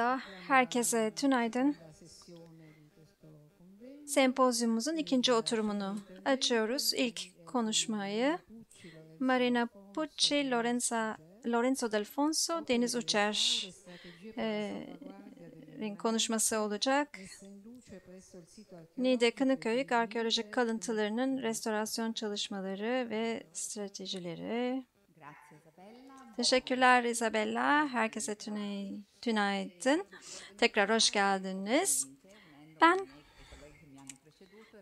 Aramızda herkese tünaydın. Sempozyumumuzun ikinci oturumunu açıyoruz. İlk konuşmayı Marina Pucci, Lorenza, Lorenzo Delfonso, Deniz Uçer e, konuşması olacak. Nide Kınıköyük arkeolojik kalıntılarının restorasyon çalışmaları ve stratejileri. Teşekkürler Isabella. Herkese tünay, tünaydın. Tekrar hoş geldiniz. Ben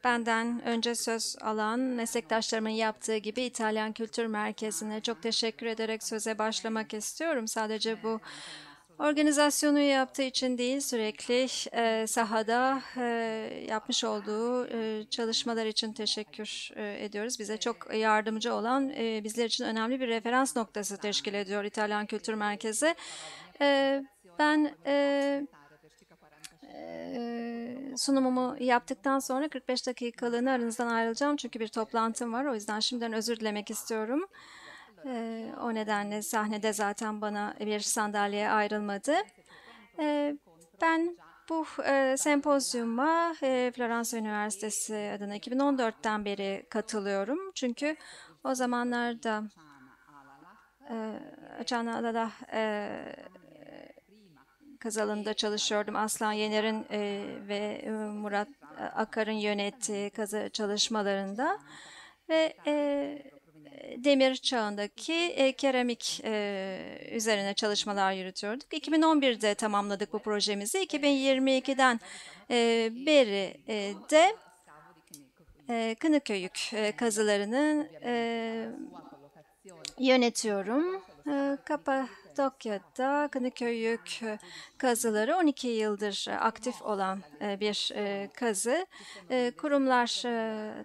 Benden önce söz alan meslektaşlarımın yaptığı gibi İtalyan Kültür Merkezi'ne çok teşekkür ederek söze başlamak istiyorum. Sadece bu Organizasyonu yaptığı için değil, sürekli e, sahada e, yapmış olduğu e, çalışmalar için teşekkür e, ediyoruz. Bize çok yardımcı olan, e, bizler için önemli bir referans noktası teşkil ediyor İtalyan Kültür Merkezi. E, ben e, e sunumumu yaptıktan sonra 45 dakikalığına aranızdan ayrılacağım çünkü bir toplantım var. O yüzden şimdiden özür dilemek istiyorum. E, o nedenle sahnede zaten bana bir sandalye ayrılmadı. E, ben bu e, sempozyuma e, Florence Üniversitesi adına 2014'ten beri katılıyorum. Çünkü o zamanlarda e, Açana Alala e, kazalında çalışıyordum. Aslan Yener'in e, ve Murat Akar'ın yönettiği kazı çalışmalarında ve e, demir çağındaki e, keramik e, üzerine çalışmalar yürütüyorduk. 2011'de tamamladık bu projemizi. 2022'den e, beri e, de e, Kınıköyük e, kazılarını e, yönetiyorum. E, kapa Tokyo'da Kadıköy'lük e, kazıları 12 yıldır e, aktif olan e, bir kazı. Kurumlar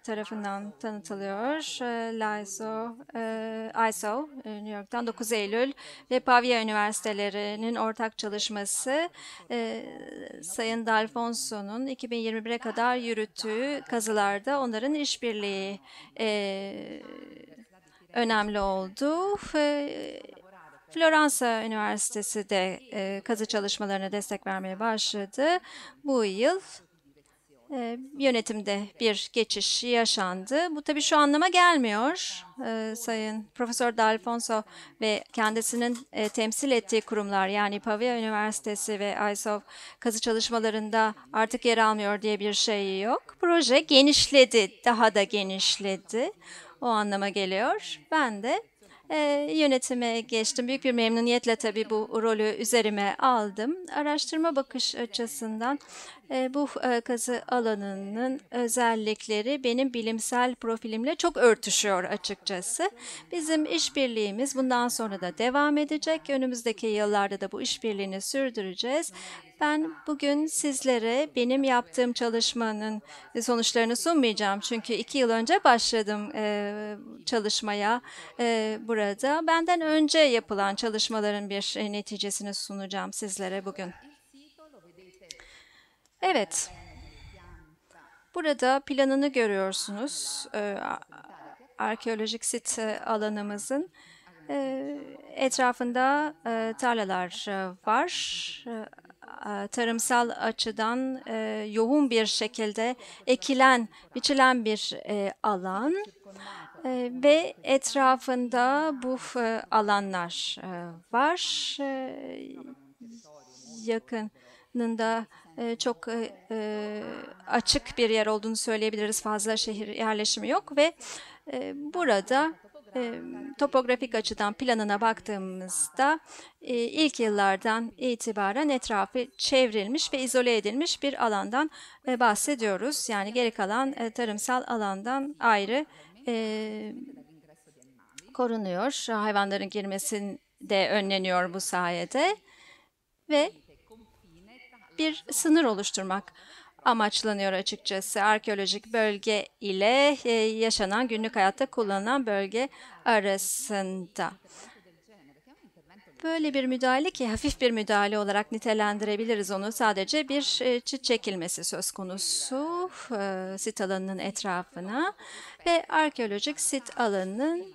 tarafından tanıtılıyor. LISO, ISO New York'tan 9 Eylül ve Pavia Üniversitelerinin ortak çalışması Sayın D'Alfonso'nun 2021'e kadar yürüttüğü kazılarda onların işbirliği önemli oldu. Floransa Üniversitesi de e, kazı çalışmalarına destek vermeye başladı. Bu yıl e, yönetimde bir geçiş yaşandı. Bu tabii şu anlama gelmiyor. E, Sayın Profesör D'Alfonso ve kendisinin e, temsil ettiği kurumlar yani Pavia Üniversitesi ve ISOF kazı çalışmalarında artık yer almıyor diye bir şey yok. Proje genişledi, daha da genişledi. O anlama geliyor. Ben de e, yönetime geçtim. Büyük bir memnuniyetle tabii bu rolü üzerime aldım. Araştırma bakış açısından ee, bu e, kazı alanının özellikleri benim bilimsel profilimle çok örtüşüyor açıkçası. Bizim işbirliğimiz bundan sonra da devam edecek. Önümüzdeki yıllarda da bu işbirliğini sürdüreceğiz. Ben bugün sizlere benim yaptığım çalışmanın sonuçlarını sunmayacağım. Çünkü iki yıl önce başladım e, çalışmaya e, burada. Benden önce yapılan çalışmaların bir neticesini sunacağım sizlere bugün. Evet. Burada planını görüyorsunuz. Ee, arkeolojik site alanımızın e, etrafında e, tarlalar e, var. Tarımsal açıdan yoğun bir şekilde ekilen, biçilen bir alan ve etrafında bu alanlar var. Yakın da e, çok e, e, açık bir yer olduğunu söyleyebiliriz. Fazla şehir yerleşimi yok ve burada topografik açıdan planına baktığımızda ilk yıllardan itibaren etrafı çevrilmiş ve izole edilmiş bir alandan bahsediyoruz. Yani geri kalan tarımsal alandan ayrı korunuyor. Hayvanların girmesini de önleniyor bu sayede ve bir sınır oluşturmak amaçlanıyor açıkçası. Arkeolojik bölge ile e, yaşanan günlük hayatta kullanılan bölge arasında. Böyle bir müdahale ki hafif bir müdahale olarak nitelendirebiliriz onu. Sadece bir e, çit çekilmesi söz konusu e, sit alanının etrafına ve arkeolojik sit alanının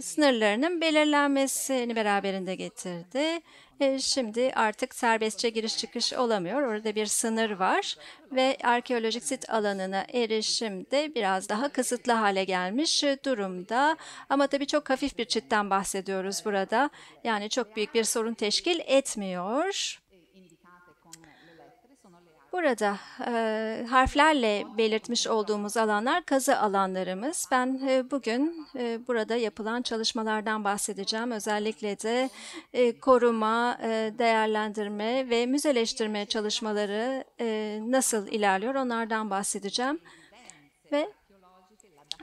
sınırlarının belirlenmesini beraberinde getirdi. E, şimdi artık serbestçe giriş çıkış olamıyor. Orada bir sınır var ve arkeolojik sit alanına erişim de biraz daha kısıtlı hale gelmiş durumda. Ama tabii çok hafif bir çitten bahsediyoruz burada. Yani çok büyük bir sorun teşkil etmiyor. Burada e, harflerle belirtmiş olduğumuz alanlar kazı alanlarımız. Ben e, bugün e, burada yapılan çalışmalardan bahsedeceğim. Özellikle de e, koruma, e, değerlendirme ve müzeleştirme çalışmaları e, nasıl ilerliyor onlardan bahsedeceğim. Ve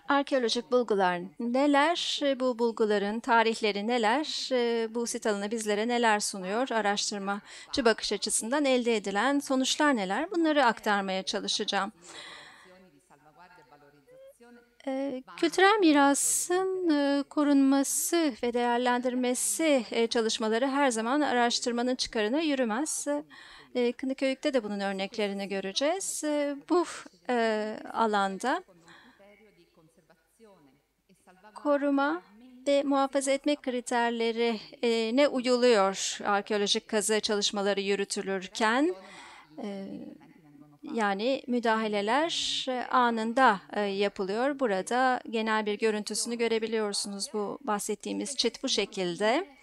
Arkeolojik bulgular neler? Ee, bu bulguların tarihleri neler? Ee, bu sit alanı bizlere neler sunuyor? Araştırmacı bakış açısından elde edilen sonuçlar neler? Bunları aktarmaya çalışacağım. Ee, kültürel mirasın e, korunması ve değerlendirmesi e, çalışmaları her zaman araştırmanın çıkarına yürümez. E, Kınıköy'de de bunun örneklerini göreceğiz. Bu alanda koruma ve muhafaza etme kriterlerine e, uyuluyor arkeolojik kazı çalışmaları yürütülürken. E, yani müdahaleler e, anında yapılıyor. Burada genel bir görüntüsünü görebiliyorsunuz. Bu bahsettiğimiz çit bu şekilde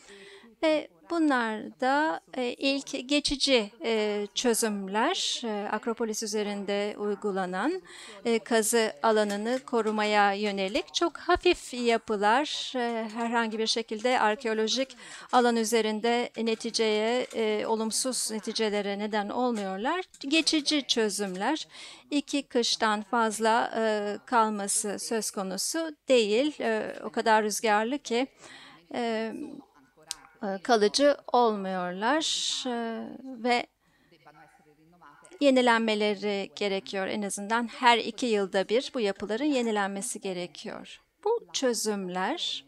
bunlar da e, ilk geçici e, çözümler e, Akropolis üzerinde uygulanan kazı alanını korumaya yönelik çok hafif yapılar herhangi bir şekilde arkeolojik alan üzerinde neticeye olumsuz neticelere neden olmuyorlar. Geçici çözümler iki kıştan fazla kalması söz konusu değil. O kadar rüzgarlı ki e, kalıcı olmuyorlar e, ve yenilenmeleri gerekiyor. En azından her iki yılda bir bu yapıların yenilenmesi gerekiyor. Bu çözümler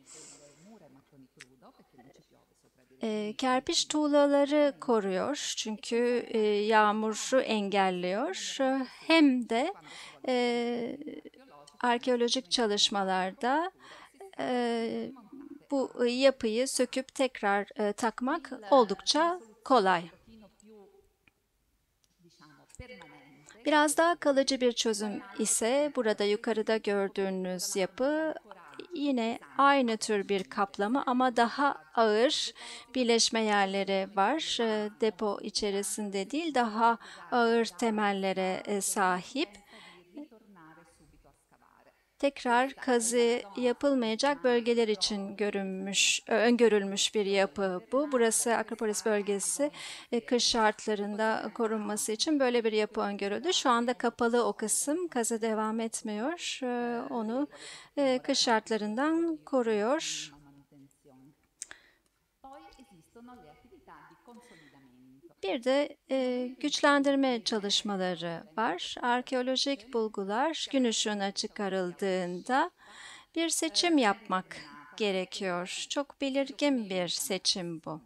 e, kerpiç tuğlaları koruyor çünkü e, yağmuru engelliyor. Hem de arkeolojik çalışmalarda bu ıı, yapıyı söküp tekrar ıı, takmak oldukça kolay. Biraz daha kalıcı bir çözüm ise burada yukarıda gördüğünüz yapı yine aynı tür bir kaplama ama daha ağır birleşme yerleri var. Depo içerisinde değil daha ağır temellere ıı, sahip tekrar kazı yapılmayacak bölgeler için görünmüş, öngörülmüş bir yapı bu. Burası Akropolis bölgesi e, kış şartlarında korunması için böyle bir yapı öngörüldü. Şu anda kapalı o kısım kazı devam etmiyor. E, onu e, kış şartlarından koruyor. Bir de e, güçlendirme çalışmaları var. Arkeolojik bulgular gün ışığına çıkarıldığında bir seçim yapmak gerekiyor. Çok belirgin bir seçim bu.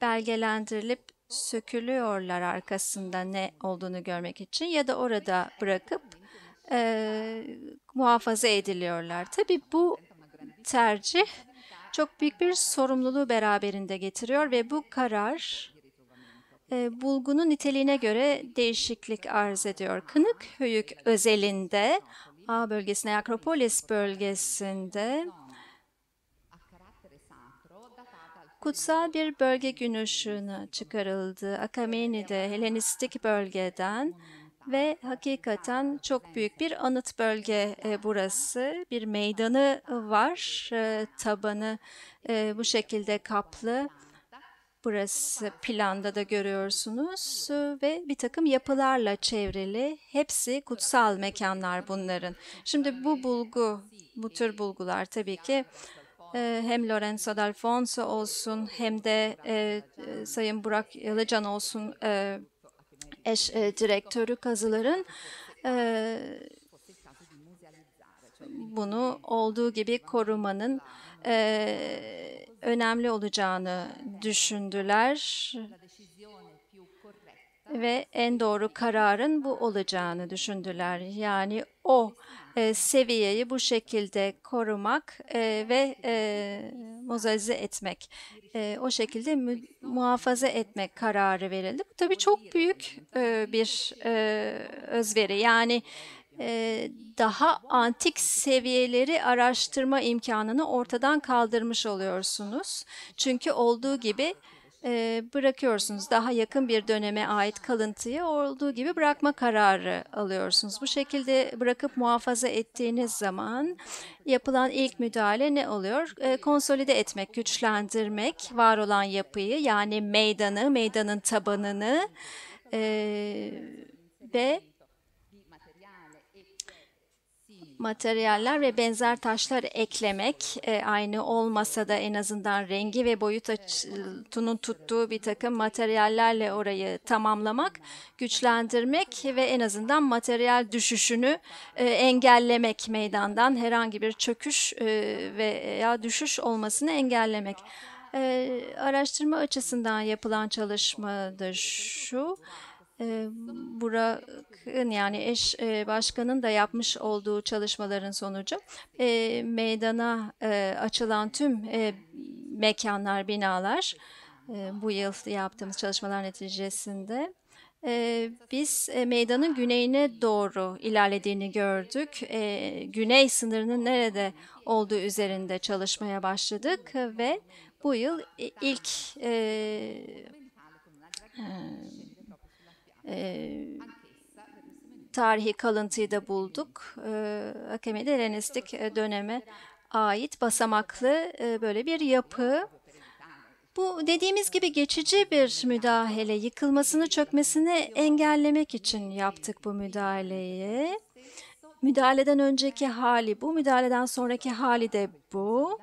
Belgelendirilip sökülüyorlar arkasında ne olduğunu görmek için ya da orada bırakıp e, muhafaza ediliyorlar. Tabii bu tercih çok büyük bir sorumluluğu beraberinde getiriyor ve bu karar ee, bulgunun niteliğine göre değişiklik arz ediyor. Kınık höyük özelinde A bölgesinde, Akropolis bölgesinde kutsal bir bölge gün ışığına çıkarıldı. Akameni'de, Helenistik bölgeden ve hakikaten çok büyük bir anıt bölge e, burası. Bir meydanı var, e, tabanı e, bu şekilde kaplı Burası planda da görüyorsunuz ve bir takım yapılarla çevrili. Hepsi kutsal mekanlar bunların. Şimdi bu bulgu, bu tür bulgular tabii ki e, hem Lorenzo D'Alfonso olsun hem de e, e, Sayın Burak Yalıcan olsun e, eş direktörü kazıların bunu olduğu gibi korumanın önemli olacağını düşündüler ve en doğru kararın bu olacağını düşündüler. Yani o e, seviyeyi bu şekilde korumak e, ve e, mozaize etmek, e, o şekilde mü, muhafaza etmek kararı verildi. Bu tabii çok büyük e, bir e, özveri. Yani daha antik seviyeleri araştırma imkanını ortadan kaldırmış oluyorsunuz. Çünkü olduğu gibi bırakıyorsunuz. Daha yakın bir döneme ait kalıntıyı olduğu gibi bırakma kararı alıyorsunuz. Bu şekilde bırakıp muhafaza ettiğiniz zaman yapılan ilk müdahale ne oluyor? Konsolide etmek, güçlendirmek, var olan yapıyı yani meydanı, meydanın tabanını ve materyaller ve benzer taşlar eklemek e, aynı olmasa da en azından rengi ve boyut açının tuttuğu bir takım materyallerle orayı tamamlamak, güçlendirmek ve en azından materyal düşüşünü e, engellemek meydandan herhangi bir çöküş e, veya düşüş olmasını engellemek. E, araştırma açısından yapılan çalışmadır şu, Burak'ın yani eş başkanın da yapmış olduğu çalışmaların sonucu meydana açılan tüm mekanlar, binalar bu yıl yaptığımız çalışmalar neticesinde biz meydanın güneyine doğru ilerlediğini gördük. Güney sınırının nerede olduğu üzerinde çalışmaya başladık ve bu yıl ilk e, tarihi kalıntıyı da bulduk. E, Akemedi Helenistik döneme ait basamaklı e, böyle bir yapı. Bu dediğimiz gibi geçici bir müdahale, yıkılmasını, çökmesini engellemek için yaptık bu müdahaleyi. Müdahaleden önceki hali bu, müdahaleden sonraki hali de bu.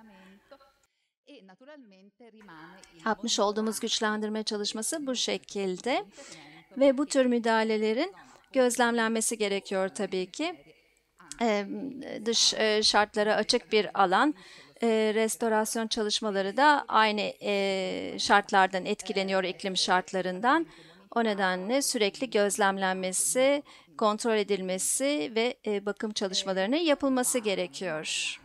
Yapmış olduğumuz güçlendirme çalışması bu şekilde. Ve bu tür müdahalelerin gözlemlenmesi gerekiyor tabii ki. Ee, dış e, şartlara açık bir alan. E, restorasyon çalışmaları da aynı e, şartlardan etkileniyor, iklim şartlarından. O nedenle sürekli gözlemlenmesi, kontrol edilmesi ve bakım çalışmalarının yapılması gerekiyor.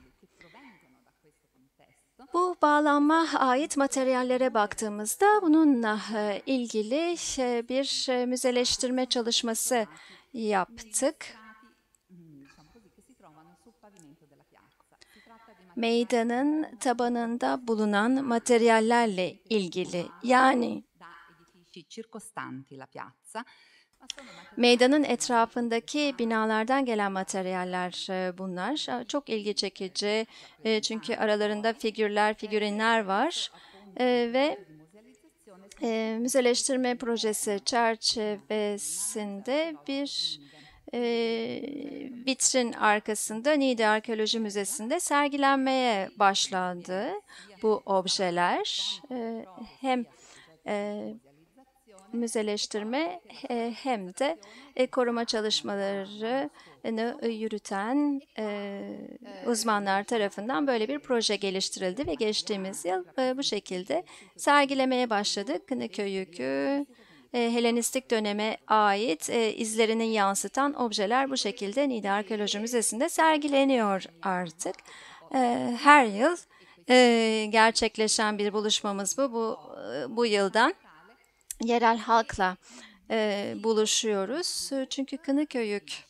Bu bağlanma ait materyallere baktığımızda bununla ah, e, ilgili e, bir e, müzeleştirme çalışması yaptık. Meydanın tabanında bulunan materyallerle ilgili yani circostanti la piazza Meydanın etrafındaki binalardan gelen materyaller e, bunlar. E, çok ilgi çekici e, çünkü aralarında figürler, figürinler var ve müzeleştirme projesi çerçevesinde bir vitrin arkasında Niğde Arkeoloji Müzesi'nde sergilenmeye başlandı bu objeler. hem müzeleştirme hem de e, koruma çalışmalarını e, yürüten e, uzmanlar tarafından böyle bir proje geliştirildi ve geçtiğimiz yıl bu şekilde sergilemeye başladık. Kınıköy'ü Helenistik döneme ait izlerini yansıtan objeler bu şekilde Nide Arkeoloji Müzesi'nde sergileniyor artık. Her yıl gerçekleşen bir buluşmamız bu. Bu, bu yıldan yerel halkla e, buluşuyoruz. Çünkü Kınıköyük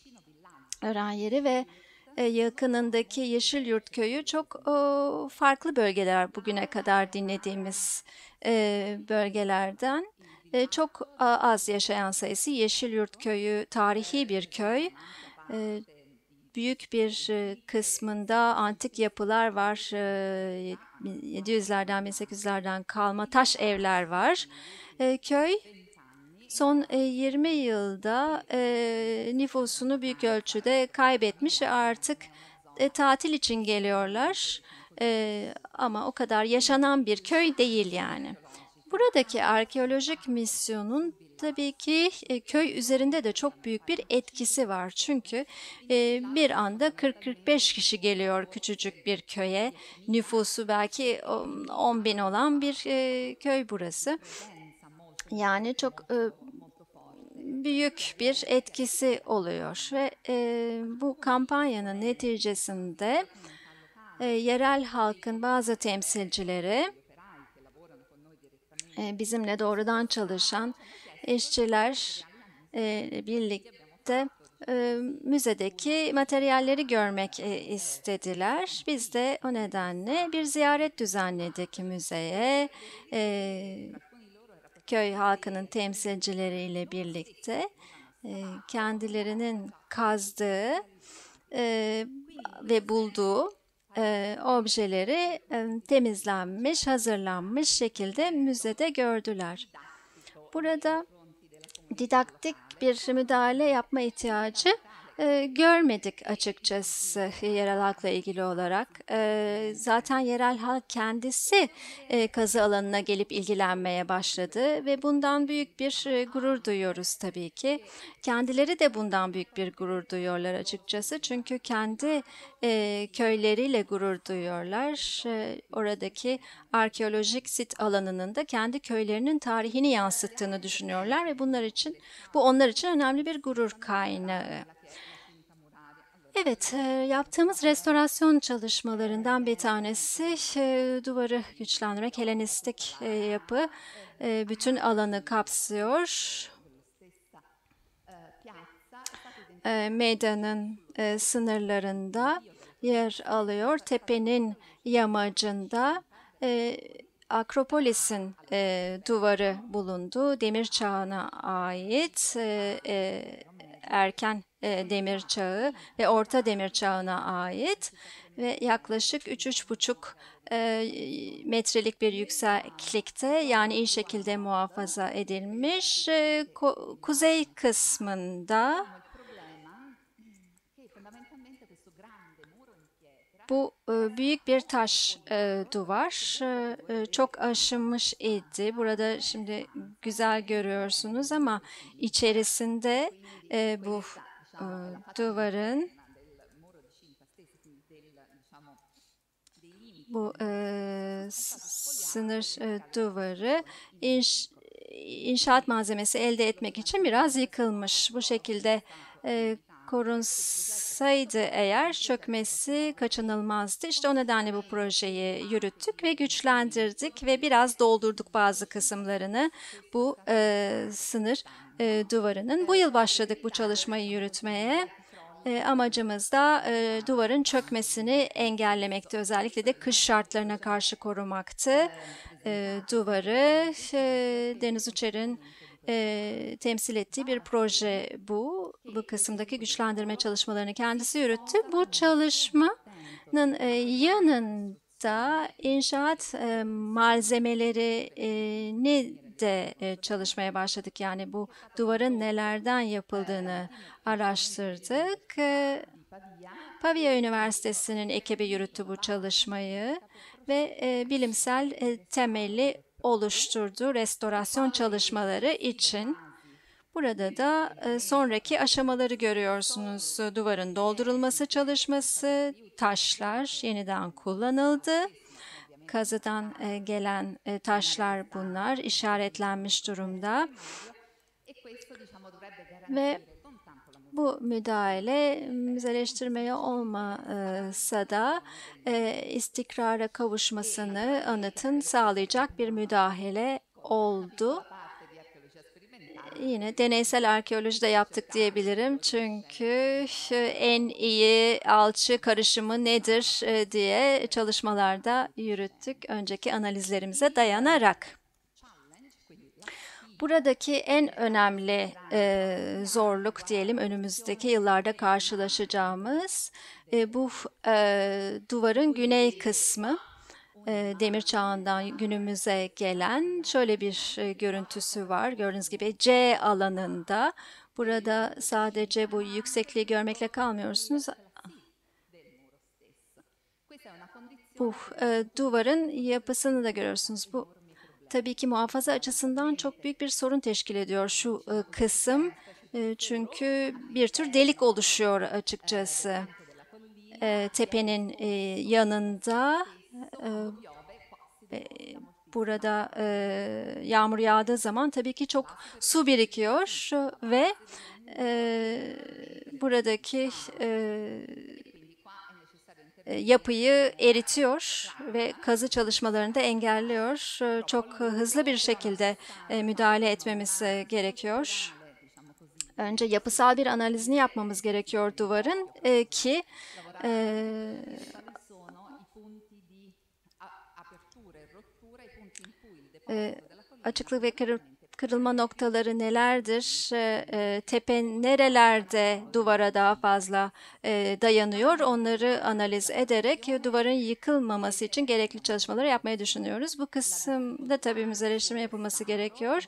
öğren yeri ve yakınındaki Yeşilyurt köyü çok o, farklı bölgeler bugüne kadar dinlediğimiz e, bölgelerden. E, çok az yaşayan sayısı Yeşilyurt köyü tarihi bir köy. E, büyük bir e, kısmında antik yapılar var. 700'lerden e, 1800'lerden kalma taş evler var. E, köy son 20 yılda nüfusunu büyük ölçüde kaybetmiş ve artık tatil için geliyorlar. Ama o kadar yaşanan bir köy değil yani. Buradaki arkeolojik misyonun tabii ki e, köy üzerinde de çok büyük bir etkisi var. Çünkü e, bir anda 40-45 kişi geliyor küçücük bir köye. Nüfusu belki 10 bin olan bir e, köy burası. Yani çok büyük bir etkisi oluyor ve bu kampanyanın neticesinde yerel halkın bazı temsilcileri bizimle doğrudan çalışan işçiler e, birlikte e, müzedeki materyalleri görmek e, istediler. Biz de o nedenle bir ziyaret düzenledik müzeye. köy halkının temsilcileriyle birlikte kendilerinin kazdığı ve bulduğu objeleri temizlenmiş, hazırlanmış şekilde müzede gördüler. Burada didaktik bir müdahale yapma ihtiyacı e, görmedik açıkçası yerel halkla ilgili olarak. E, zaten yerel halk kendisi e, kazı alanına gelip ilgilenmeye başladı ve bundan büyük bir e, gurur duyuyoruz tabii ki. Kendileri de bundan büyük bir gurur duyuyorlar açıkçası çünkü kendi e, köyleriyle gurur duyuyorlar. E, oradaki arkeolojik sit alanının da kendi köylerinin tarihini yansıttığını düşünüyorlar ve bunlar için bu onlar için önemli bir gurur kaynağı. Evet, e, yaptığımız restorasyon çalışmalarından bir tanesi e, duvarı güçlendirmek, Helenistik e, yapı bütün alanı kapsıyor. Meydanın sınırlarında yer alıyor, tepenin yamacında Akropolis'in duvarı bulundu, demir çağına ait erken e, demir çağı ve orta demir çağına ait ve yaklaşık 3-3,5 e, metrelik bir yükseklikte yani iyi şekilde muhafaza edilmiş. E, ko- kuzey kısmında Bu e, büyük bir taş e, duvar. E, çok aşınmış idi. Burada şimdi güzel görüyorsunuz ama içerisinde bu duvarın bu sınır duvarı inş, inşaat malzemesi elde etmek için biraz yıkılmış. Bu şekilde korunsaydı eğer çökmesi kaçınılmazdı. İşte o nedenle bu projeyi yürüttük ve güçlendirdik ve biraz doldurduk bazı kısımlarını bu e, sınır e, duvarının. Bu yıl başladık bu çalışmayı yürütmeye. E, amacımız da e, duvarın çökmesini engellemekti. Özellikle de kış şartlarına karşı korumaktı. E, duvarı e, Deniz Uçer'in e, temsil ettiği bir proje bu. Bu kısımdaki güçlendirme çalışmalarını kendisi yürüttü. Bu çalışmanın e, yanında inşaat e, malzemeleri e, ne de e, çalışmaya başladık. Yani bu duvarın nelerden yapıldığını araştırdık. E, Pavia Üniversitesi'nin ekibi yürüttü bu çalışmayı ve e, bilimsel e, temelli oluşturdu restorasyon çalışmaları için. Burada da e, sonraki aşamaları görüyorsunuz. Duvarın doldurulması çalışması, taşlar yeniden kullanıldı. Kazıdan e, gelen e, taşlar bunlar işaretlenmiş durumda. Ve bu müdahale eleştirmeye olmasa da e, istikrara kavuşmasını anıtın sağlayacak bir müdahale oldu yine deneysel arkeolojide yaptık diyebilirim. Çünkü e, en iyi alçı karışımı nedir e, diye çalışmalarda yürüttük önceki analizlerimize dayanarak. Buradaki en önemli e, zorluk diyelim önümüzdeki yıllarda karşılaşacağımız e, bu e, duvarın güney kısmı e, demir çağından günümüze gelen şöyle bir e, görüntüsü var. Gördüğünüz gibi C alanında burada sadece bu yüksekliği görmekle kalmıyorsunuz. Bu e, duvarın yapısını da görüyorsunuz. Bu tabii ki muhafaza açısından çok büyük bir sorun teşkil ediyor şu e, kısım. E, çünkü bir tür delik oluşuyor açıkçası. E, tepenin yanında burada yağmur yağdığı zaman tabii ki çok su birikiyor ve buradaki e, yapıyı eritiyor ve kazı çalışmalarını da engelliyor. E, çok hızlı bir şekilde e, müdahale etmemiz gerekiyor. Önce yapısal bir analizini yapmamız gerekiyor duvarın ki açıklık ve kırıp kırılma noktaları nelerdir? Ee, e, tepe nerelerde duvara daha fazla e, dayanıyor? Onları analiz ederek duvarın yıkılmaması için gerekli çalışmaları yapmayı düşünüyoruz. Bu kısımda tabii müzeleştirme yapılması gerekiyor.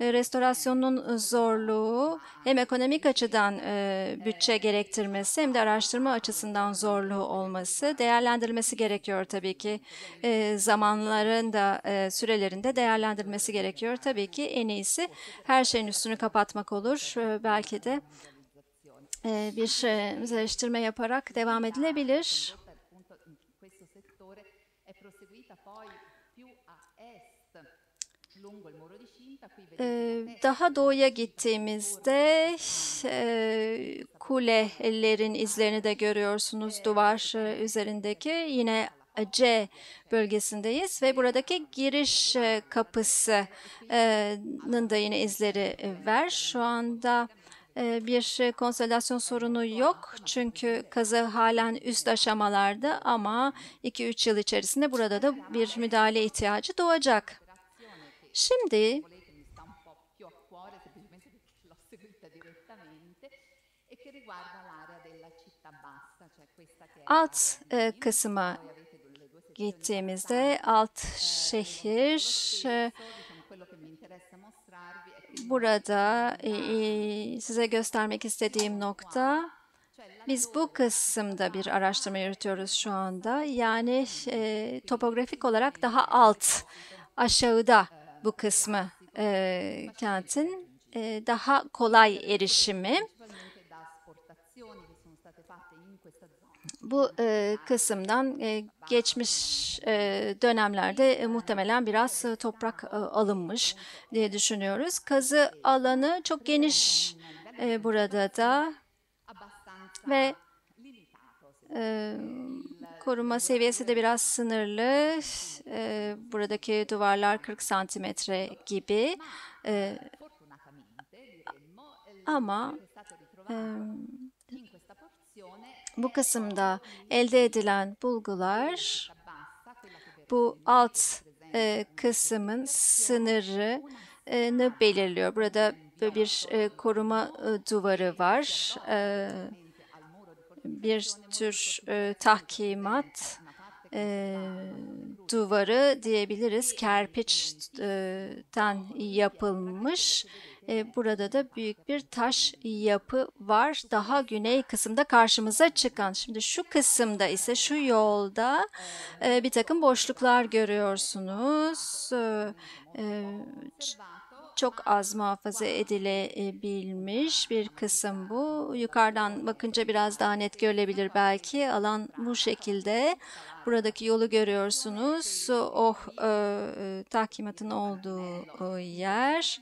E, restorasyonun zorluğu hem ekonomik açıdan e, bütçe gerektirmesi hem de araştırma açısından zorluğu olması değerlendirilmesi gerekiyor tabii ki. E, zamanların da e, sürelerinde değerlendirilmesi gerekiyor tabii ki en en her şeyin üstünü kapatmak olur. Ee, belki de e, bir eleştirme yaparak devam edilebilir. Ee, daha doğuya gittiğimizde e, kulelerin izlerini de görüyorsunuz duvar e, üzerindeki. Yine C bölgesindeyiz ve buradaki giriş e, kapısının e, da yine izleri e, var. Şu anda bir konsolidasyon sorunu yok çünkü kazı halen üst aşamalarda ama 2-3 yıl içerisinde burada da bir müdahale ihtiyacı doğacak. Şimdi alt kısma gittiğimizde alt şehir e, burada e, e, size göstermek istediğim nokta biz bu kısımda bir araştırma yürütüyoruz şu anda. Yani topografik olarak daha alt, aşağıda bu kısmı kentin daha kolay erişimi. bu e, kısımdan e, geçmiş e, dönemlerde e, muhtemelen biraz e, toprak e, alınmış diye düşünüyoruz. Kazı alanı çok geniş e, burada da ve e, koruma seviyesi de biraz sınırlı. E, buradaki duvarlar 40 santimetre gibi. E, ama e, bu kısımda elde edilen bulgular bu alt e, kısmın sınırını belirliyor. Burada bir e, koruma e, duvarı var. E, bir tür e, tahkimat e, duvarı diyebiliriz. Kerpiçten yapılmış. E, ee, burada da büyük bir taş yapı var. Daha güney kısımda karşımıza çıkan. Şimdi şu kısımda ise şu yolda e, bir takım boşluklar görüyorsunuz. Ee, e, çok az muhafaza edilebilmiş bir kısım bu. Yukarıdan bakınca biraz daha net görülebilir belki. Alan bu şekilde. Buradaki yolu görüyorsunuz. Oh, e, e tahkimatın olduğu yer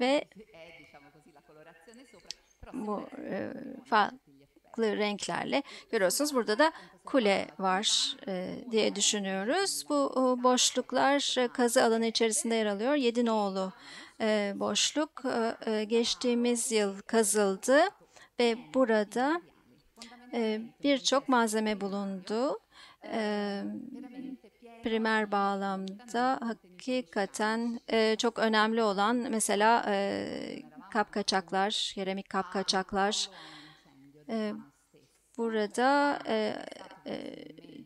ve bu e, farklı renklerle görüyorsunuz. Burada da kule var e, diye düşünüyoruz. Bu e, boşluklar e, kazı alanı içerisinde yer alıyor. Yedi nolu e, boşluk e, e, geçtiğimiz yıl kazıldı ve burada e, birçok malzeme bulundu. E, primer bağlamda hakikaten e, çok önemli olan mesela e, kapkaçaklar, yeremik kapkaçaklar. E, burada e, e,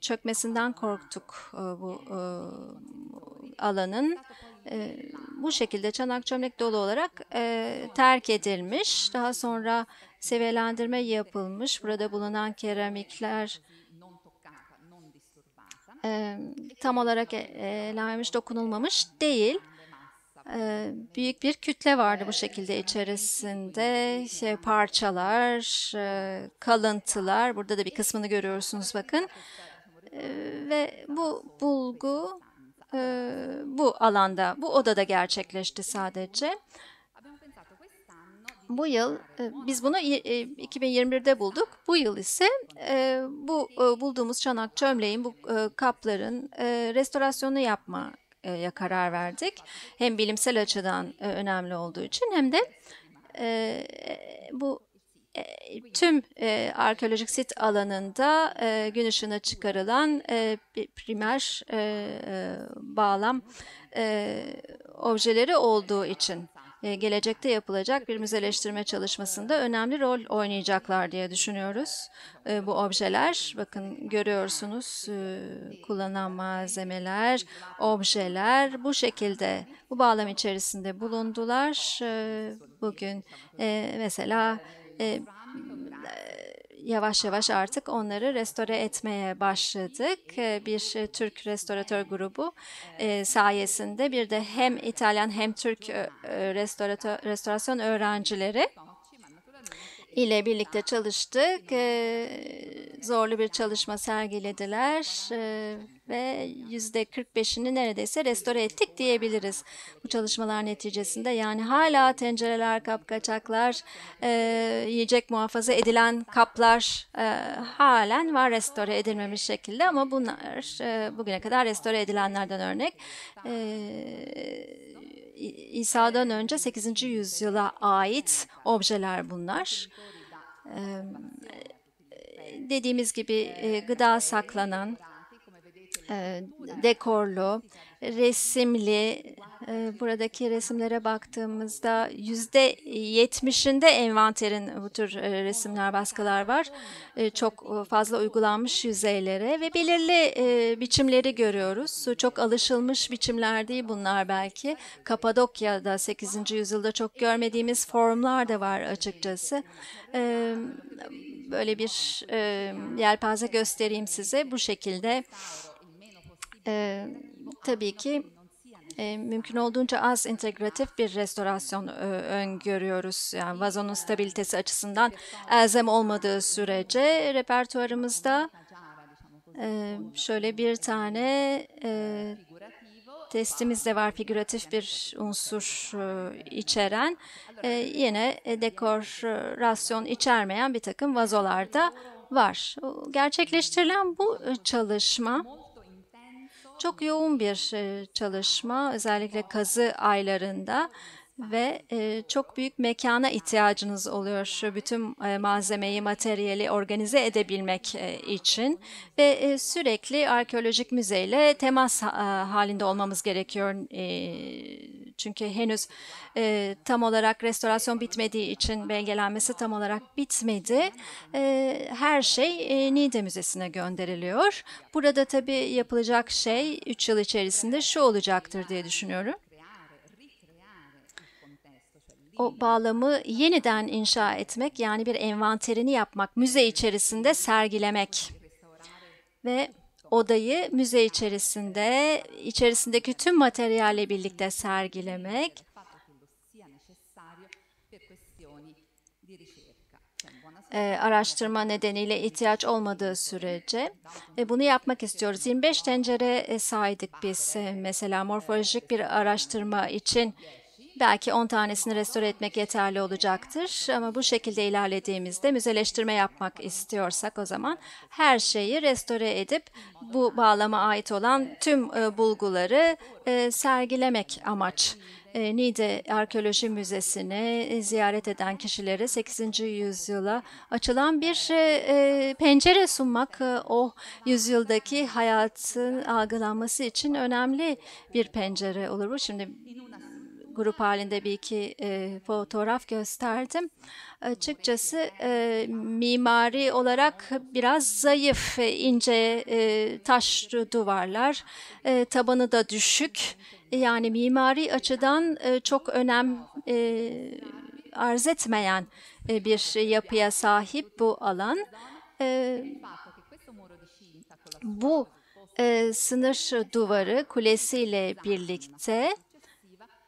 çökmesinden korktuk e, bu e, alanın. E, bu şekilde çanak çömlek dolu olarak e, terk edilmiş. Daha sonra seviyelendirme yapılmış. Burada bulunan keramikler e, tam olarak elenmemiş, dokunulmamış değil. E, büyük bir kütle vardı bu şekilde içerisinde şey, parçalar, e, kalıntılar. Burada da bir kısmını görüyorsunuz bakın. E, ve bu bulgu e, bu alanda, bu odada gerçekleşti sadece bu yıl e, biz bunu 2021'de e, e, bulduk. Bu yıl ise bu bulduğumuz çanak çömleğin, bu kapların restorasyonu yapma ya karar verdik. Hem bilimsel açıdan önemli olduğu için hem de bu tüm e, arkeolojik sit alanında e, gün ışığına çıkarılan e, primer e, bağlam e, objeleri olduğu için e, gelecekte yapılacak bir müzeleştirme çalışmasında önemli rol oynayacaklar diye düşünüyoruz. E, bu objeler, bakın görüyorsunuz e, kullanılan malzemeler, objeler bu şekilde, bu bağlam içerisinde bulundular. Bugün mesela yavaş yavaş artık onları restore etmeye başladık. Ee, bir Türk restoratör grubu e, sayesinde bir de hem İtalyan hem Türk e, e, restoratör, restorasyon öğrencileri ile birlikte çalıştık. E, zorlu bir çalışma sergilediler e, ve yüzde 45'ini neredeyse restore ettik diyebiliriz bu çalışmalar neticesinde. Yani hala tencereler, kapkaçaklar, e, yiyecek muhafaza edilen kaplar e, halen var restore edilmemiş şekilde ama bunlar e, bugüne kadar restore edilenlerden örnek. E, İsa'dan önce 8. yüzyıla ait objeler bunlar. Dediğimiz gibi gıda saklanan, e, dekorlu, resimli. E, buradaki resimlere baktığımızda yüzde yetmişinde envanterin bu tür e, resimler, baskılar var. Çok fazla uygulanmış yüzeylere ve belirli biçimleri görüyoruz. Çok alışılmış biçimler değil bunlar belki. Kapadokya'da 8. yüzyılda çok görmediğimiz formlar da var açıkçası. Böyle bir yelpaze göstereyim size. Bu şekilde e, tabii ki e, mümkün olduğunca az integratif bir restorasyon e, öngörüyoruz. Yani vazonun stabilitesi açısından elzem olmadığı sürece repertuarımızda e, şöyle bir tane e, testimiz de var figüratif bir unsur içeren e, yine dekorasyon içermeyen bir takım vazolarda var. Gerçekleştirilen bu çalışma çok yoğun bir çalışma özellikle kazı aylarında ve e, çok büyük mekana ihtiyacınız oluyor şu bütün e, malzemeyi, materyali organize edebilmek e, için ve e, sürekli arkeolojik müzeyle temas ha, e, halinde olmamız gerekiyor. E, çünkü henüz e, tam olarak restorasyon bitmediği için belgelenmesi tam olarak bitmedi. E, her şey e, Nide Müzesi'ne gönderiliyor. Burada tabii yapılacak şey 3 yıl içerisinde şu olacaktır diye düşünüyorum o bağlamı yeniden inşa etmek yani bir envanterini yapmak, müze içerisinde sergilemek ve odayı müze içerisinde içerisindeki tüm materyalle birlikte sergilemek e, araştırma nedeniyle ihtiyaç olmadığı sürece ve bunu yapmak istiyoruz. 25 tencere saydık biz ee, mesela morfolojik bir araştırma için Belki 10 tanesini restore etmek yeterli olacaktır ama bu şekilde ilerlediğimizde müzeleştirme yapmak istiyorsak o zaman her şeyi restore edip bu bağlama ait olan tüm e, bulguları e, sergilemek amaç. E, Niğde Arkeoloji Müzesi'ni ziyaret eden kişilere 8. yüzyıla açılan bir pencere sunmak o yüzyıldaki hayatın algılanması için önemli bir pencere olur. Şimdi grup halinde bir iki e, fotoğraf gösterdim. Açıkçası e, mimari olarak biraz zayıf, e, ince e, taş duvarlar, e, tabanı da düşük. Yani mimari açıdan e, çok önem e, arz etmeyen e, bir yapıya sahip bu alan. E, bu e, sınır duvarı kulesiyle birlikte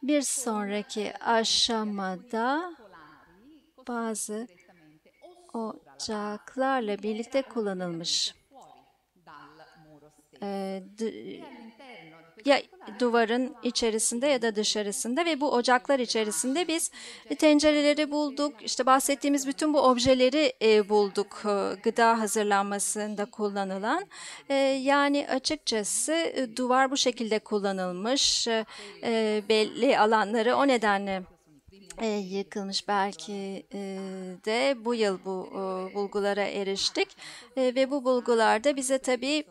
bir sonraki aşamada bazı ocaklarla birlikte kullanılmış. Ee, ya duvarın içerisinde ya da dışarısında ve bu ocaklar içerisinde biz tencereleri bulduk. İşte bahsettiğimiz bütün bu objeleri e, bulduk e, gıda hazırlanmasında kullanılan. E, yani açıkçası e, duvar bu şekilde kullanılmış ee, e, belli alanları o nedenle e, yıkılmış belki e, de bu yıl bu e, bulgulara eriştik e, ve bu bulgularda bize tabii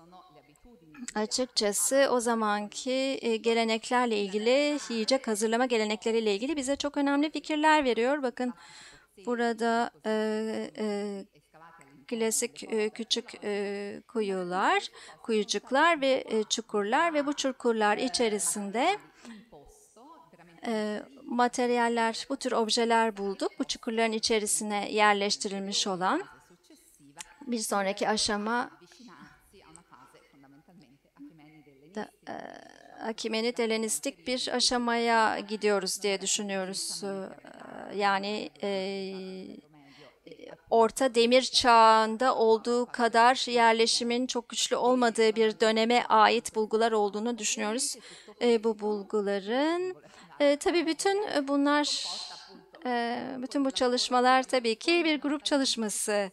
Açıkçası o zamanki e, geleneklerle ilgili, yiyecek hazırlama gelenekleriyle ilgili bize çok önemli fikirler veriyor. Bakın burada e, e, klasik e, küçük e, kuyular, kuyucuklar ve e, çukurlar ve bu çukurlar içerisinde e, materyaller, bu tür objeler bulduk. Bu çukurların içerisine yerleştirilmiş olan bir sonraki aşama E, Akimenit Helenistik bir aşamaya gidiyoruz diye düşünüyoruz. E, yani e, Orta Demir Çağı'nda olduğu kadar yerleşimin çok güçlü olmadığı bir döneme ait bulgular olduğunu düşünüyoruz. Bu bulguların tabii bütün bunlar bütün bu çalışmalar tabii ki bir grup çalışması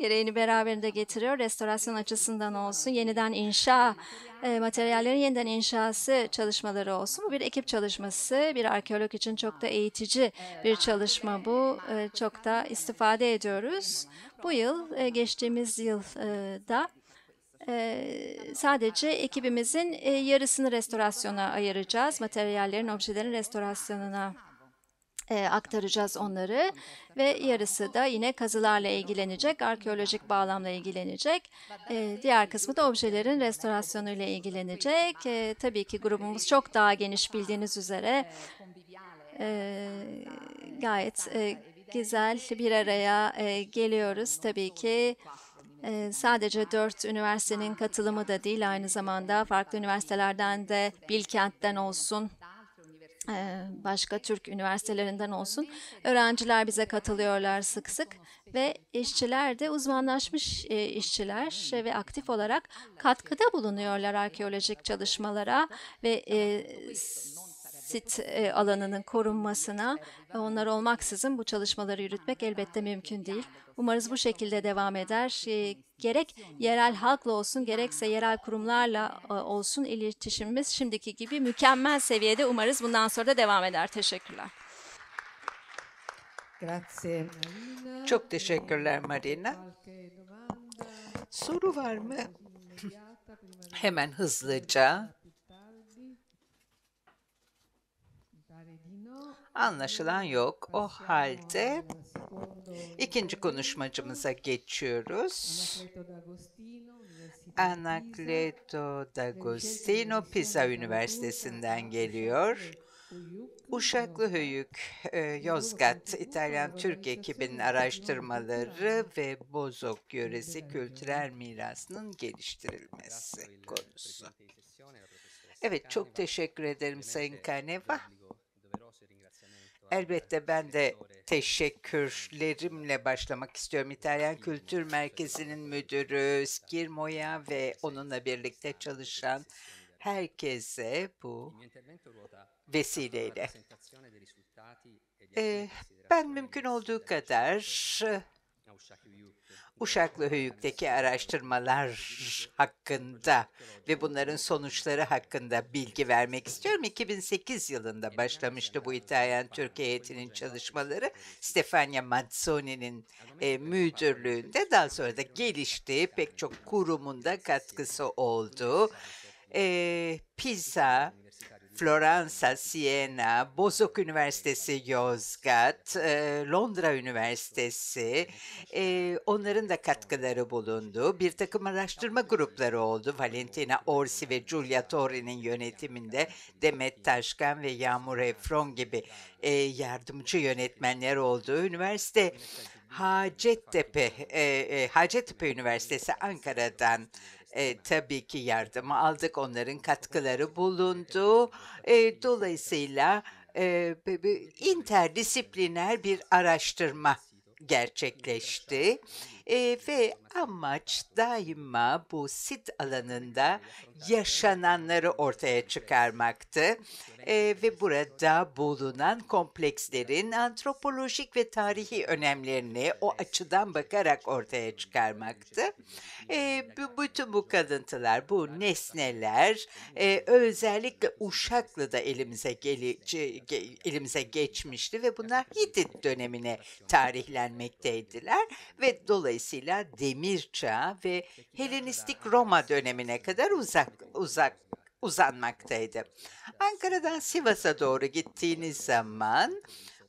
gereğini beraberinde getiriyor. Restorasyon açısından olsun, yeniden inşa, materyallerin yeniden inşası çalışmaları olsun. Bu bir ekip çalışması, bir arkeolog için çok da eğitici bir çalışma bu. Çok da istifade ediyoruz. Bu yıl, geçtiğimiz yılda sadece ekibimizin yarısını restorasyona ayıracağız. Materyallerin, objelerin restorasyonuna e, aktaracağız onları ve yarısı da yine kazılarla ilgilenecek, arkeolojik bağlamla ilgilenecek. E, diğer kısmı da objelerin restorasyonuyla ilgilenecek. E, tabii ki grubumuz çok daha geniş bildiğiniz üzere. E, gayet e, güzel bir araya e, geliyoruz tabii ki. E, sadece dört üniversitenin katılımı da değil, aynı zamanda farklı üniversitelerden de Bilkent'ten olsun, ee, başka Türk üniversitelerinden olsun öğrenciler bize katılıyorlar sık sık ve işçiler de uzmanlaşmış e, işçiler ve aktif olarak katkıda bulunuyorlar arkeolojik çalışmalara ve e, sit e, alanının korunmasına e, onlar olmaksızın bu çalışmaları yürütmek elbette mümkün değil. Umarız bu şekilde devam eder. E, gerek yerel halkla olsun gerekse yerel kurumlarla olsun iletişimimiz şimdiki gibi mükemmel seviyede umarız bundan sonra da devam eder. Teşekkürler. Grazie. Çok teşekkürler Marina. Soru var mı? Hemen hızlıca Anlaşılan yok. O halde ikinci konuşmacımıza geçiyoruz. Anacleto D'Agostino Pisa Üniversitesi'nden geliyor. Uşaklı Höyük, e, Yozgat, İtalyan-Türk ekibinin araştırmaları ve Bozok yöresi kültürel mirasının geliştirilmesi konusu. Evet, çok teşekkür ederim Sayın Kaneva. Elbette ben de teşekkürlerimle başlamak istiyorum. İtalyan Kültür Merkezi'nin müdürü Skirmo'ya ve onunla birlikte çalışan herkese bu vesileyle. Ee, ben mümkün olduğu kadar Uşaklı Höyük'teki araştırmalar hakkında ve bunların sonuçları hakkında bilgi vermek istiyorum. 2008 yılında başlamıştı bu İtalyan Türk heyetinin çalışmaları. Stefania Mazzoni'nin e, müdürlüğünde daha sonra da gelişti. Pek çok kurumunda katkısı oldu. E, Pisa Florence, Siena, Bozok Üniversitesi Yozgat, e, Londra Üniversitesi, e, onların da katkıları bulundu. Bir takım araştırma grupları oldu. Valentina Orsi ve Giulia Torri'nin yönetiminde Demet Taşkan ve Yağmur Efron gibi e, yardımcı yönetmenler oldu. Üniversite Hacettepe, Hacettepe Üniversitesi Ankara'dan e, tabii ki yardım aldık. Onların katkıları bulundu. E, dolayısıyla e, interdisipliner bir araştırma gerçekleşti e, ve Amaç daima bu sit alanında yaşananları ortaya çıkarmaktı e, ve burada bulunan komplekslerin antropolojik ve tarihi önemlerini o açıdan bakarak ortaya çıkarmaktı. E, bütün bu kalıntılar, bu nesneler e, özellikle Uşaklı'da elimize geli, elimize geçmişti ve bunlar şey Hitit dönemine şey tarihlenmekteydiler ve dolayısıyla demir Demir Çağı ve Helenistik Roma dönemine kadar uzak uzak uzanmaktaydı. Ankara'dan Sivas'a doğru gittiğiniz zaman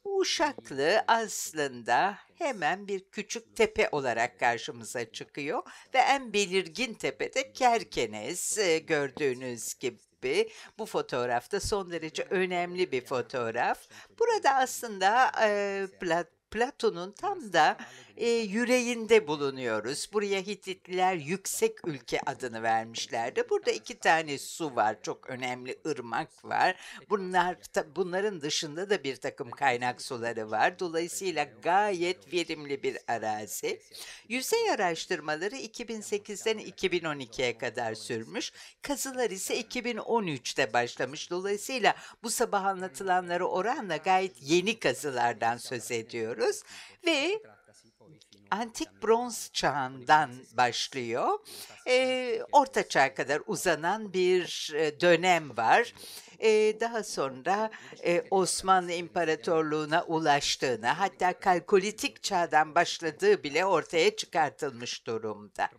Uşaklı aslında hemen bir küçük tepe olarak karşımıza çıkıyor ve en belirgin tepede Kerkenes e, gördüğünüz gibi Bu fotoğrafta son derece önemli bir fotoğraf. Burada aslında e, Plat Platon'un tam da e, yüreğinde bulunuyoruz. Buraya Hititliler yüksek ülke adını vermişlerdi. Burada iki tane su var, çok önemli ırmak var. Bunlar bunların dışında da bir takım kaynak suları var. Dolayısıyla gayet verimli bir arazi. Yüzey araştırmaları 2008'den 2012'ye kadar sürmüş. Kazılar ise 2013'te başlamış. Dolayısıyla bu sabah anlatılanları oranla gayet yeni kazılardan söz ediyoruz ve antik bronz çağından başlıyor. E, Orta çağa kadar uzanan bir dönem var. E, daha sonra e, Osmanlı İmparatorluğu'na ulaştığını hatta kalkolitik çağdan başladığı bile ortaya çıkartılmış durumda.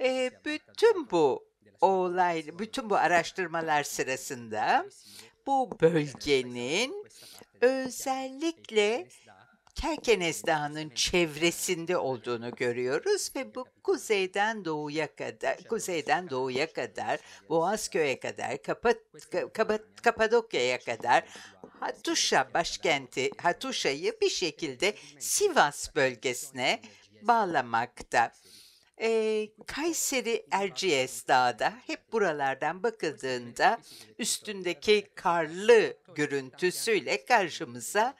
E, bütün bu olay, bütün bu araştırmalar sırasında bu bölgenin özellikle Kerkenes Dağı'nın çevresinde olduğunu görüyoruz ve bu kuzeyden doğuya kadar, kuzeyden doğuya kadar, Boğazköy'e kadar, Kapat, Kapat, Kapadokya'ya kadar Hatuşa başkenti, Hatuşa'yı bir şekilde Sivas bölgesine bağlamakta. E, Kayseri Erciyes Dağı'da hep buralardan bakıldığında üstündeki karlı görüntüsüyle karşımıza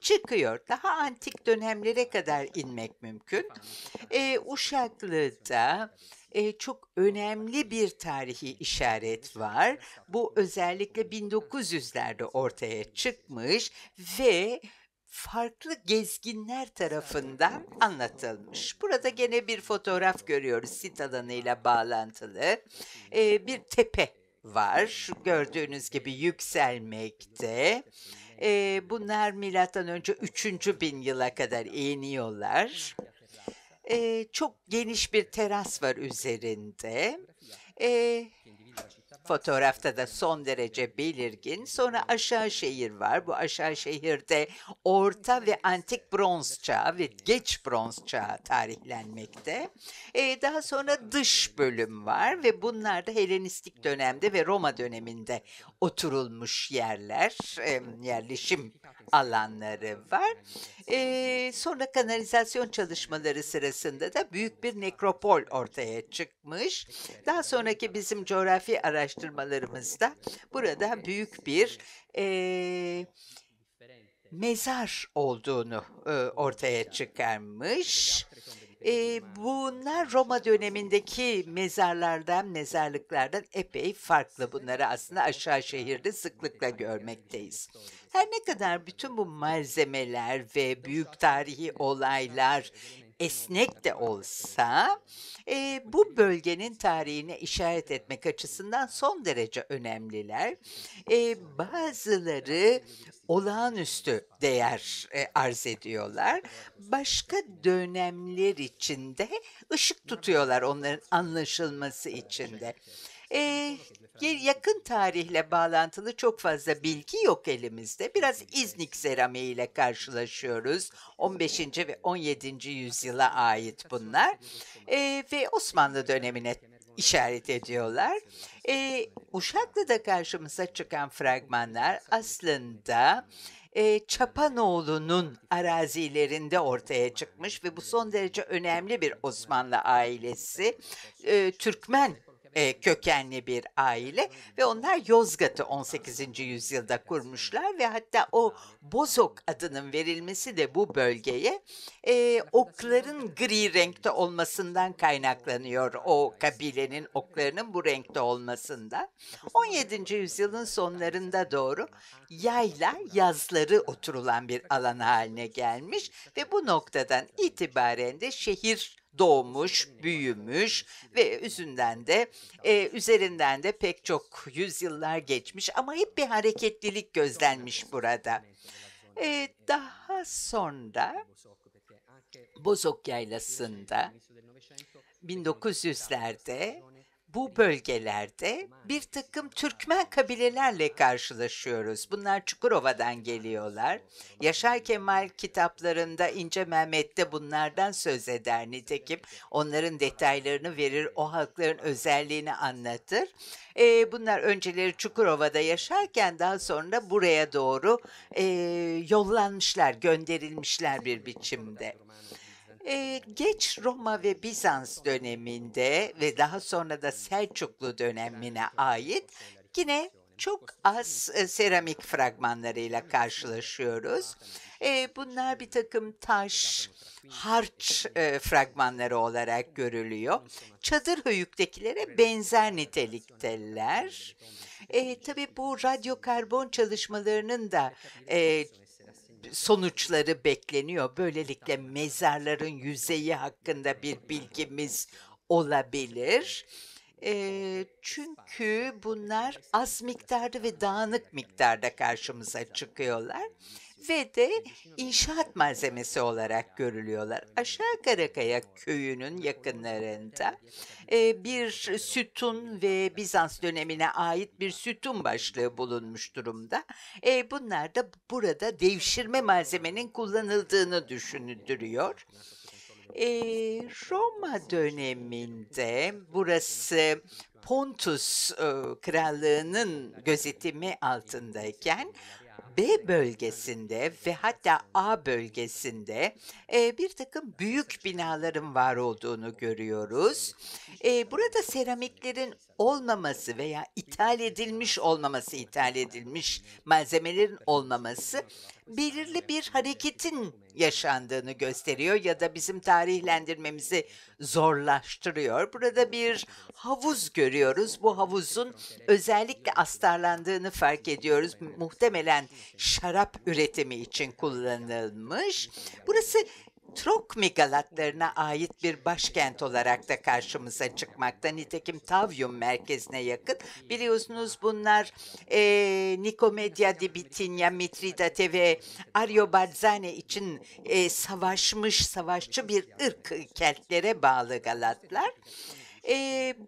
çıkıyor. Daha antik dönemlere kadar inmek mümkün. E, Uşaklı'da e, çok önemli bir tarihi işaret var. Bu özellikle 1900'lerde ortaya çıkmış ve farklı gezginler tarafından anlatılmış. Burada gene bir fotoğraf görüyoruz sit alanıyla bağlantılı. E, bir tepe var. Gördüğünüz gibi yükselmekte. E, bunlar milattan önce 3. bin yıla kadar iniyorlar. E, çok geniş bir teras var üzerinde. E, Fotoğrafta da son derece belirgin. Sonra aşağı şehir var. Bu aşağı şehirde orta ve antik bronz çağı ve geç bronz çağı tarihlenmekte. Ee, daha sonra dış bölüm var ve bunlar da Helenistik dönemde ve Roma döneminde oturulmuş yerler, e, yerleşim alanları var. Ee, sonra kanalizasyon çalışmaları sırasında da büyük bir nekropol ortaya çıkmış. Daha sonraki bizim coğrafi araştırmalarımız araştırmalarımızda burada büyük bir e, mezar olduğunu e, ortaya çıkarmış. E, bunlar Roma dönemindeki mezarlardan, mezarlıklardan epey farklı. Bunları aslında aşağı şehirde sıklıkla görmekteyiz. Her ne kadar bütün bu malzemeler ve büyük tarihi olaylar esnek de olsa e, bu bölgenin tarihine işaret etmek açısından son derece önemliler. E, bazıları olağanüstü değer e, arz ediyorlar. Başka dönemler içinde ışık tutuyorlar onların anlaşılması içinde e, yakın tarihle bağlantılı çok fazla bilgi yok elimizde. Biraz İznik seramiği ile karşılaşıyoruz. 15. ve 17. yüzyıla ait bunlar e, ve Osmanlı dönemine işaret ediyorlar. E, Uşaklı'da karşımıza çıkan fragmanlar aslında e, Çapanoğlu'nun arazilerinde ortaya çıkmış ve bu son derece önemli bir Osmanlı ailesi e, Türkmen e, kökenli bir aile ve onlar Yozgat'ı 18. yüzyılda kurmuşlar ve hatta o Bozok adının verilmesi de bu bölgeye e, okların gri renkte olmasından kaynaklanıyor. O kabilenin oklarının bu renkte olmasından. 17. yüzyılın sonlarında doğru yayla yazları oturulan bir alan haline gelmiş ve bu noktadan itibaren de şehir doğmuş, büyümüş ve üzerinden de e, üzerinden de pek çok yüzyıllar geçmiş ama hep bir hareketlilik gözlenmiş burada. E, daha sonra Bozok Yaylası'nda 1900'lerde bu bölgelerde bir takım Türkmen kabilelerle karşılaşıyoruz. Bunlar Çukurova'dan geliyorlar. Yaşar Kemal kitaplarında İnce Mehmet'te bunlardan söz eder nitekim. Onların detaylarını verir, o halkların özelliğini anlatır. E, bunlar önceleri Çukurova'da yaşarken daha sonra buraya doğru e, yollanmışlar, gönderilmişler bir biçimde. Ee, geç Roma ve Bizans döneminde ve daha sonra da Selçuklu dönemine ait yine çok az e, seramik fragmanlarıyla karşılaşıyoruz. E, bunlar bir takım taş, harç e, fragmanları olarak görülüyor. Çadır höyüktekilere benzer nitelikteler. E, tabii bu radyokarbon çalışmalarının da e, sonuçları bekleniyor. Böylelikle mezarların yüzeyi hakkında bir bilgimiz olabilir. E, çünkü bunlar az miktarda ve dağınık miktarda karşımıza çıkıyorlar ve de inşaat malzemesi olarak görülüyorlar. Aşağı Karakaya köyünün yakınlarında e, bir sütun ve Bizans dönemine ait bir sütun başlığı bulunmuş durumda. E, bunlar da burada devşirme malzemenin kullanıldığını düşündürüyor. E, Roma döneminde burası Pontus e, krallığının gözetimi altındayken B bölgesinde ve hatta A bölgesinde e, bir takım büyük binaların var olduğunu görüyoruz. E, burada seramiklerin olmaması veya ithal edilmiş olmaması, ithal edilmiş malzemelerin olmaması belirli bir hareketin yaşandığını gösteriyor ya da bizim tarihlendirmemizi zorlaştırıyor. Burada bir havuz görüyoruz. Bu havuzun özellikle astarlandığını fark ediyoruz. Muhtemelen şarap üretimi için kullanılmış. Burası Trok megalatlarına ait bir başkent olarak da karşımıza çıkmakta. Nitekim Tavyum merkezine yakın. Biliyorsunuz bunlar e, Nikomedia di Bitinia, Mitridate ve Ario Ariobarzane için e, savaşmış, savaşçı bir ırk keltlere bağlı Galatlar. E,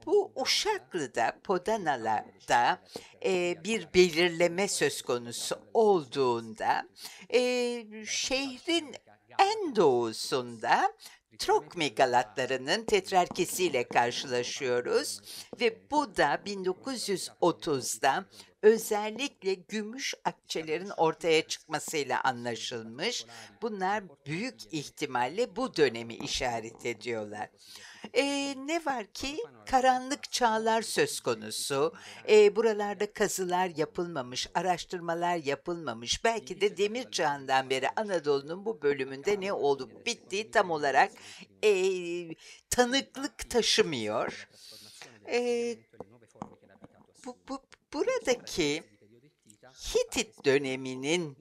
bu Uşaklı'da, Podanalar'da e, bir belirleme söz konusu olduğunda e, şehrin en doğusunda Trok megalatlarının tetrarkesiyle karşılaşıyoruz ve bu da 1930'da özellikle gümüş akçelerin ortaya çıkmasıyla anlaşılmış. Bunlar büyük ihtimalle bu dönemi işaret ediyorlar. E, ne var ki karanlık çağlar söz konusu. E, buralarda kazılar yapılmamış, araştırmalar yapılmamış. Belki de demir çağından beri Anadolu'nun bu bölümünde ne olup bittiği tam olarak e, tanıklık taşımıyor. E, bu, bu, buradaki Hitit döneminin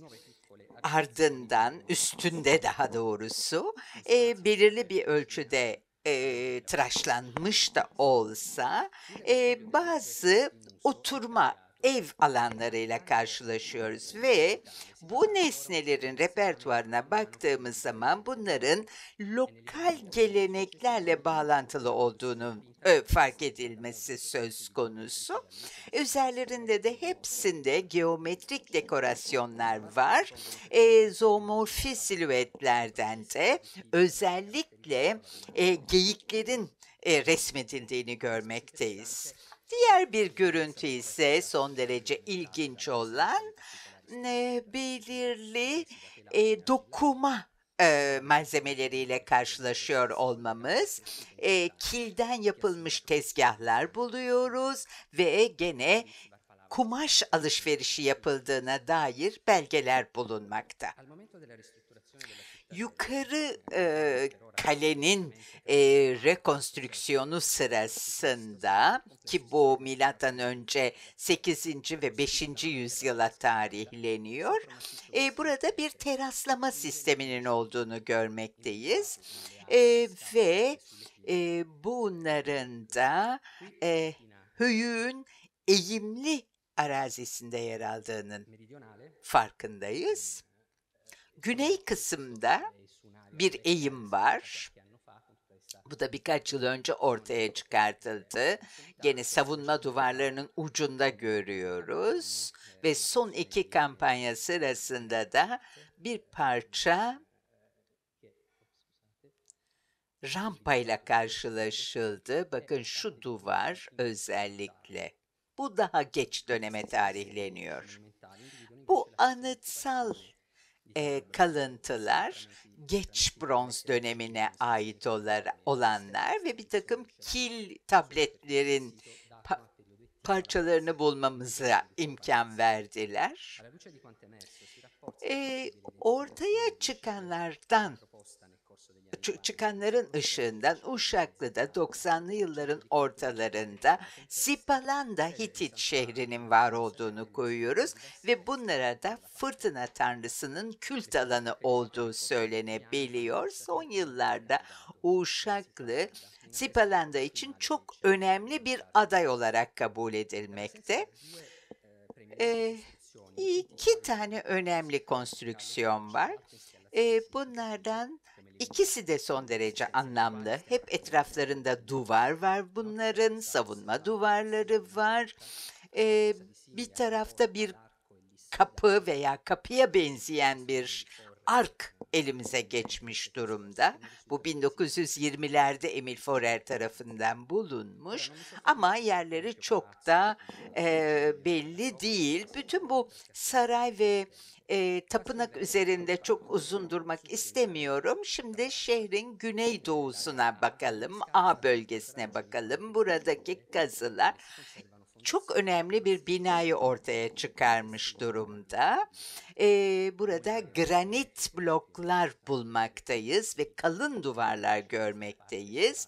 ardından üstünde daha doğrusu e, belirli bir ölçüde e, tıraşlanmış da olsa e, bazı oturma ev alanlarıyla karşılaşıyoruz ve bu nesnelerin repertuarına baktığımız zaman bunların lokal geleneklerle bağlantılı olduğunu e, fark edilmesi söz konusu. Üzerlerinde de hepsinde geometrik dekorasyonlar var. E, zoomorfi silüetlerden de özellikle e, geyiklerin e, resmedildiğini görmekteyiz. Diğer bir görüntü ise son derece ilginç olan ne belirli e, dokuma e, malzemeleriyle karşılaşıyor olmamız. E, kilden yapılmış tezgahlar buluyoruz ve gene kumaş alışverişi yapıldığına dair belgeler bulunmakta. Yukarı e, kalenin e, rekonstrüksiyonu sırasında ki bu milattan önce 8. ve 5. yüzyıla tarihleniyor. E, burada bir teraslama sisteminin olduğunu görmekteyiz. E, ve e, bunların da e, hüyün eğimli arazisinde yer aldığının farkındayız güney kısımda bir eğim var. Bu da birkaç yıl önce ortaya çıkartıldı. Gene savunma duvarlarının ucunda görüyoruz. Ve son iki kampanya sırasında da bir parça rampayla karşılaşıldı. Bakın şu duvar özellikle. Bu daha geç döneme tarihleniyor. Bu anıtsal e, kalıntılar, geç bronz dönemine ait olanlar ve bir takım kil tabletlerin parçalarını bulmamıza imkan verdiler. E, ortaya çıkanlardan çıkanların ışığından Uşaklı'da 90'lı yılların ortalarında Sipalanda Hitit şehrinin var olduğunu koyuyoruz ve bunlara da fırtına tanrısının kült alanı olduğu söylenebiliyor. Son yıllarda Uşaklı Sipalanda için çok önemli bir aday olarak kabul edilmekte. Ee, iki tane önemli konstrüksiyon var. E, bunlardan İkisi de son derece anlamlı. Hep etraflarında duvar var bunların, savunma duvarları var. Ee, bir tarafta bir kapı veya kapıya benzeyen bir ark elimize geçmiş durumda. Bu 1920'lerde Emil Forer tarafından bulunmuş ama yerleri çok da e, belli değil. Bütün bu saray ve e, tapınak üzerinde çok uzun durmak istemiyorum. Şimdi şehrin güneydoğusuna bakalım, A bölgesine bakalım. Buradaki kazılar çok önemli bir binayı ortaya çıkarmış durumda. Ee, burada granit bloklar bulmaktayız ve kalın duvarlar görmekteyiz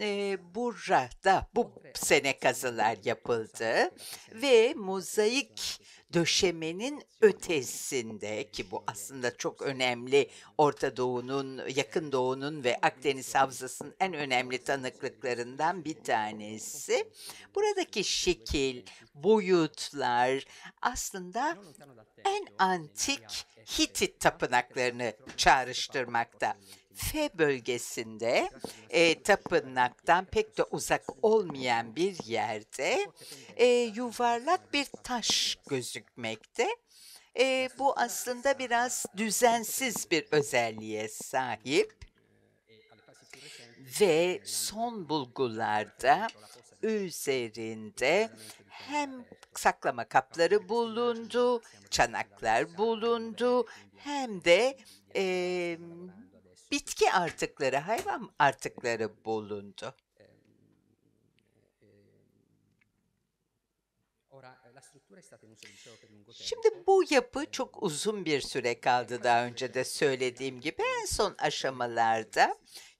e, burada bu sene kazılar yapıldı ve mozaik döşemenin ötesinde ki bu aslında çok önemli Orta Doğu'nun, Yakın Doğu'nun ve Akdeniz Havzası'nın en önemli tanıklıklarından bir tanesi. Buradaki şekil, boyutlar aslında en antik Hitit tapınaklarını çağrıştırmakta. F bölgesinde e, tapınaktan pek de uzak olmayan bir yerde e, yuvarlak bir taş gözükmekte. E, bu aslında biraz düzensiz bir özelliğe sahip ve son bulgularda üzerinde hem saklama kapları bulundu, çanaklar bulundu hem de e, bitki artıkları, hayvan artıkları bulundu. Eh, Şimdi bu yapı çok uzun bir süre kaldı daha önce de söylediğim gibi. En son aşamalarda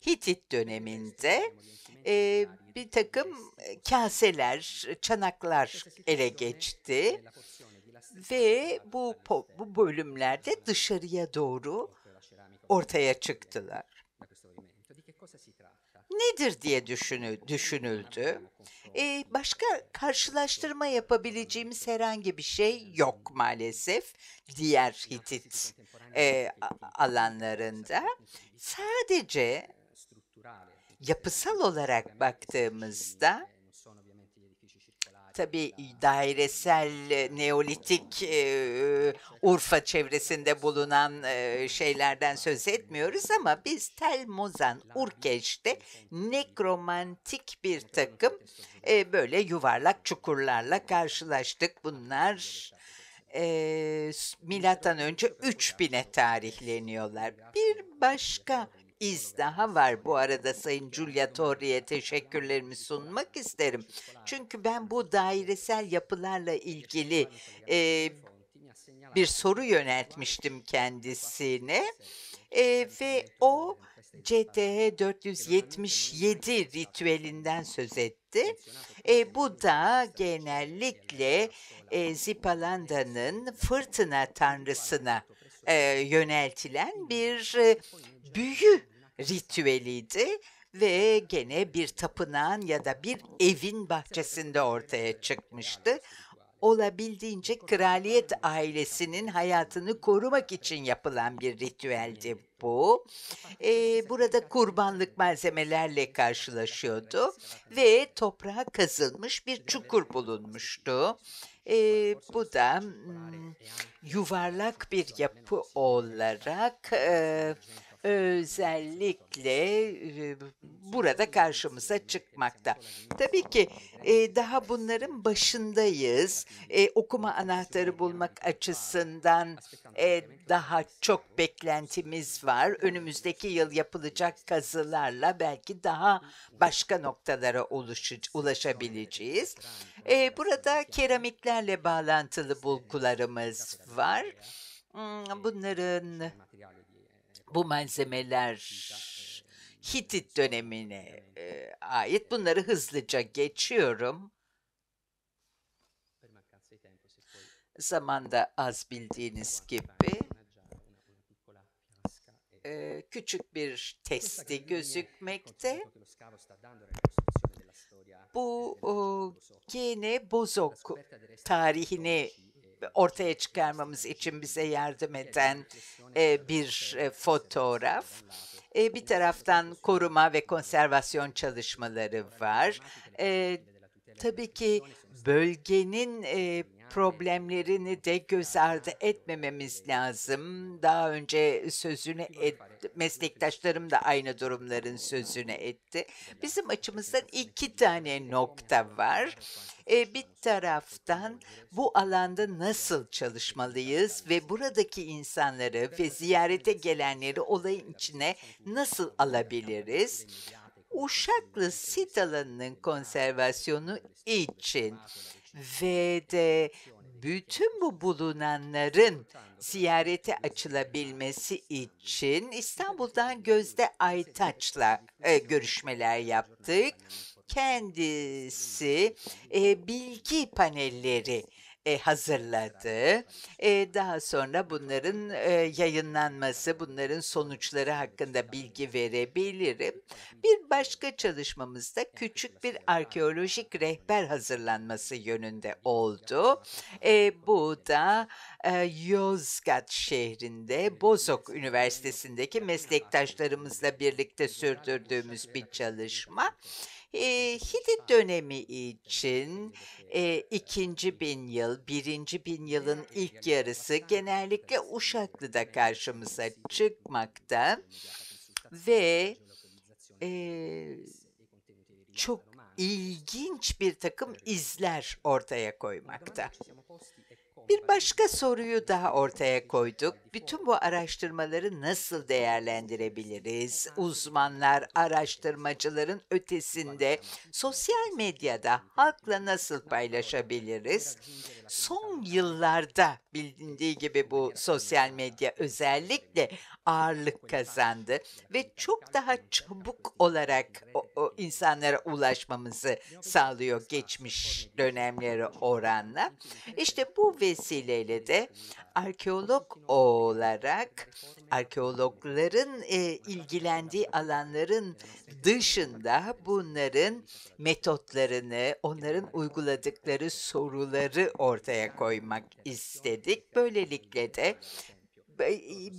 Hitit döneminde e, bir takım eh, kaseler, çanaklar ele geçti ve bu, bu bölümlerde dışarıya doğru ortaya çıktılar. Nedir diye düşünü, düşünüldü. Ee, başka karşılaştırma yapabileceğimiz herhangi bir şey yok maalesef diğer Hitit e, alanlarında. Sadece yapısal olarak baktığımızda tabii dairesel neolitik e, Urfa çevresinde bulunan e, şeylerden söz etmiyoruz ama biz Tel Mozan Urkeş'te nekromantik bir takım e, böyle yuvarlak çukurlarla karşılaştık. Bunlar e, milattan önce 3000'e tarihleniyorlar. Bir başka iz daha var bu arada Sayın Julia Torre'ye teşekkürlerimi sunmak isterim. Çünkü ben bu dairesel yapılarla ilgili e, bir soru yöneltmiştim kendisine e, ve o CTH 477 ritüelinden söz etti. E, bu da genellikle e, Zipalanda'nın fırtına tanrısına e, yöneltilen bir e, büyü ritüeliydi ve gene bir tapınağın ya da bir evin bahçesinde ortaya çıkmıştı. Olabildiğince kraliyet ailesinin hayatını korumak için yapılan bir ritüeldi bu. Ee, burada kurbanlık malzemelerle karşılaşıyordu ve toprağa kazılmış bir çukur bulunmuştu. ee, bu da hmm, yuvarlak bir yapı olarak e, özellikle burada karşımıza çıkmakta. Tabii ki daha bunların başındayız. Okuma anahtarı bulmak açısından daha çok beklentimiz var. Önümüzdeki yıl yapılacak kazılarla belki daha başka noktalara ulaşabileceğiz. Burada keramiklerle bağlantılı bulgularımız var. Hmm, bunların bu malzemeler Hitit dönemine e, ait. Bunları hızlıca geçiyorum. Zamanda az bildiğiniz gibi e, küçük bir testi gözükmekte. Bu o, gene bozok tarihini ortaya çıkarmamız için bize yardım eden e, bir e, fotoğraf. E, bir taraftan koruma ve konservasyon çalışmaları var. E, tabii ki bölgenin e, problemlerini de göz ardı etmememiz lazım. Daha önce sözünü et, meslektaşlarım da aynı durumların sözünü etti. Bizim açımızdan iki tane nokta var. E, bir taraftan bu alanda nasıl çalışmalıyız ve buradaki insanları ve ziyarete gelenleri olayın içine nasıl alabiliriz? Uşaklı sit alanının konservasyonu için ve de bütün bu bulunanların ziyarete açılabilmesi için İstanbul'dan Gözde Aytaç'la e, görüşmeler yaptık. Kendisi e, bilgi panelleri e, hazırladı. E, daha sonra bunların e, yayınlanması, bunların sonuçları hakkında bilgi verebilirim. Bir başka çalışmamızda küçük bir arkeolojik rehber hazırlanması yönünde oldu. E, bu da e, Yozgat şehrinde Bozok Üniversitesi'ndeki meslektaşlarımızla birlikte sürdürdüğümüz bir çalışma. E, Hitit dönemi için e, ikinci bin yıl, birinci bin yılın ilk yarısı genellikle Uşaklı'da karşımıza çıkmakta ve e, çok ilginç bir takım izler ortaya koymakta. Bir başka soruyu daha ortaya koyduk. Bütün bu araştırmaları nasıl değerlendirebiliriz? Uzmanlar, araştırmacıların ötesinde sosyal medyada halkla nasıl paylaşabiliriz? Son yıllarda bilindiği gibi bu sosyal medya özellikle ağırlık kazandı ve çok daha çabuk olarak o, o insanlara ulaşmamızı sağlıyor geçmiş dönemlere oranla. İşte bu vesileyle de arkeolog olarak arkeologların e, ilgilendiği alanların dışında bunların metotlarını, onların uyguladıkları soruları ortaya koymak istedik. Böylelikle de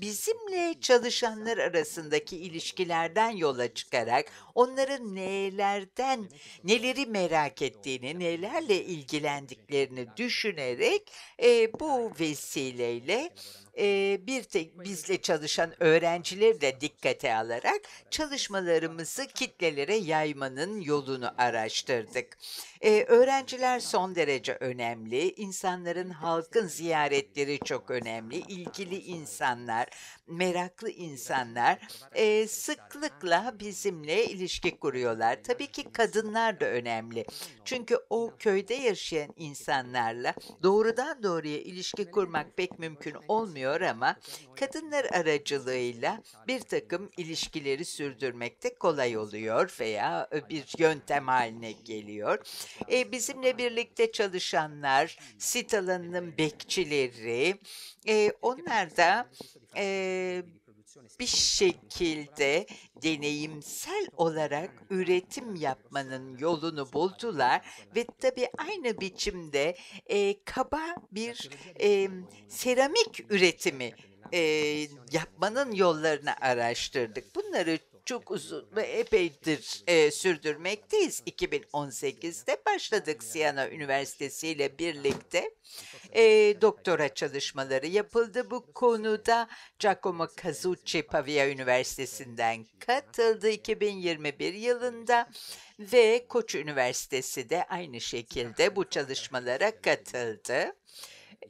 bizimle çalışanlar arasındaki ilişkilerden yola çıkarak onların nelerden, neleri merak ettiğini, nelerle ilgilendiklerini düşünerek e, bu vesileyle e, bir tek bizle çalışan öğrencileri de dikkate alarak çalışmalarımızı kitlelere yaymanın yolunu araştırdık. Ee, öğrenciler son derece önemli, insanların halkın ziyaretleri çok önemli, ilgili insanlar, meraklı insanlar e, sıklıkla bizimle ilişki kuruyorlar. Tabii ki kadınlar da önemli. Çünkü o köyde yaşayan insanlarla doğrudan doğruya ilişki kurmak pek mümkün olmuyor ama kadınlar aracılığıyla bir takım ilişkileri sürdürmekte kolay oluyor veya bir yöntem haline geliyor. E, bizimle birlikte çalışanlar, sit alanının bekçileri, e, onlar da e, bir şekilde deneyimsel olarak üretim yapmanın yolunu buldular ve tabii aynı biçimde e, kaba bir e, seramik üretimi e, yapmanın yollarını araştırdık. Bunları çok uzun ve epeydir e, sürdürmekteyiz. 2018'de başladık Siyana Üniversitesi ile birlikte. E, doktora çalışmaları yapıldı bu konuda. Giacomo Cazucci Pavia Üniversitesi'nden katıldı 2021 yılında ve Koç Üniversitesi de aynı şekilde bu çalışmalara katıldı.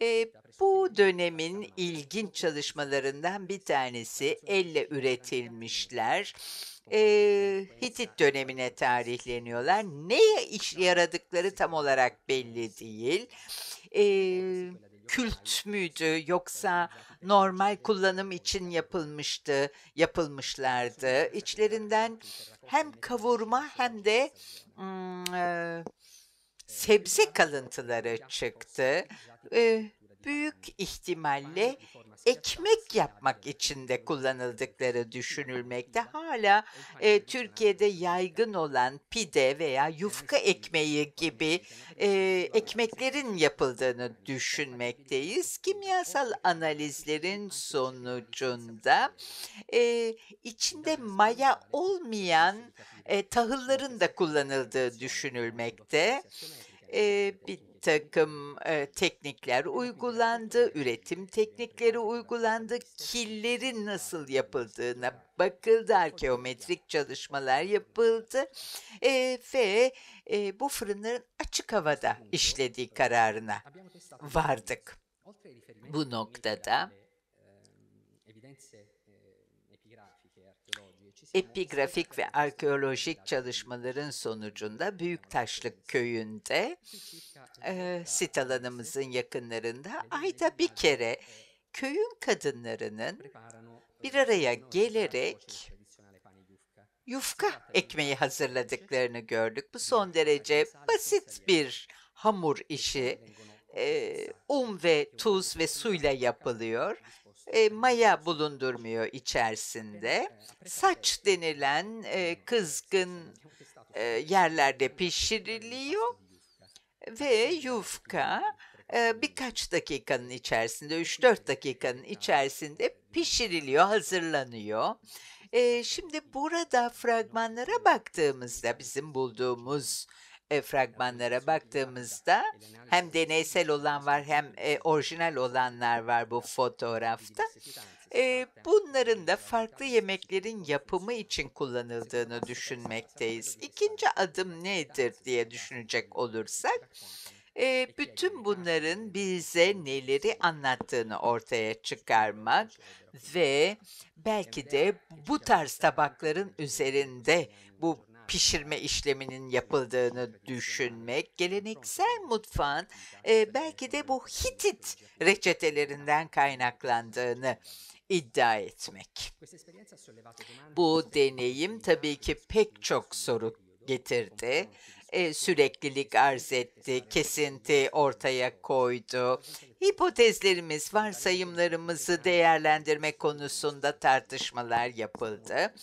E, bu dönemin ilginç çalışmalarından bir tanesi elle üretilmişler. E, Hitit dönemine tarihleniyorlar. Neye iş yaradıkları tam olarak belli değil. E, kült müydü yoksa normal kullanım için yapılmıştı, yapılmışlardı. İçlerinden hem kavurma hem de ım, sebze kalıntıları çıktı. E, büyük ihtimalle ekmek yapmak için de kullanıldıkları düşünülmekte. Hala e, Türkiye'de yaygın olan pide veya yufka ekmeği gibi e, ekmeklerin yapıldığını düşünmekteyiz. Kimyasal analizlerin sonucunda e, içinde maya olmayan e, tahılların da kullanıldığı düşünülmekte. E, bir takım e, teknikler uygulandı, üretim teknikleri uygulandı, killerin nasıl yapıldığına bakıldı, arkeometrik çalışmalar yapıldı e, ve e, bu fırınların açık havada işlediği kararına vardık. Bu noktada epigrafik ve arkeolojik çalışmaların sonucunda Büyüktaşlık köyünde e, sit alanımızın yakınlarında ayda bir kere köyün kadınlarının bir araya gelerek yufka ekmeği hazırladıklarını gördük. Bu son derece basit bir hamur işi. E, un ve tuz ve suyla yapılıyor e, maya bulundurmuyor içerisinde. Saç denilen e, hmm. kızgın e, yerlerde pişiriliyor ve yufka e, birkaç dakikanın içerisinde, 3-4 dakikanın içerisinde pişiriliyor, hazırlanıyor. E, şimdi burada fragmanlara baktığımızda bizim bulduğumuz e, fragmanlara baktığımızda hem deneysel olan var hem e, orijinal olanlar var bu fotoğrafta. E, bunların da farklı yemeklerin yapımı için kullanıldığını düşünmekteyiz. İkinci adım nedir diye düşünecek olursak, e, bütün bunların bize neleri anlattığını ortaya çıkarmak ve belki de bu tarz tabakların üzerinde bu pişirme işleminin yapıldığını düşünmek geleneksel mutfağın e, belki de bu Hitit reçetelerinden kaynaklandığını iddia etmek. Bu deneyim tabii ki pek çok soru getirdi süreklilik arz etti, kesinti ortaya koydu. Hipotezlerimiz, varsayımlarımızı değerlendirme konusunda tartışmalar yapıldı.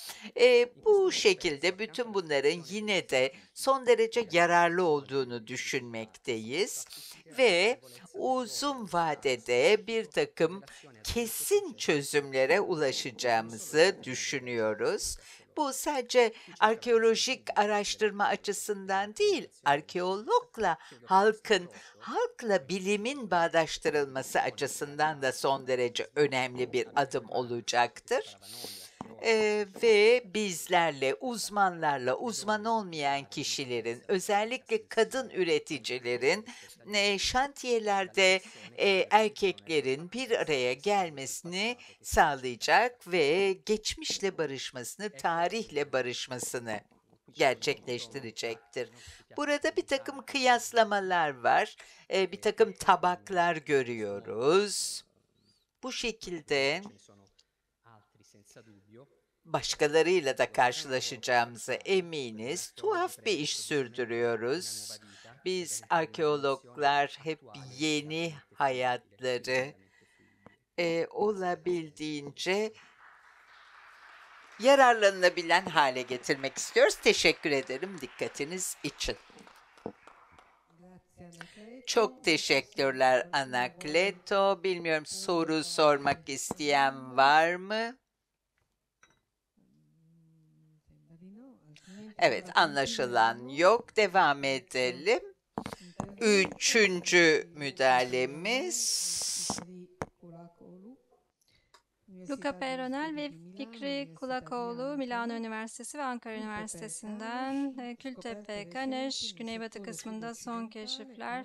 E, bu şekilde bütün bunların yine de son derece yararlı olduğunu düşünmekteyiz ve uzun vadede bir takım kesin çözümlere ulaşacağımızı düşünüyoruz bu sadece arkeolojik araştırma açısından değil, arkeologla halkın, halkla bilimin bağdaştırılması açısından da son derece önemli bir adım olacaktır. Ee, ve bizlerle, uzmanlarla, uzman olmayan kişilerin, özellikle kadın üreticilerin e, şantiyelerde e, erkeklerin bir araya gelmesini sağlayacak ve geçmişle barışmasını, tarihle barışmasını gerçekleştirecektir. Burada bir takım kıyaslamalar var, e, bir takım tabaklar görüyoruz. Bu şekilde başkalarıyla da karşılaşacağımıza eminiz. Tuhaf bir iş sürdürüyoruz. Biz arkeologlar hep yeni hayatları e, olabildiğince yararlanılabilen hale getirmek istiyoruz. Teşekkür ederim dikkatiniz için. Çok teşekkürler Anakleto. Bilmiyorum soru sormak isteyen var mı? Evet anlaşılan yok. Devam edelim. Üçüncü müdahalemiz. Luca Peronel ve Fikri Kulakoğlu Milano Üniversitesi ve Ankara Üniversitesi'nden e, Kültepe, Kaneş, Güneybatı kısmında son keşifler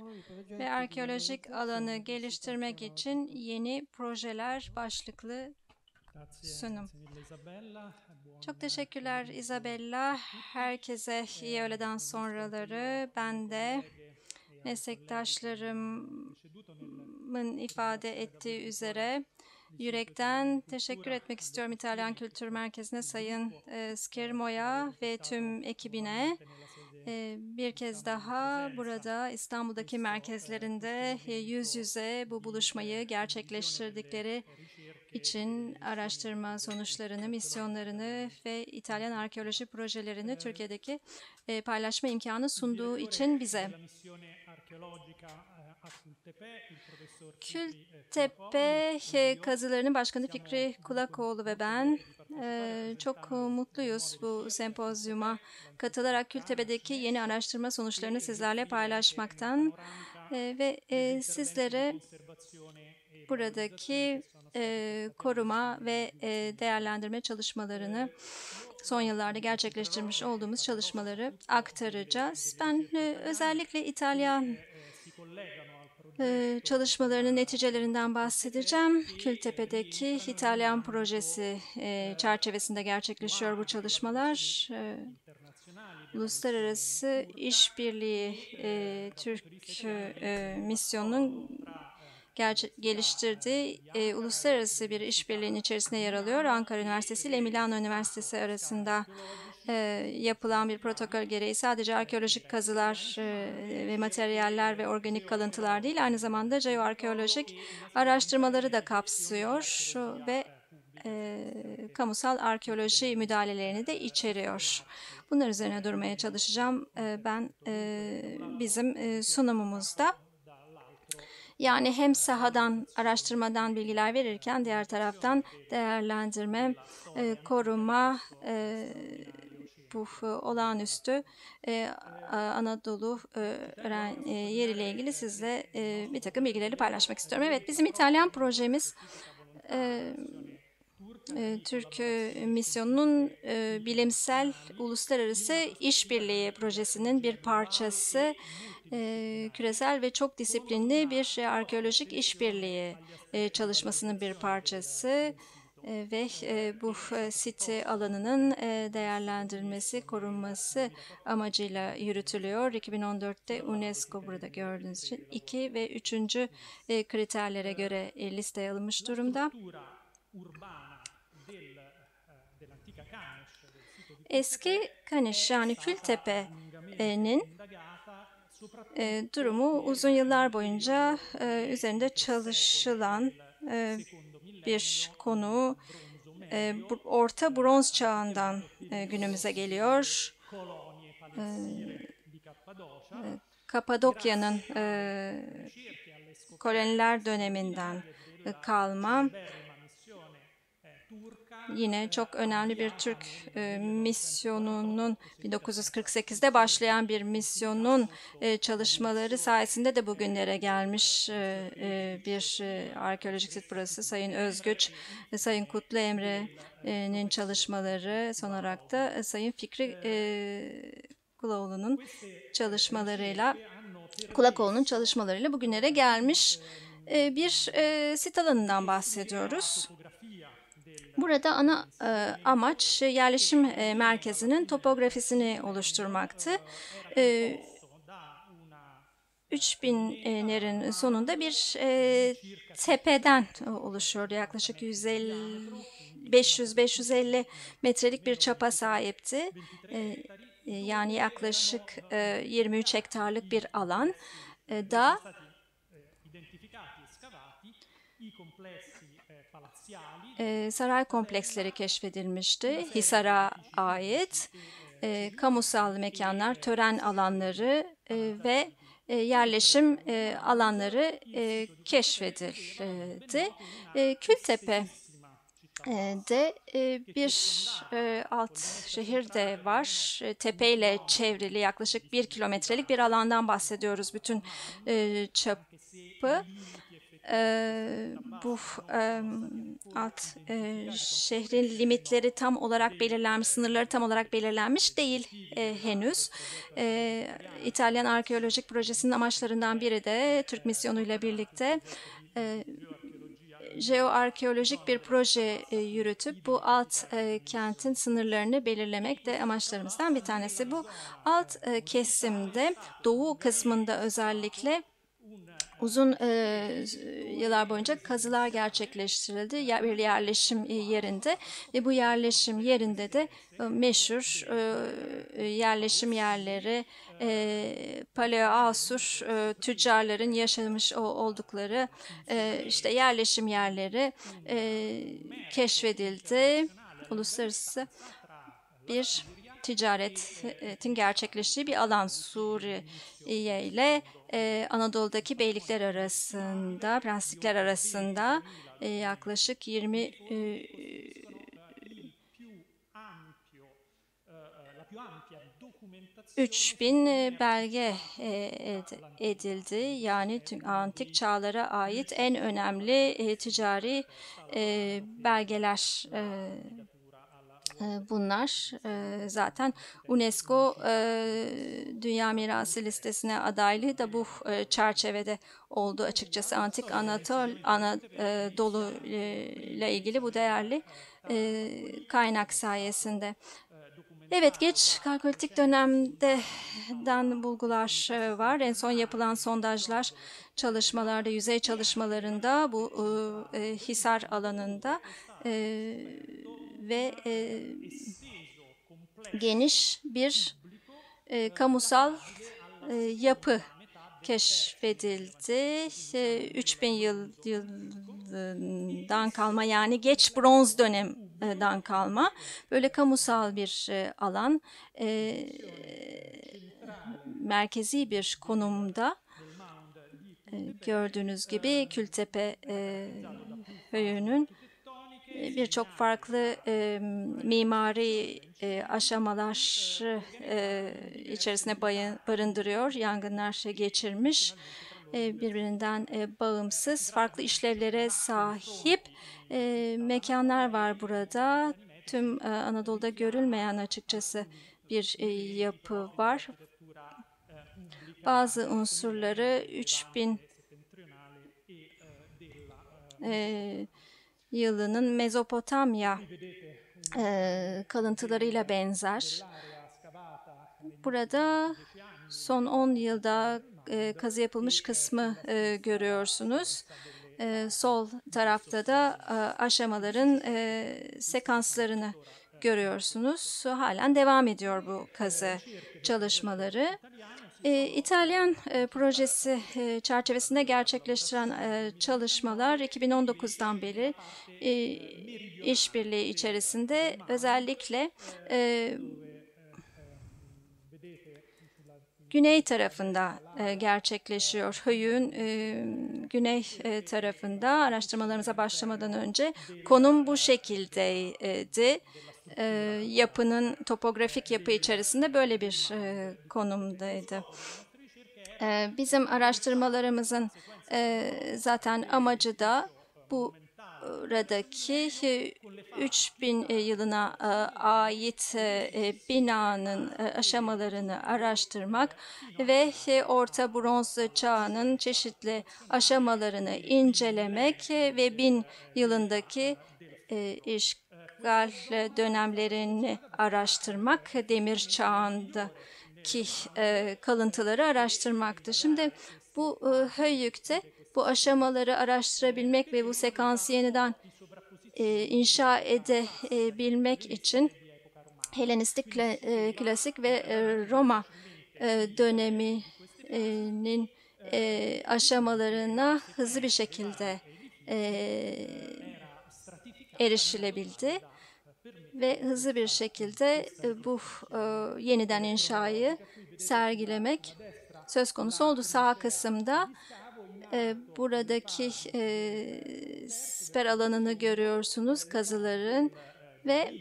ve arkeolojik alanı geliştirmek için yeni projeler başlıklı sunum. Çok teşekkürler Isabella. Herkese iyi eh, öğleden sonraları. Ben de e meslektaşlarımın ifade ettiği üzere yürekten teşekkür etmek istiyorum İtalyan Kültür Merkezi'ne Sayın e, ve tüm ekibine. Eh, bir kez daha burada İstanbul'daki merkezlerinde yüz yüze bu buluşmayı gerçekleştirdikleri için araştırma sonuçlarını, misyonlarını ve İtalyan arkeoloji projelerini Türkiye'deki e, paylaşma imkanı sunduğu için bize. Kültepe e, kazılarının başkanı Fikri Kulakoğlu ve ben e, çok mutluyuz bu sempozyuma katılarak Kültepe'deki yeni araştırma sonuçlarını sizlerle paylaşmaktan ve sizlere buradaki e, koruma ve e, değerlendirme çalışmalarını son yıllarda gerçekleştirmiş olduğumuz çalışmaları aktaracağız. Ben e, özellikle İtalya çalışmalarının neticelerinden bahsedeceğim. Kültepe'deki İtalyan projesi çerçevesinde gerçekleşiyor bu çalışmalar. E, Uluslararası İşbirliği Türk misyonunun geliştirdiği e, uluslararası bir işbirliğinin içerisinde yer alıyor. Ankara Üniversitesi ile Milano Üniversitesi arasında e, yapılan bir protokol gereği sadece arkeolojik kazılar e, ve materyaller ve organik kalıntılar değil, aynı zamanda jeoarkeolojik araştırmaları da kapsıyor ve e, kamusal arkeoloji müdahalelerini de içeriyor. Bunlar üzerine durmaya çalışacağım. E, ben e, bizim e, sunumumuzda yani hem sahadan, araştırmadan bilgiler verirken diğer taraftan değerlendirme, e, koruma, e, bu olağanüstü e, Anadolu e, öğren, ilgili sizle bir takım bilgileri paylaşmak istiyorum. Evet, bizim İtalyan projemiz Türk misyonunun bilimsel uluslararası işbirliği projesinin bir parçası. E, küresel ve çok disiplinli bir e, arkeolojik işbirliği e, çalışmasının bir parçası ve bu site alanının değerlendirilmesi, korunması amacıyla yürütülüyor. 2014'te UNESCO burada gördüğünüz için iki ve üçüncü kriterlere göre e, listeye alınmış durumda. Eski Kaniş yani Fültepe'nin e, durumu uzun yıllar boyunca e, üzerinde çalışılan e, bir konu. E, Orta Bronz Çağı'ndan e, günümüze geliyor. E, e, Kapadokya'nın e, koloniler döneminden e, kalma yine çok önemli bir Türk e, misyonunun 1948'de başlayan bir misyonun e, çalışmaları sayesinde de bugünlere gelmiş e, e, bir e, arkeolojik sit burası. Sayın Özgüç, e, Sayın Kutlu Emre'nin çalışmaları son olarak da e, Sayın Fikri e, Kulaoğlu'nun çalışmalarıyla Kulakoğlu'nun çalışmalarıyla bugünlere gelmiş e, bir e, sit alanından bahsediyoruz. Burada ana e, amaç şey, yerleşim e, merkezinin topografisini oluşturmaktı. E, 3000'lerin sonunda bir e, tepeden oluşuyordu. Yaklaşık 500-550 metrelik bir çapa sahipti. E, e yani yaklaşık e, 23 hektarlık bir alan e, da e, saray kompleksleri keşfedilmişti. Hisar'a ait e, kamusal mekanlar, tören alanları e, ve e, yerleşim e, alanları e, keşfedildi. E, Kültepe e, de e, bir e, alt şehir de var. Tepeyle çevrili yaklaşık bir kilometrelik bir alandan bahsediyoruz bütün çapı e, bu e, at e, şehrin limitleri tam olarak belirlenmiş, sınırları tam olarak belirlenmiş değil e, henüz. E, İtalyan arkeolojik projesinin amaçlarından biri de Türk misyonuyla birlikte e, jeoarkeolojik bir proje yürütüp bu alt kentin sınırlarını belirlemek de amaçlarımızdan bir tanesi. Bu alt kesimde doğu kısmında özellikle Uzun e, yıllar boyunca kazılar gerçekleştirildi bir yerleşim yerinde ve bu yerleşim yerinde de e, meşhur e, yerleşim yerleri e, Paleo Asur e, tüccarların yaşamış oldukları e, işte yerleşim yerleri e, keşfedildi uluslararası bir ticaretin e, gerçekleştiği bir alan Suriye ile e, Anadolu'daki beylikler arasında, prenslikler arasında e, yaklaşık 20 e, Üç bin e, belge e, edildi. Yani antik çağlara ait en önemli ticari belgeler Bunlar zaten UNESCO Dünya Mirası listesine adaylığı da bu çerçevede oldu açıkçası. Antik Anatol, Anadolu ile ilgili bu değerli kaynak sayesinde. Evet, geç kalkolitik dönemdeden bulgular var. En son yapılan sondajlar çalışmalarda, yüzey çalışmalarında bu e, Hisar alanında ee, ve e, geniş bir e, kamusal e, yapı keşfedildi. E, 3000 yıl, yıldan kalma yani geç bronz dönemden kalma böyle kamusal bir e, alan e, merkezi bir konumda e, gördüğünüz gibi Kültepe e, Höyü'nün birçok farklı e, mimari e, aşamalar e, içerisine bayın, barındırıyor. Yangınlar şey geçirmiş, e, birbirinden e, bağımsız, farklı işlevlere sahip e, mekanlar var burada. Tüm e, Anadolu'da görülmeyen açıkçası bir e, yapı var. Bazı unsurları 3000 e, yılının Mezopotamya e, kalıntılarıyla benzer. Burada son 10 yılda e, kazı yapılmış kısmı e, görüyorsunuz. E, sol tarafta da e, aşamaların e, sekanslarını görüyorsunuz. Halen devam ediyor bu kazı çalışmaları. Ee, İtalyan e, projesi e, çerçevesinde gerçekleştiren e, çalışmalar 2019'dan beri işbirliği içerisinde özellikle güney tarafında gerçekleşiyor. HÜYÜ'nün güney tarafında araştırmalarımıza başlamadan önce konum bu şekildeydi e, yapının topografik yapı içerisinde böyle bir e, konumdaydı. E, bizim araştırmalarımızın e, zaten amacı da bu buradaki 3000 yılına ait binanın aşamalarını araştırmak ve Orta Bronz Çağı'nın çeşitli aşamalarını incelemek ve 1000 yılındaki iş intikal dönemlerini araştırmak demir çağındaki e, kalıntıları araştırmaktı. Şimdi bu e, Höyük'te bu aşamaları araştırabilmek ve bu sekansı yeniden e, inşa edebilmek için Helenistik klasik ve Roma döneminin aşamalarına hızlı bir şekilde erişilebildi ve hızlı bir şekilde e, bu e, yeniden inşayı sergilemek söz konusu oldu. Sağ kısımda e, buradaki e, siper alanını görüyorsunuz kazıların ve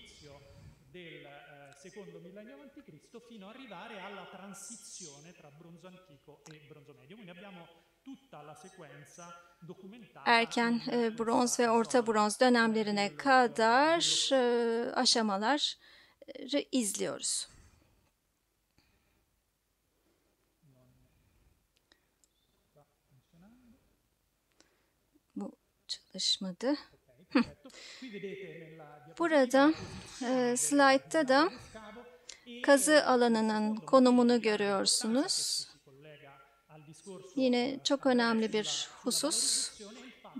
erken e, bronz ve orta bronz dönemlerine kadar e, aşamaları izliyoruz. Bu çalışmadı. Burada e, slaytta da kazı alanının konumunu görüyorsunuz yine çok önemli bir husus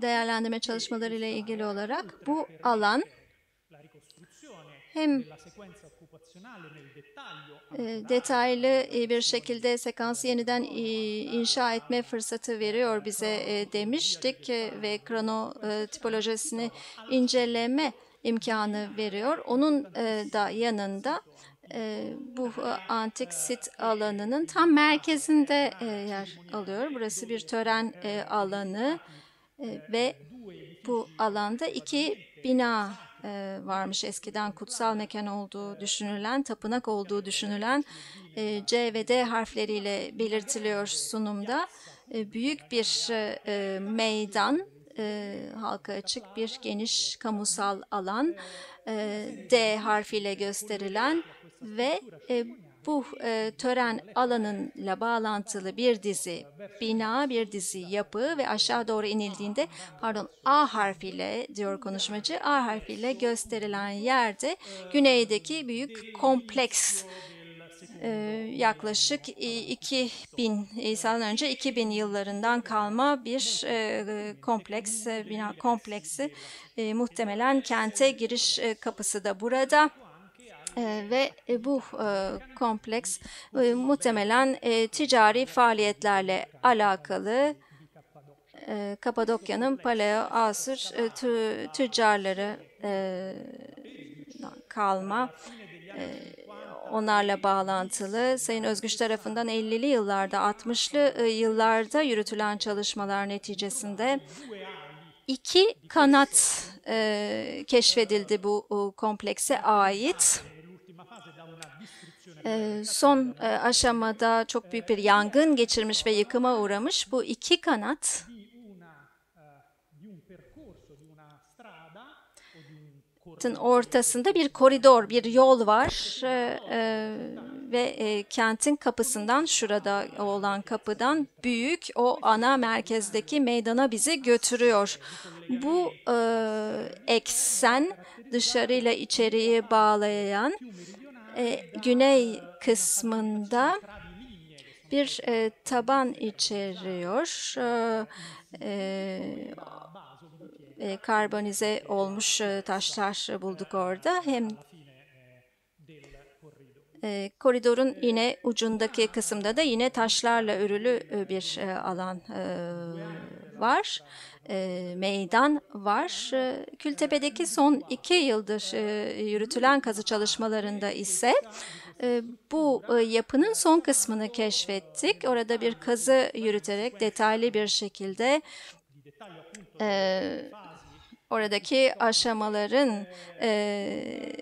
değerlendirme çalışmalarıyla ilgili olarak bu alan hem e, detaylı e, bir şekilde sekansı yeniden e, inşa etme fırsatı veriyor bize demiştik ve kronotipolojisini inceleme imkanı veriyor. Onun da yanında ee, bu e, antik sit alanının tam merkezinde e, yer alıyor. Burası bir tören e, alanı ve bu alanda iki bina varmış. Eskiden kutsal mekan olduğu düşünülen, tapınak olduğu düşünülen C ve D harfleriyle belirtiliyor sunumda. büyük bir meydan e, halka açık bir geniş kamusal alan e, D harfiyle gösterilen ve e, bu e, tören alanınla bağlantılı bir dizi bina, bir dizi yapı ve aşağı doğru inildiğinde pardon A harfiyle diyor konuşmacı A harfiyle gösterilen yerde güneydeki büyük kompleks ee, yaklaşık 2000 İsa'dan e, önce 2000 yıllarından kalma bir e, kompleks e, bina kompleksi muhtemelen kente giriş kapısı da burada ve bu kompleks muhtemelen ticari faaliyetlerle alakalı Kapadokya'nın Paleo Asur tüccarları kalma onlarla bağlantılı. Sayın Özgüç tarafından 50'li yıllarda, 60'lı e, yıllarda yürütülen çalışmalar neticesinde iki kanat e, keşfedildi bu e, komplekse ait. E, son e, aşamada çok büyük bir yangın geçirmiş ve yıkıma uğramış bu iki kanat kentin ortasında bir koridor, bir yol var e, e, ve e, kentin kapısından şurada olan kapıdan büyük o ana merkezdeki meydana bizi götürüyor. Bu e, eksen dışarıyla içeriği bağlayan e, güney kısmında bir e, taban içeriyor. Ee, e, e, e, karbonize olmuş e, taşlar bulduk orada. Hem e, koridorun yine ucundaki kısımda da yine taşlarla örülü bir alan var, meydan var. Kültepe'deki son iki yıldır yürütülen kazı çalışmalarında ise bu yapının son kısmını keşfettik. Orada bir kazı yürüterek detaylı bir şekilde oradaki aşamaların e,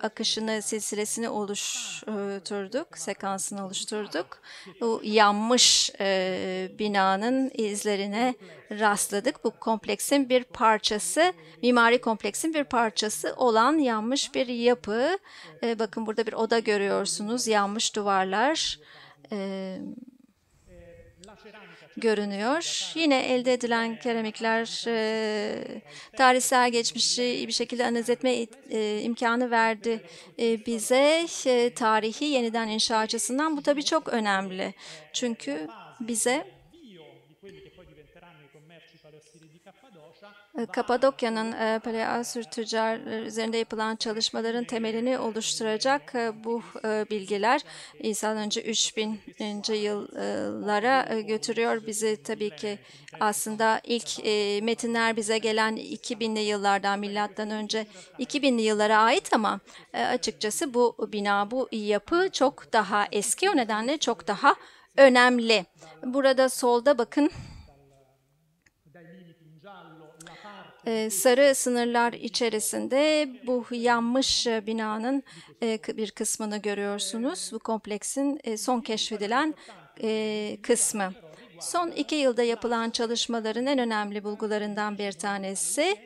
akışını, silsilesini oluşturduk, sekansını oluşturduk. Bu yanmış e, binanın izlerine rastladık. Bu kompleksin bir parçası, mimari kompleksin bir parçası olan yanmış bir yapı. E, bakın burada bir oda görüyorsunuz, yanmış duvarlar. Evet görünüyor. Yine elde edilen keramikler e, tarihsel geçmişi bir şekilde analiz etme e, imkanı verdi e, bize e, tarihi yeniden inşa açısından. Bu tabii çok önemli. Çünkü bize Ee, Kapadokya'nın e, Paleasür tüccar e, üzerinde yapılan çalışmaların temelini oluşturacak e, bu bilgiler insan önce 3000. yıllara götürüyor bizi tabii ki aslında ilk metinler bize gelen 2000'li yıllardan milattan önce 2000'li yıllara ait ama açıkçası bu bina bu yapı çok daha eski o nedenle çok daha önemli. Burada solda bakın Ee, sarı sınırlar içerisinde bu yanmış e, binanın e, bir kısmını görüyorsunuz. Bu kompleksin e, son keşfedilen kısmı. Son iki yılda yapılan çalışmaların en önemli bulgularından bir tanesi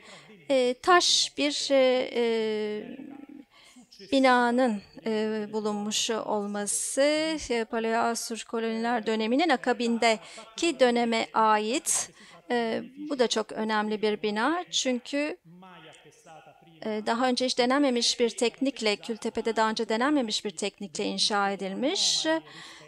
taş bir binanın bulunmuş olması Paleoasur koloniler döneminin akabindeki döneme ait e, bu da çok önemli bir bina çünkü e, daha önce hiç denememiş bir teknikle, Kültepe'de daha önce denememiş bir teknikle inşa edilmiş.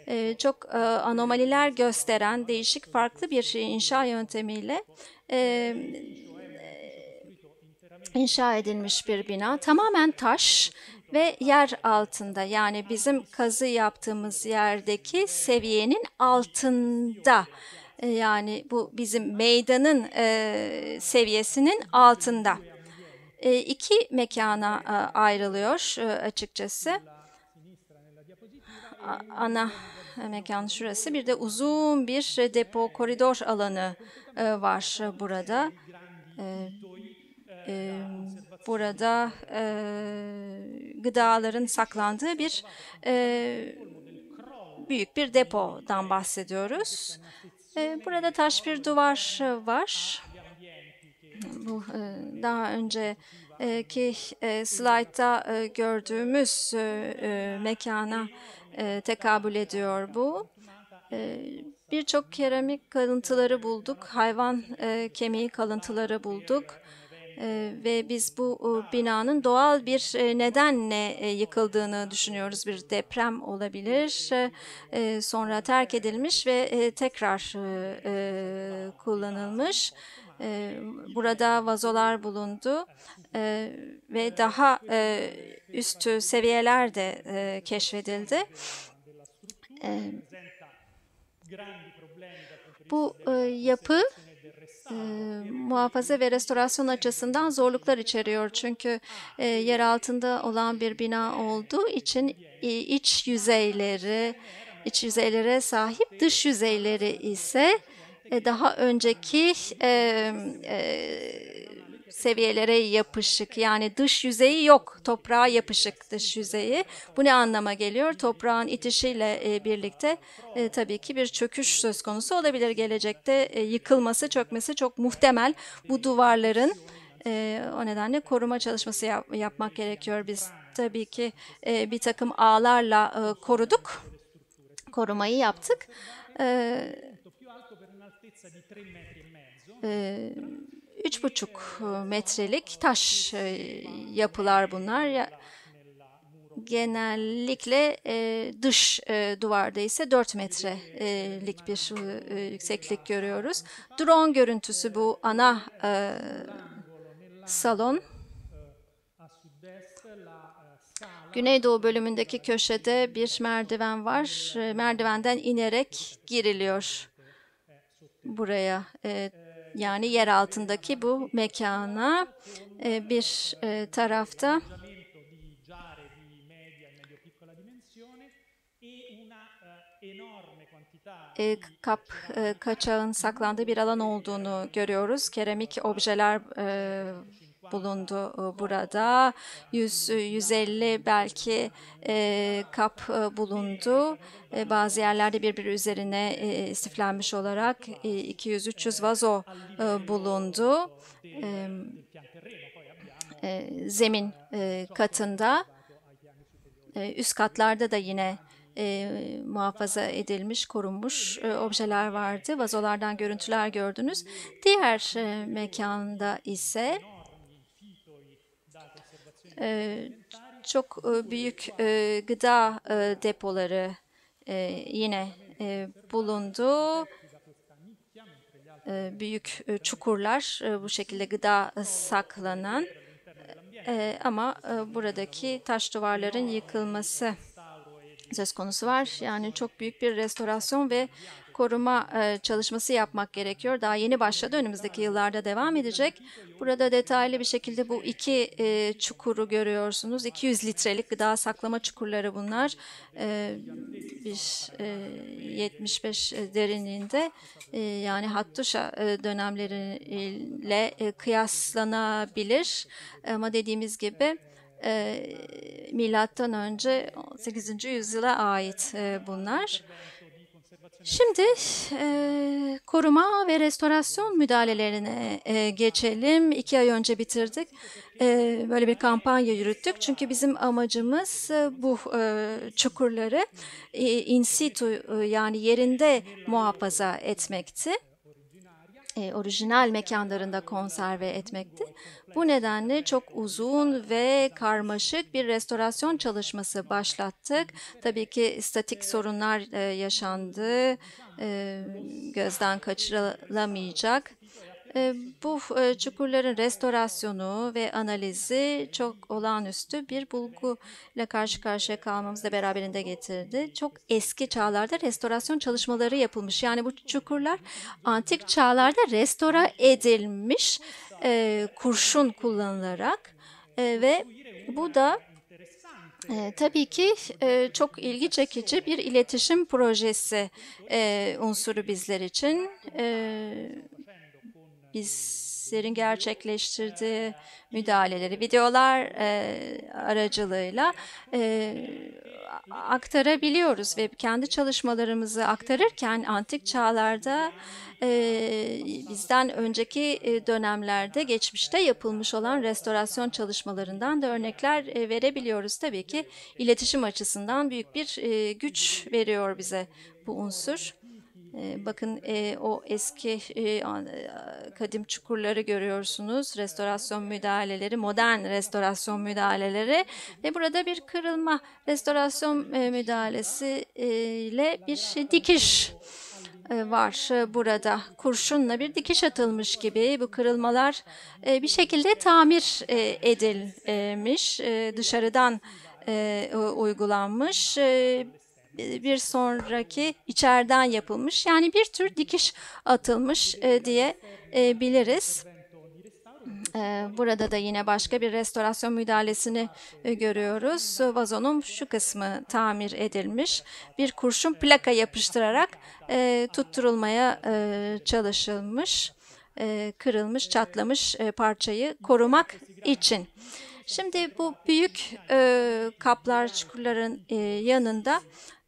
E, çok e, anomaliler gösteren değişik farklı bir şey inşa yöntemiyle e, e, inşa edilmiş bir bina. Tamamen taş ve yer altında yani bizim kazı yaptığımız yerdeki seviyenin altında e, yani bu bizim meydanın e, seviyesinin altında. E, iki mekana e, ayrılıyor e, açıkçası. A, ana mekan şurası. Bir de uzun bir depo koridor alanı e, var burada. E, e, burada e, gıdaların saklandığı bir e, büyük bir depodan bahsediyoruz. Ee, burada taş bir duvar e, var. Bu e, daha önceki e, slaytta gördüğümüz mekana tekabül ediyor bu. Birçok keramik kalıntıları bulduk, hayvan kemiği kalıntıları bulduk. Ee, ve biz bu binanın doğal bir e, nedenle e, yıkıldığını düşünüyoruz. Bir deprem olabilir, e, sonra terk edilmiş ve tekrar kullanılmış. Burada vazolar bulundu ve daha üstü seviyeler de keşfedildi. Bu yapı ee, muhafaza ve restorasyon açısından zorluklar içeriyor. Çünkü e, yer altında olan bir bina olduğu için e, iç yüzeyleri, iç yüzeylere sahip, dış yüzeyleri ise e, daha önceki e, e, seviyelere yapışık yani dış yüzeyi yok toprağa yapışık dış yüzeyi bu ne anlama geliyor toprağın itişiyle e, birlikte e, tabii ki bir çöküş söz konusu olabilir gelecekte e, yıkılması çökmesi çok muhtemel bu duvarların o nedenle koruma çalışması yapmak gerekiyor biz tabii ki bir takım ağlarla koruduk korumayı yaptık. E, 3,5 e, metrelik taş e, yapılar bunlar. Genellikle e, dış duvarda ise 4 metrelik bir yükseklik görüyoruz. Drone görüntüsü bu ana salon. Güneydoğu bölümündeki köşede bir merdiven var. Merdivenden inerek giriliyor buraya. E, yani yer altındaki bu mekana e, bir e, tarafta e, kap kaçağın saklandığı bir alan olduğunu görüyoruz. Keramik objeler bulundu e, burada. 100 150 e, belki e, kap e, bulundu. E, bazı yerlerde birbiri üzerine e, istiflenmiş olarak e, 200-300 vazo e, bulundu. E, zemin e, katında e, üst katlarda da yine e, muhafaza edilmiş, korunmuş e, objeler vardı. Vazolardan görüntüler gördünüz. Diğer e, mekanda ise ee, çok e, büyük e, gıda e, depoları yine bulundu. Büyük çukurlar bu şekilde gıda saklanan ama buradaki taş duvarların yıkılması söz konusu var. Yani çok büyük bir restorasyon ve koruma e, çalışması yapmak gerekiyor. Daha yeni başladı, önümüzdeki yıllarda devam edecek. Burada detaylı bir şekilde bu iki e, çukuru görüyorsunuz. 200 litrelik gıda saklama çukurları bunlar. 75 e, derinliğinde yani hattuşa dönemleriyle kıyaslanabilir. Ama dediğimiz gibi milattan önce 18. yüzyıla ait bunlar. Şimdi e, koruma ve restorasyon müdahalelerine e, geçelim. İki ay önce bitirdik. E, böyle bir kampanya yürüttük. Çünkü bizim amacımız e, bu e, çukurları e, in situ e, yani yerinde muhafaza etmekti e, orijinal mekanlarında konserve etmekti. Bu nedenle çok uzun ve karmaşık bir restorasyon çalışması başlattık. Tabii ki statik sorunlar e, yaşandı, e, gözden kaçırılamayacak. Ee, bu e, çukurların restorasyonu ve analizi çok olağanüstü bir bulguyla karşı karşıya kalmamızı beraberinde getirdi. Çok eski çağlarda restorasyon çalışmaları yapılmış. Yani bu çukurlar antik çağlarda restora edilmiş e, kurşun kullanılarak e, ve bu da e, tabii ki e, çok ilgi çekici bir iletişim projesi e, unsuru bizler için. E, bizlerin gerçekleştirdiği müdahaleleri videolar e, aracılığıyla e, aktarabiliyoruz ve kendi çalışmalarımızı aktarırken antik çağlarda e, bizden önceki e, dönemlerde geçmişte yapılmış olan restorasyon çalışmalarından da örnekler e, verebiliyoruz. Tabii ki iletişim açısından büyük bir e, güç veriyor bize bu unsur. Ee, bakın e, o eski e, e, kadim çukurları görüyorsunuz. Restorasyon müdahaleleri, modern restorasyon müdahaleleri ve burada bir kırılma restorasyon müdahalesi ile bir şey, dikiş var burada. Kurşunla bir dikiş atılmış gibi bu kırılmalar bir şekilde tamir edilmiş, dışarıdan uygulanmış. E, bir sonraki içeriden yapılmış. Yani bir tür dikiş atılmış e, diye e, biliriz. E, burada da yine başka bir restorasyon müdahalesini e, görüyoruz. Vazonun şu kısmı tamir edilmiş. Bir kurşun plaka yapıştırarak tutturulmaya çalışılmış, kırılmış, çatlamış parçayı korumak için. Şimdi bu büyük kaplar çukurların yanında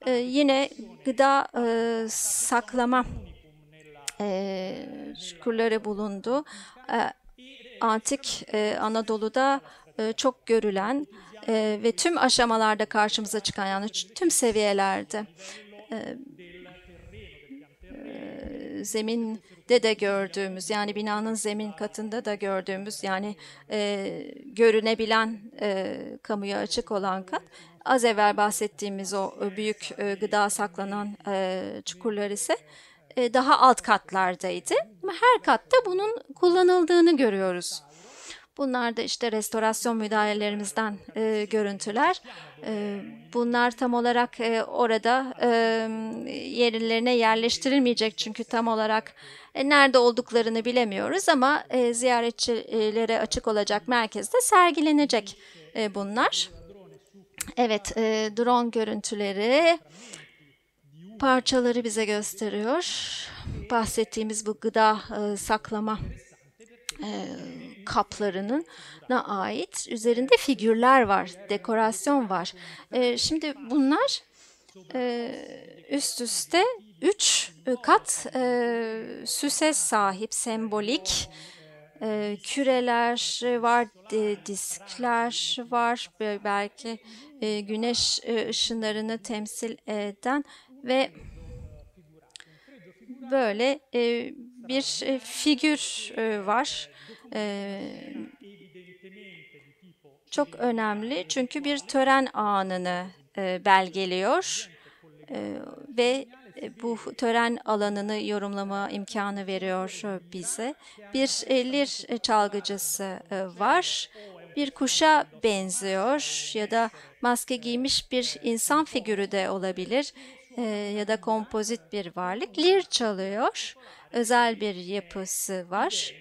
ee, yine gıda e, saklama e, çukurları bulundu. E, antik e, Anadolu'da e, çok görülen e, ve tüm aşamalarda karşımıza çıkan yani tüm seviyelerde e, e, zeminde de gördüğümüz yani binanın zemin katında da gördüğümüz yani e, görünebilen e, kamuya açık olan kat Az evvel bahsettiğimiz o e, büyük e, gıda saklanan e, çukurlar ise daha alt katlardaydı. Her katta bunun kullanıldığını görüyoruz. Bunlar da işte restorasyon müdahalelerimizden e, görüntüler. E, bunlar tam olarak e, orada e, yerlerine yerleştirilmeyecek çünkü tam olarak e, nerede olduklarını bilemiyoruz ama e, ziyaretçilere açık olacak merkezde sergilenecek e, bunlar. Evet, e, drone görüntüleri parçaları bize gösteriyor. Bahsettiğimiz bu gıda e, saklama e, kaplarına ait üzerinde figürler var, dekorasyon var. E, şimdi bunlar e, üst üste üç kat e, süse sahip, sembolik ee, küreler var, e, diskler var, belki e, güneş e, ışınlarını temsil eden ve böyle bir figür var. çok önemli çünkü bir tören anını belgeliyor ve e, bu tören alanını yorumlama imkanı veriyor bize. Bir lir e, çalgıcısı e, var. Bir kuşa benziyor ya da maske giymiş bir insan figürü de olabilir ya da kompozit bir varlık. Lir çalıyor. Özel bir yapısı var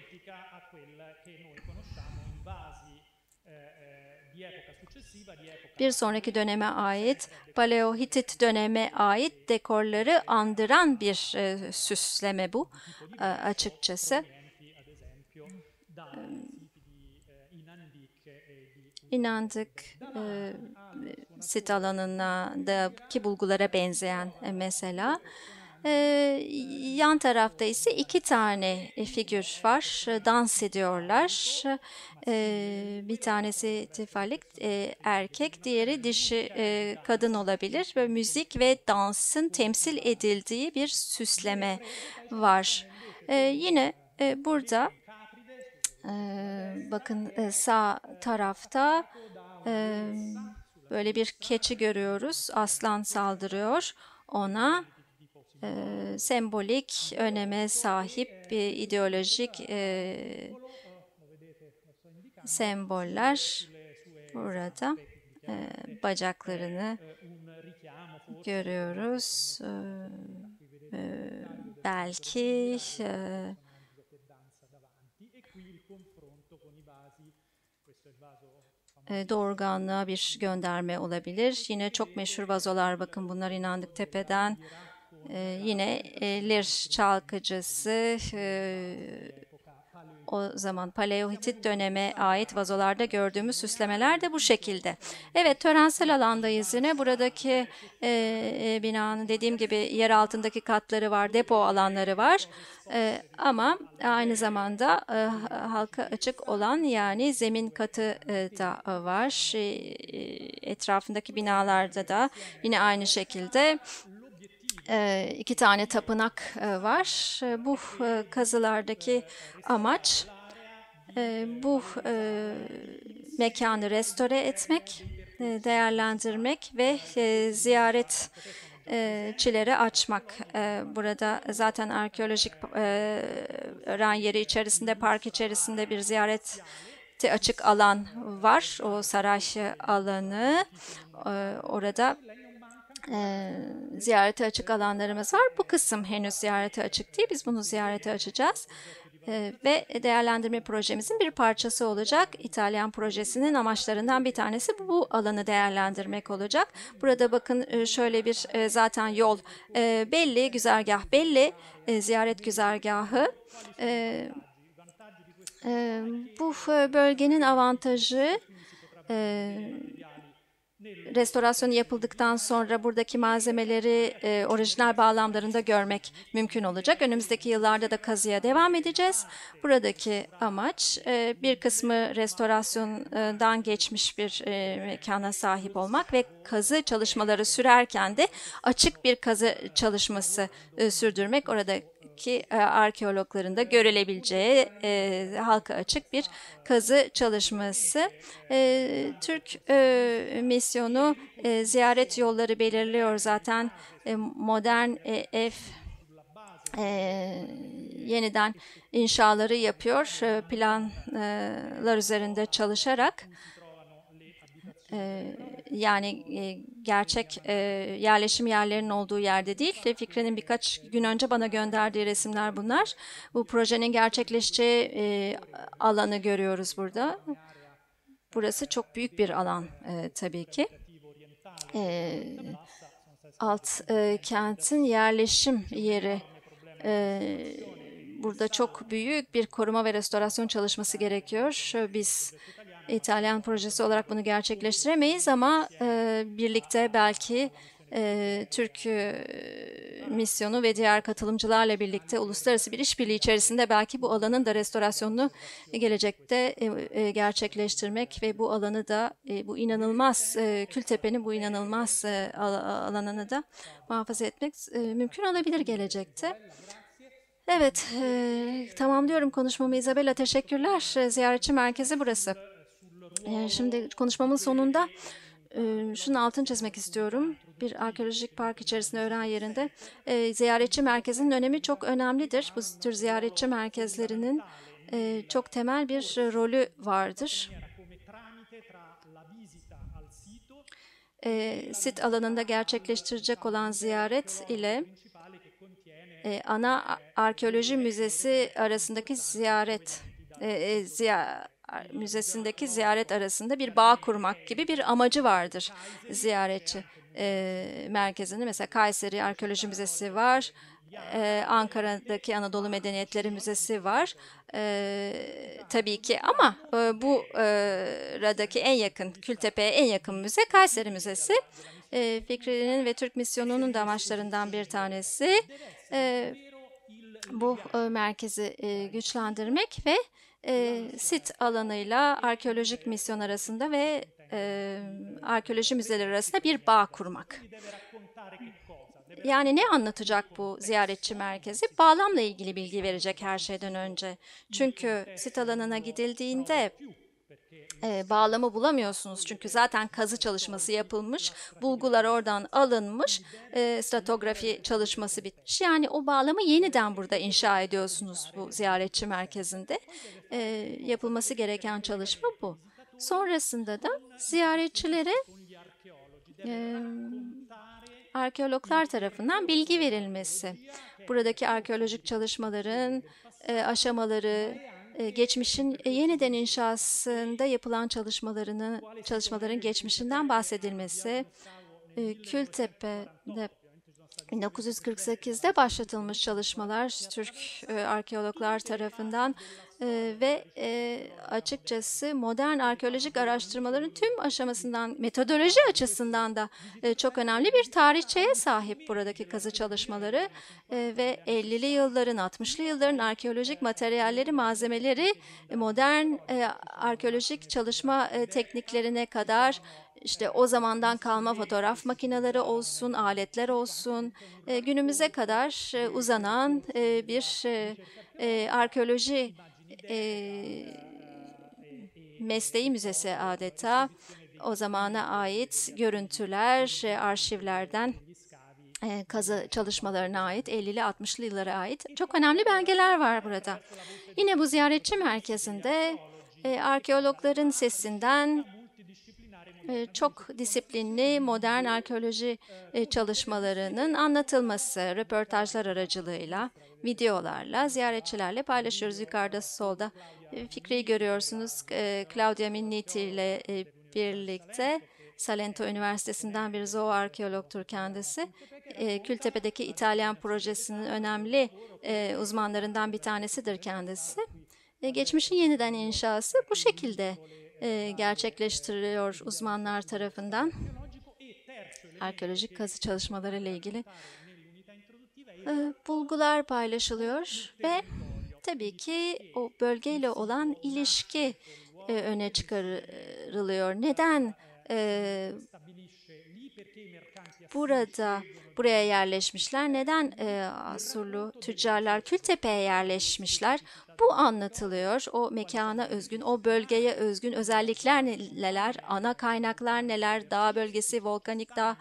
Bir sonraki döneme ait Paleohitit döneme ait dekorları andıran bir e, süsleme bu e, açıkçası. E, inandık e, e sit alanındaki bulgulara benzeyen e, mesela ee, yan tarafta ise iki tane e, figür var. Ee, dans ediyorlar. Ee, bir tanesi tifalik e, erkek, diğeri dişi e, kadın olabilir. Ve müzik ve dansın temsil edildiği bir süsleme var. yine burada bakın sağ tarafta böyle bir keçi görüyoruz. Aslan saldırıyor ona e, sembolik öneme sahip bir ideolojik e, semboller burada e, bacaklarını görüyoruz. E, e, belki e, e doğurganlığa bir gönderme olabilir. Yine çok meşhur vazolar bakın bunlar inandık tepeden ee, yine e, lir çalkıcısı e, o zaman Paleohitit döneme ait vazolarda gördüğümüz süslemeler de bu şekilde. Evet törensel alandayız yine. Buradaki e, e binanın dediğim gibi yer altındaki katları var, depo alanları var. E, ama aynı zamanda e, halka açık olan yani zemin katı e, da var. Şey, e, etrafındaki binalarda da yine aynı şekilde ee, iki tane tapınak e, var. Ee, bu e, kazılardaki amaç e, bu mekanı restore etmek, değerlendirmek ve ziyaret çilere açmak. Burada zaten arkeolojik ran yeri içerisinde, park içerisinde bir ziyaret açık alan var. O saray alanı orada e, ziyarete açık alanlarımız var. Bu kısım henüz ziyarete açık değil. Biz bunu ziyarete açacağız e, ve değerlendirme projemizin bir parçası olacak. İtalyan projesinin amaçlarından bir tanesi bu alanı değerlendirmek olacak. Burada bakın e, şöyle bir e, zaten yol e, belli, güzergah belli, e, ziyaret güzergahı. E, e, bu bölgenin avantajı e, restorasyonu yapıldıktan sonra buradaki malzemeleri e, orijinal bağlamlarında görmek mümkün olacak. Önümüzdeki yıllarda da kazıya devam edeceğiz. Buradaki amaç e, bir kısmı restorasyondan geçmiş bir e, mekana sahip olmak ve kazı çalışmaları sürerken de açık bir kazı çalışması e, sürdürmek. Orada ki e, arkeologların da görülebileceği e, halka açık bir kazı çalışması. E, Türk e, misyonu e, ziyaret yolları belirliyor zaten e, modern e, ev e, yeniden inşaları yapıyor e, planlar üzerinde çalışarak yani gerçek yerleşim yerlerinin olduğu yerde değil. Fikri'nin birkaç gün önce bana gönderdiği resimler bunlar. Bu projenin gerçekleşeceği alanı görüyoruz burada. Burası çok büyük bir alan tabii ki. Alt kentin yerleşim yeri burada çok büyük bir koruma ve restorasyon çalışması gerekiyor. Biz İtalyan projesi olarak bunu gerçekleştiremeyiz ama e, birlikte belki e, Türk e, misyonu ve diğer katılımcılarla birlikte uluslararası bir işbirliği içerisinde belki bu alanın da restorasyonunu gelecekte e, e, gerçekleştirmek ve bu alanı da e, bu inanılmaz e, Kültepe'nin bu inanılmaz e, alanını da muhafaza etmek e, mümkün olabilir gelecekte. Evet, e, tamamlıyorum konuşmamı. İzabela teşekkürler. E, ziyaretçi merkezi burası. Ee, şimdi konuşmamın sonunda e, şunun altını çizmek istiyorum. Bir arkeolojik park içerisinde öğren yerinde e, ziyaretçi merkezinin önemi çok önemlidir. Bu tür ziyaretçi merkezlerinin e, çok temel bir rolü vardır. sit alanında gerçekleştirecek olan ziyaret ile ana arkeoloji müzesi arasındaki ziyaret ziyaret müzesindeki ziyaret arasında bir bağ kurmak gibi bir amacı vardır ziyaretçi e, merkezini. Mesela Kayseri Arkeoloji Müzesi var, e, Ankara'daki Anadolu Medeniyetleri Müzesi var e, tabii ki ama e, bu e, radaki en yakın, Kültepe'ye en yakın müze Kayseri Müzesi. E, Fikri'nin ve Türk misyonunun da amaçlarından bir tanesi e, bu e, merkezi e, güçlendirmek ve e, sit alanıyla arkeolojik misyon arasında ve e, arkeoloji müzeleri arasında bir bağ kurmak. Yani ne anlatacak bu ziyaretçi merkezi? Bağlamla ilgili bilgi verecek her şeyden önce. Çünkü sit alanına gidildiğinde e, bağlamı bulamıyorsunuz. Çünkü zaten kazı çalışması yapılmış, bulgular oradan alınmış, e, stratografi çalışması bitmiş. Yani o bağlamı yeniden burada inşa ediyorsunuz bu ziyaretçi merkezinde. E, yapılması gereken çalışma bu. Sonrasında da ziyaretçilere e, arkeologlar tarafından bilgi verilmesi. Buradaki arkeolojik çalışmaların e, aşamaları, e, geçmişin e, yeniden inşasında yapılan çalışmalarını çalışmaların geçmişinden bahsedilmesi e, Kültepe'de 1948'de başlatılmış çalışmalar Türk arkeologlar tarafından e, ve e, açıkçası modern arkeolojik araştırmaların tüm aşamasından, metodoloji açısından da e, çok önemli bir tarihçeye sahip buradaki kazı çalışmaları e, ve 50'li yılların, 60'lı yılların arkeolojik materyalleri, malzemeleri e, modern e, arkeolojik çalışma e, tekniklerine kadar işte o zamandan kalma fotoğraf makineleri olsun, aletler olsun, e, günümüze kadar e, uzanan bir arkeoloji e, mesleği müzesi adeta o zamana ait görüntüler, e, arşivlerden e, kazı çalışmalarına ait, 50'li 60'lı yıllara ait çok önemli belgeler var burada. Yine bu ziyaretçi merkezinde e, arkeologların sesinden ee, çok disiplinli modern arkeoloji e, çalışmalarının anlatılması röportajlar aracılığıyla, videolarla, ziyaretçilerle paylaşıyoruz. Yukarıda solda e, Fikri'yi görüyorsunuz. E, Claudia Minniti ile birlikte Salento Üniversitesi'nden bir zooarkeologtur kendisi. Kültepe'deki İtalyan projesinin önemli uzmanlarından bir tanesidir kendisi. E, geçmişin yeniden inşası bu şekilde e, gerçekleştiriliyor uzmanlar tarafından. Arkeolojik kazı çalışmaları ile ilgili e, bulgular paylaşılıyor ve tabii ki o bölgeyle olan ilişki e, öne çıkarılıyor. Neden e, burada buraya yerleşmişler? Neden e, Asurlu tüccarlar Kültepe'ye yerleşmişler? Bu anlatılıyor. O mekana özgün, o bölgeye özgün özellikler neler, ana kaynaklar neler, dağ bölgesi, volkanik dağ,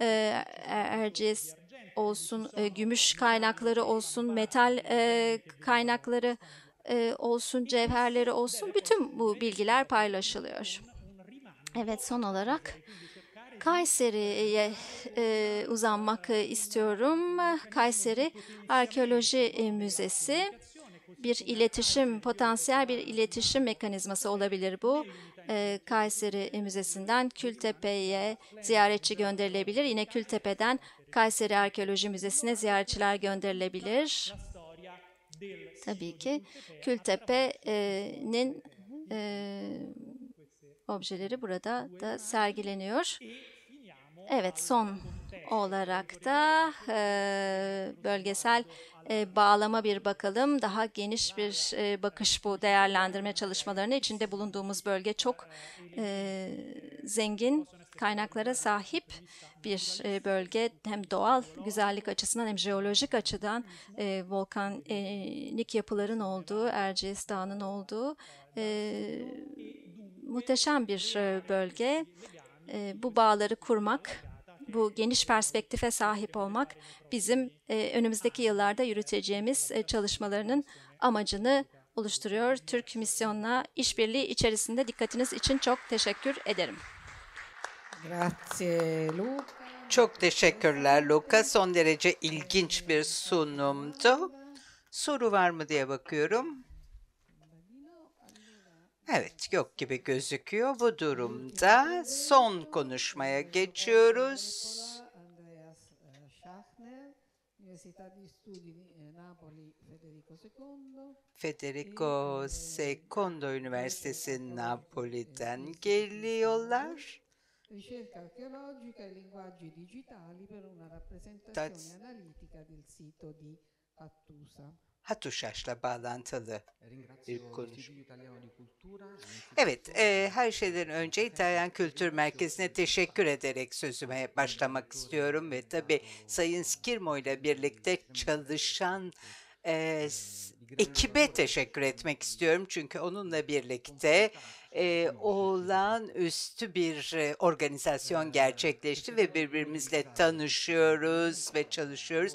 e, Erciyes olsun, e, gümüş kaynakları olsun, metal e, kaynakları e, olsun, cevherleri olsun. Bütün bu bilgiler paylaşılıyor. Evet son olarak Kayseri'ye e, uzanmak istiyorum. Kayseri Arkeoloji Müzesi bir iletişim, potansiyel bir iletişim mekanizması olabilir bu. Ee, Kayseri Müzesi'nden Kültepe'ye ziyaretçi gönderilebilir. Yine Kültepe'den Kayseri Arkeoloji Müzesi'ne ziyaretçiler gönderilebilir. Tabii ki Kültepe'nin e, objeleri burada da sergileniyor. Evet, son olarak da e, bölgesel e, bağlama bir bakalım. Daha geniş bir e, bakış bu değerlendirme çalışmalarına. içinde bulunduğumuz bölge çok e, zengin kaynaklara sahip bir e, bölge. Hem doğal güzellik açısından hem jeolojik açıdan e, volkanik yapıların olduğu, Erciyes Dağı'nın olduğu e, muhteşem bir e, bölge. E, bu bağları kurmak bu geniş perspektife sahip olmak bizim e, önümüzdeki yıllarda yürüteceğimiz e, çalışmalarının amacını oluşturuyor. Türk Misyon'la işbirliği içerisinde dikkatiniz için çok teşekkür ederim. Grazie Luca. Çok teşekkürler Luca. Son derece ilginç bir sunumdu. Soru var mı diye bakıyorum. Evet, yok gibi gözüküyor. Bu durumda son konuşmaya geçiyoruz. Federico II Üniversitesi Napoli'den geliyorlar. Ricerche archeologica e linguaggi digitali per una rappresentazione analitica del sito di Attusa. Hatuşaş'la bağlantılı bir konuş. Evet, e, her şeyden önce İtalyan Kültür Merkezi'ne teşekkür ederek sözüme başlamak istiyorum ve tabii Sayın Skirmo ile birlikte çalışan e, ekibe teşekkür etmek istiyorum çünkü onunla birlikte e, üstü bir organizasyon gerçekleşti ve birbirimizle tanışıyoruz ve çalışıyoruz.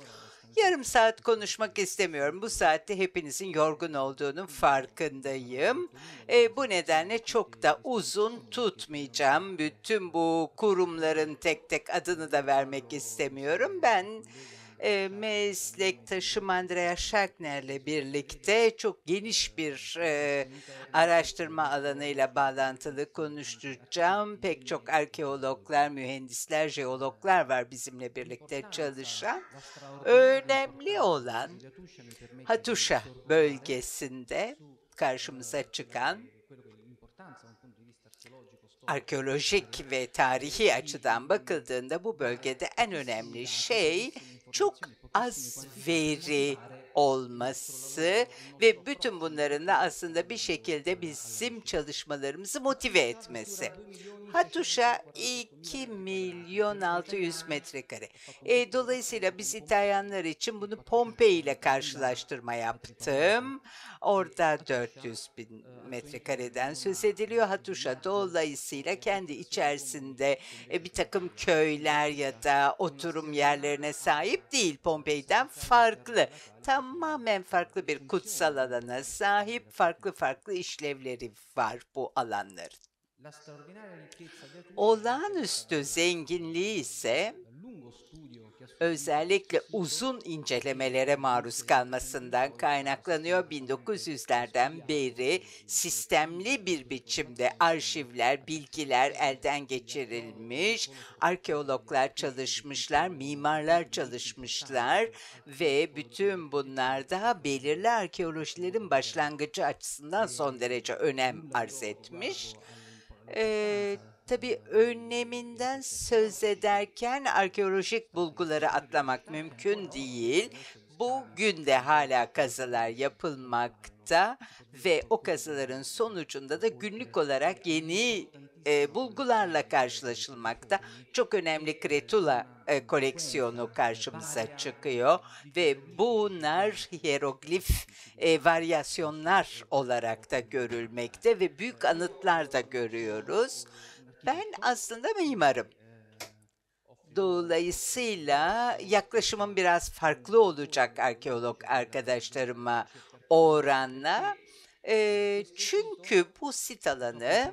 Yarım saat konuşmak istemiyorum. Bu saatte hepinizin yorgun olduğunun farkındayım. E, bu nedenle çok da uzun tutmayacağım. Bütün bu kurumların tek tek adını da vermek istemiyorum. Ben e, meslektaşım Andrea Schachner'le birlikte çok geniş bir e, araştırma alanıyla bağlantılı konuşacağım. Pek çok arkeologlar, mühendisler, jeologlar var bizimle birlikte çalışan. Önemli olan Hatuşa bölgesinde karşımıza çıkan arkeolojik ve tarihi açıdan bakıldığında bu bölgede en önemli şey çok az veri olması ve bütün bunların da aslında bir şekilde bizim çalışmalarımızı motive etmesi. Hatuş'a 2 milyon 600 metrekare. E, dolayısıyla biz İtalyanlar için bunu Pompei ile karşılaştırma yaptım. Orada 400 bin metrekareden söz ediliyor Hatuş'a. Dolayısıyla kendi içerisinde e, bir takım köyler ya da oturum yerlerine sahip değil Pompei'den farklı. Tamamen farklı bir kutsal alana sahip farklı farklı işlevleri var bu alanların. Olağanüstü zenginliği ise özellikle uzun e incelemelere maruz kalmasından e kaynaklanıyor. 1900'lerden e beri sistemli bir biçimde arşivler, bilgiler elden geçirilmiş, arkeologlar çalışmışlar, mimarlar çalışmışlar ve bütün bunlar daha belirli arkeolojilerin başlangıcı açısından son derece önem arz etmiş e, tabii önleminden söz ederken arkeolojik bulguları atlamak mümkün değil bugün de hala kazılar yapılmakta ve o kazıların sonucunda da günlük olarak yeni e, bulgularla karşılaşılmakta. Çok önemli Kretula e, koleksiyonu karşımıza çıkıyor ve bunlar hieroglif e, varyasyonlar olarak da görülmekte ve büyük anıtlar da görüyoruz. Ben aslında mimarım Dolayısıyla yaklaşımım biraz farklı olacak arkeolog arkadaşlarıma oranla. E, çünkü bu sit alanı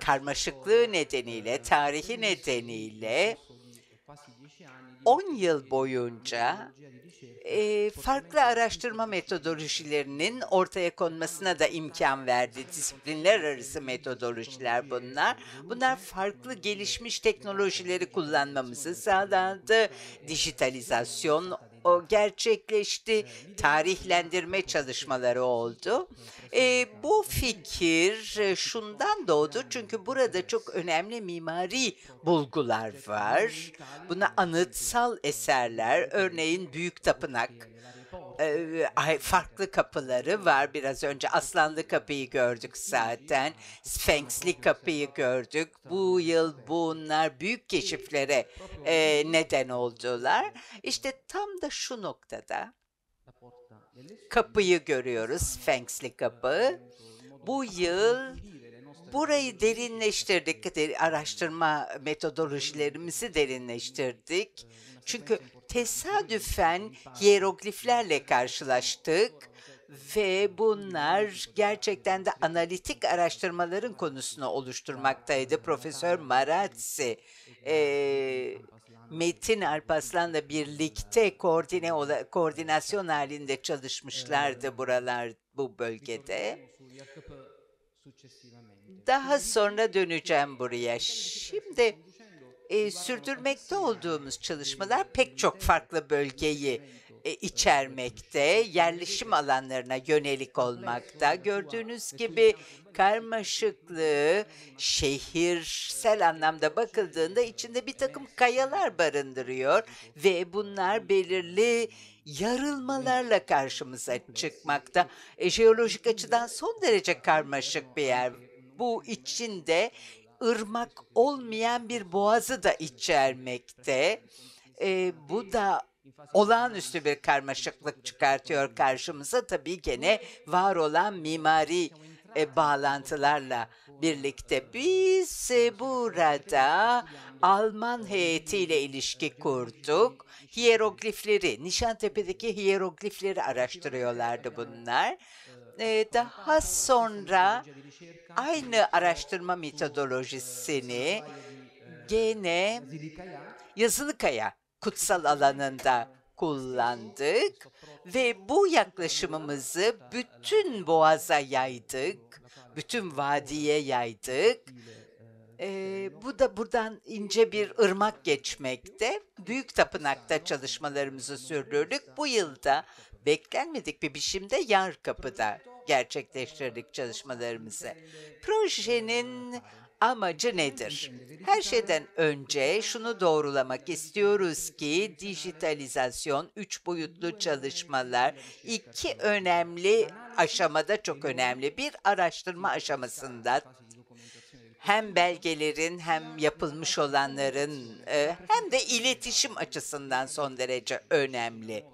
karmaşıklığı nedeniyle, tarihi nedeniyle 10 yıl boyunca e, farklı araştırma metodolojilerinin ortaya konmasına da imkan verdi. Disiplinler arası metodolojiler bunlar. Bunlar farklı gelişmiş teknolojileri kullanmamızı sağladı. Dijitalizasyon, o gerçekleşti. Tarihlendirme çalışmaları oldu. E, bu fikir e, şundan doğdu çünkü burada çok önemli mimari bulgular var. Buna anıtsal eserler, örneğin Büyük Tapınak, farklı kapıları var. Biraz önce aslanlı kapıyı gördük zaten. Sphinx'li kapıyı gördük. Bu yıl bunlar büyük keşiflere neden oldular. İşte tam da şu noktada kapıyı görüyoruz. Sphinx'li kapı. Bu yıl burayı derinleştirdik. Araştırma metodolojilerimizi derinleştirdik. Çünkü tesadüfen hierogliflerle karşılaştık ve bunlar gerçekten de analitik araştırmaların konusunu oluşturmaktaydı. Profesör Maratsi, e, Metin Arpaslan'la birlikte koordine koordinasyon halinde çalışmışlardı buralar bu bölgede. E, Daha sonra döneceğim buraya. Şimdi e, sürdürmekte olduğumuz çalışmalar pek çok farklı bölgeyi e, içermekte, yerleşim alanlarına yönelik olmakta. Gördüğünüz gibi karmaşıklığı şehirsel anlamda bakıldığında içinde bir takım kayalar barındırıyor ve bunlar belirli yarılmalarla karşımıza çıkmakta. E, jeolojik açıdan son derece karmaşık bir yer bu içinde ırmak olmayan bir boğazı da içermekte. E, bu da olağanüstü bir karmaşıklık çıkartıyor karşımıza. Tabii gene var olan mimari e, bağlantılarla birlikte biz e, burada Alman heyetiyle ilişki kurduk. Hieroglifleri, Nişantepe'deki hieroglifleri araştırıyorlardı bunlar. Ee, daha sonra aynı araştırma metodolojisini gene Yazılıkaya kutsal alanında kullandık ve bu yaklaşımımızı bütün boğaza yaydık, bütün vadiye yaydık. Ee, bu da buradan ince bir ırmak geçmekte. Büyük Tapınak'ta çalışmalarımızı sürdürdük. Bu yılda beklenmedik bir biçimde yar kapıda gerçekleştirdik çalışmalarımızı. Projenin amacı nedir? Her şeyden önce şunu doğrulamak istiyoruz ki dijitalizasyon, üç boyutlu çalışmalar iki önemli aşamada çok önemli. Bir araştırma aşamasında hem belgelerin hem yapılmış olanların e, hem de iletişim açısından son derece önemli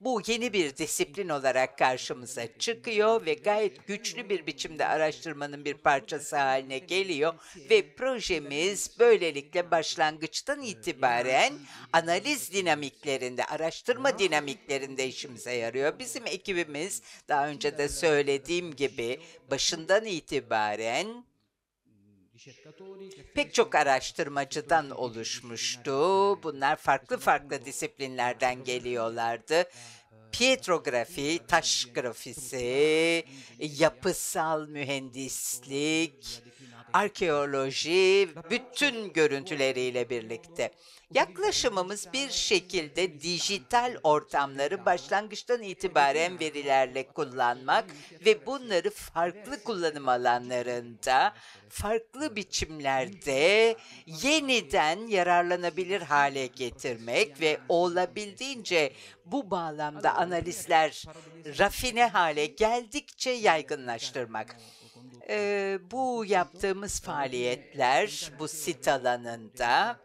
bu yeni bir disiplin olarak karşımıza çıkıyor ve gayet güçlü bir biçimde araştırmanın bir parçası haline geliyor ve projemiz böylelikle başlangıçtan itibaren analiz dinamiklerinde, araştırma dinamiklerinde işimize yarıyor. Bizim ekibimiz daha önce de söylediğim gibi başından itibaren pek çok araştırmacıdan oluşmuştu. Bunlar farklı farklı disiplinlerden geliyorlardı. Pietrografi, taş grafisi, yapısal mühendislik, arkeoloji bütün görüntüleriyle birlikte. Yaklaşımımız bir şekilde dijital ortamları başlangıçtan itibaren verilerle kullanmak ve bunları farklı kullanım alanlarında, farklı biçimlerde yeniden yararlanabilir hale getirmek ve olabildiğince bu bağlamda analizler rafine hale geldikçe yaygınlaştırmak e, bu yaptığımız faaliyetler bu sit alanında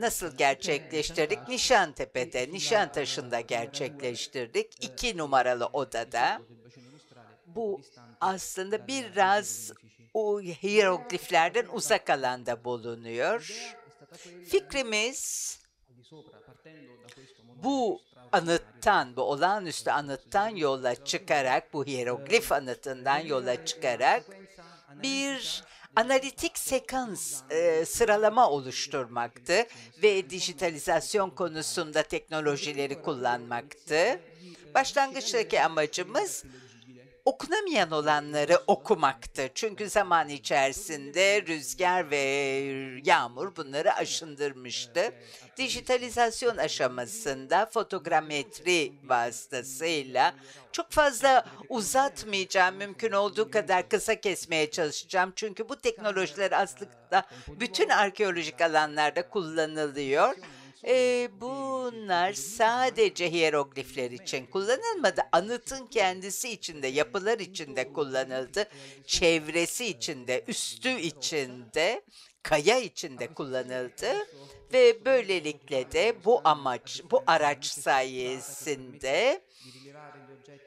nasıl gerçekleştirdik? Nişantepe'de, Nişantaşı'nda gerçekleştirdik. İki numaralı odada. Bu aslında biraz o hierogliflerden uzak alanda bulunuyor. Fikrimiz bu anıttan, bu olağanüstü anıttan yola çıkarak, bu hieroglif anıtından yola çıkarak bir analitik sekans e, sıralama oluşturmaktı ve dijitalizasyon konusunda teknolojileri kullanmaktı. Başlangıçtaki amacımız okunamayan olanları okumaktı. Çünkü zaman içerisinde rüzgar ve yağmur bunları aşındırmıştı. Dijitalizasyon aşamasında fotogrametri vasıtasıyla çok fazla uzatmayacağım. Mümkün olduğu kadar kısa kesmeye çalışacağım. Çünkü bu teknolojiler aslında bütün arkeolojik alanlarda kullanılıyor. E, bunlar sadece hieroglifler için kullanılmadı. Anıtın kendisi içinde, yapılar içinde kullanıldı. Çevresi içinde, üstü içinde kaya içinde kullanıldı ve böylelikle de bu amaç, bu araç sayesinde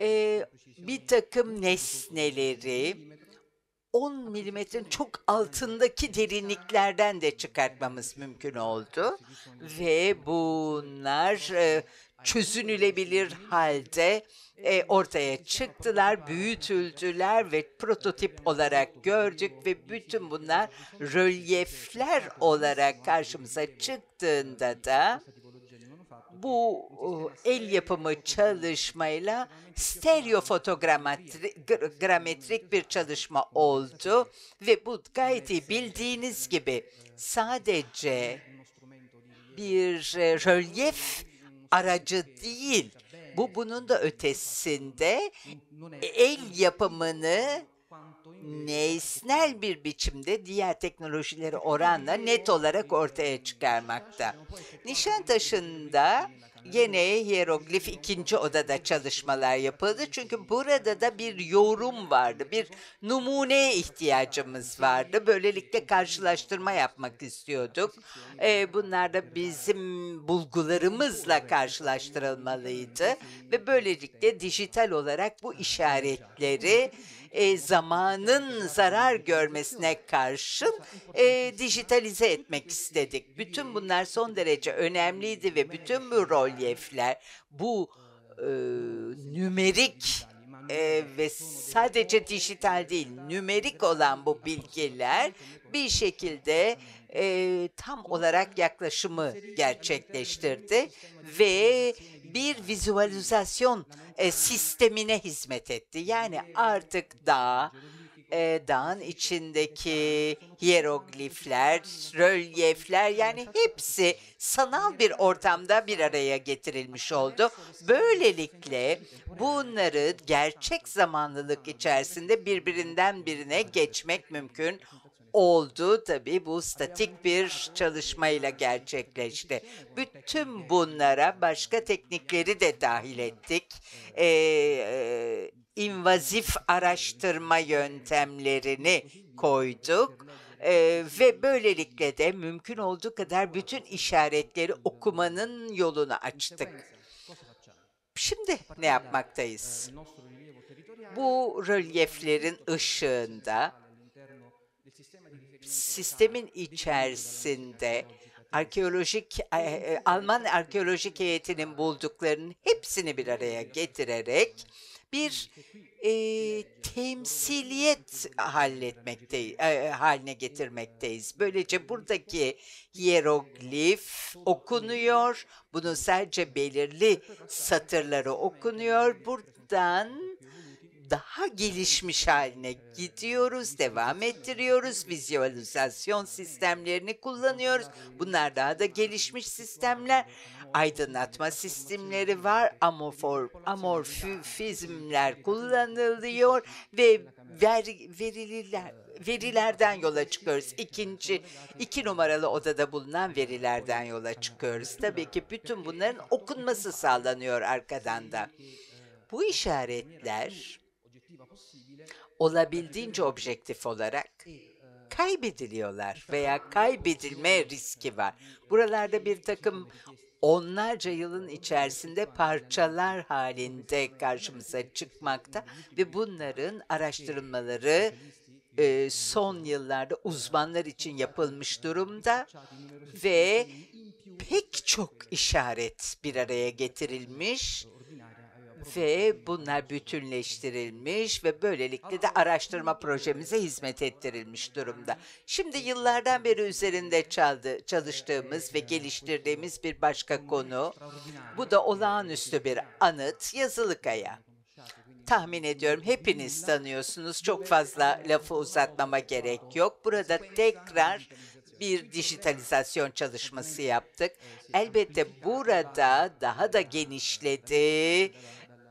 e, bir takım nesneleri 10 milimetrin çok altındaki derinliklerden de çıkartmamız mümkün oldu. Ve bunlar e, çözünülebilir halde e, ortaya çıktılar, büyütüldüler ve prototip olarak gördük ve bütün bunlar rölyefler olarak karşımıza çıktığında da bu e, el yapımı çalışmayla stereo fotogrametrik bir çalışma oldu ve bu gayet iyi bildiğiniz gibi sadece bir e, rölyef aracı değil. Bu bunun da ötesinde el yapımını nesnel bir biçimde diğer teknolojileri oranla net olarak ortaya çıkarmakta. Nişantaşı'nda Yine hieroglif ikinci odada çalışmalar yapıldı. Çünkü burada da bir yorum vardı. Bir numuneye ihtiyacımız vardı. Böylelikle karşılaştırma yapmak istiyorduk. Ee, bunlar da bizim bulgularımızla karşılaştırılmalıydı. Ve böylelikle dijital olarak bu işaretleri e, zamanın zarar görmesine karşın e, dijitalize etmek istedik. Bütün bunlar son derece önemliydi ve bütün bu rolyefler, bu e, nümerik e, ve sadece dijital değil, nümerik olan bu bilgiler bir şekilde e, tam olarak yaklaşımı gerçekleştirdi ve bir vizualizasyon e, sistemine hizmet etti. Yani artık dağ, e, dağın içindeki hieroglifler, rölyefler yani hepsi sanal bir ortamda bir araya getirilmiş oldu. Böylelikle bunları gerçek zamanlılık içerisinde birbirinden birine geçmek mümkün oldu. Tabii bu statik bir çalışmayla gerçekleşti. Bütün bunlara başka teknikleri de dahil ettik. Ee, e, invazif araştırma yöntemlerini koyduk. Ee, ve böylelikle de mümkün olduğu kadar bütün işaretleri okumanın yolunu açtık. Şimdi ne yapmaktayız? Bu rölyeflerin ışığında sistemin içerisinde arkeolojik e, e, Alman arkeolojik heyetinin bulduklarının hepsini bir araya getirerek bir e, temsiliyet halletmekte e, e haline getirmekteyiz. Böylece buradaki hieroglif okunuyor. Bunun sadece belirli satırları okunuyor. Buradan daha gelişmiş haline gidiyoruz, devam ettiriyoruz. Vizualizasyon sistemlerini kullanıyoruz. Bunlar daha da gelişmiş sistemler. Aydınlatma sistemleri var. Amofor, amorfizmler kullanılıyor ve ver, verililer verilerden yola çıkıyoruz. İkinci, iki numaralı odada bulunan verilerden yola çıkıyoruz. Tabii ki bütün bunların okunması sağlanıyor arkadan da. Bu işaretler olabildiğince objektif olarak kaybediliyorlar veya kaybedilme riski var. Buralarda bir takım onlarca yılın içerisinde parçalar halinde karşımıza çıkmakta ve bunların araştırmaları e, son yıllarda uzmanlar için yapılmış durumda ve pek çok işaret bir araya getirilmiş ve bunlar bütünleştirilmiş ve böylelikle de araştırma projemize hizmet ettirilmiş durumda. Şimdi yıllardan beri üzerinde çaldı, çalıştığımız ve geliştirdiğimiz bir başka konu. Bu da olağanüstü bir anıt yazılı kaya tahmin ediyorum hepiniz tanıyorsunuz. Çok fazla lafı uzatmama gerek yok. Burada tekrar bir dijitalizasyon çalışması yaptık. Elbette burada daha da genişledi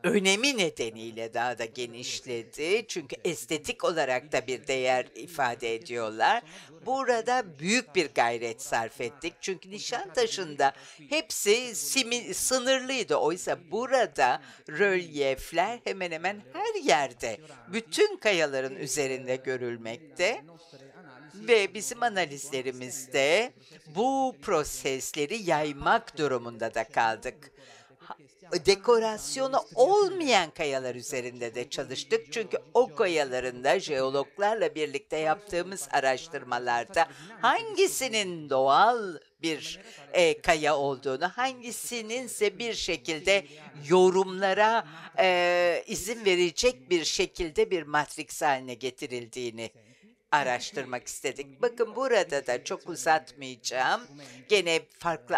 önemi nedeniyle daha da genişledi. Çünkü estetik olarak da bir değer ifade ediyorlar. Burada büyük bir gayret sarf ettik. Çünkü Nişantaşı'nda hepsi sınırlıydı. Oysa burada rölyefler hemen hemen her yerde, bütün kayaların üzerinde görülmekte. Ve bizim analizlerimizde bu prosesleri yaymak durumunda da kaldık. E, dekorasyonu olmayan kayalar üzerinde de çalıştık. Çünkü o kayalarında jeologlarla birlikte yaptığımız araştırmalarda hangisinin doğal bir e, kaya olduğunu, hangisinin ise bir şekilde yorumlara e, izin verecek bir şekilde bir matris haline getirildiğini araştırmak istedik. Bakın burada da çok uzatmayacağım. Gene farklı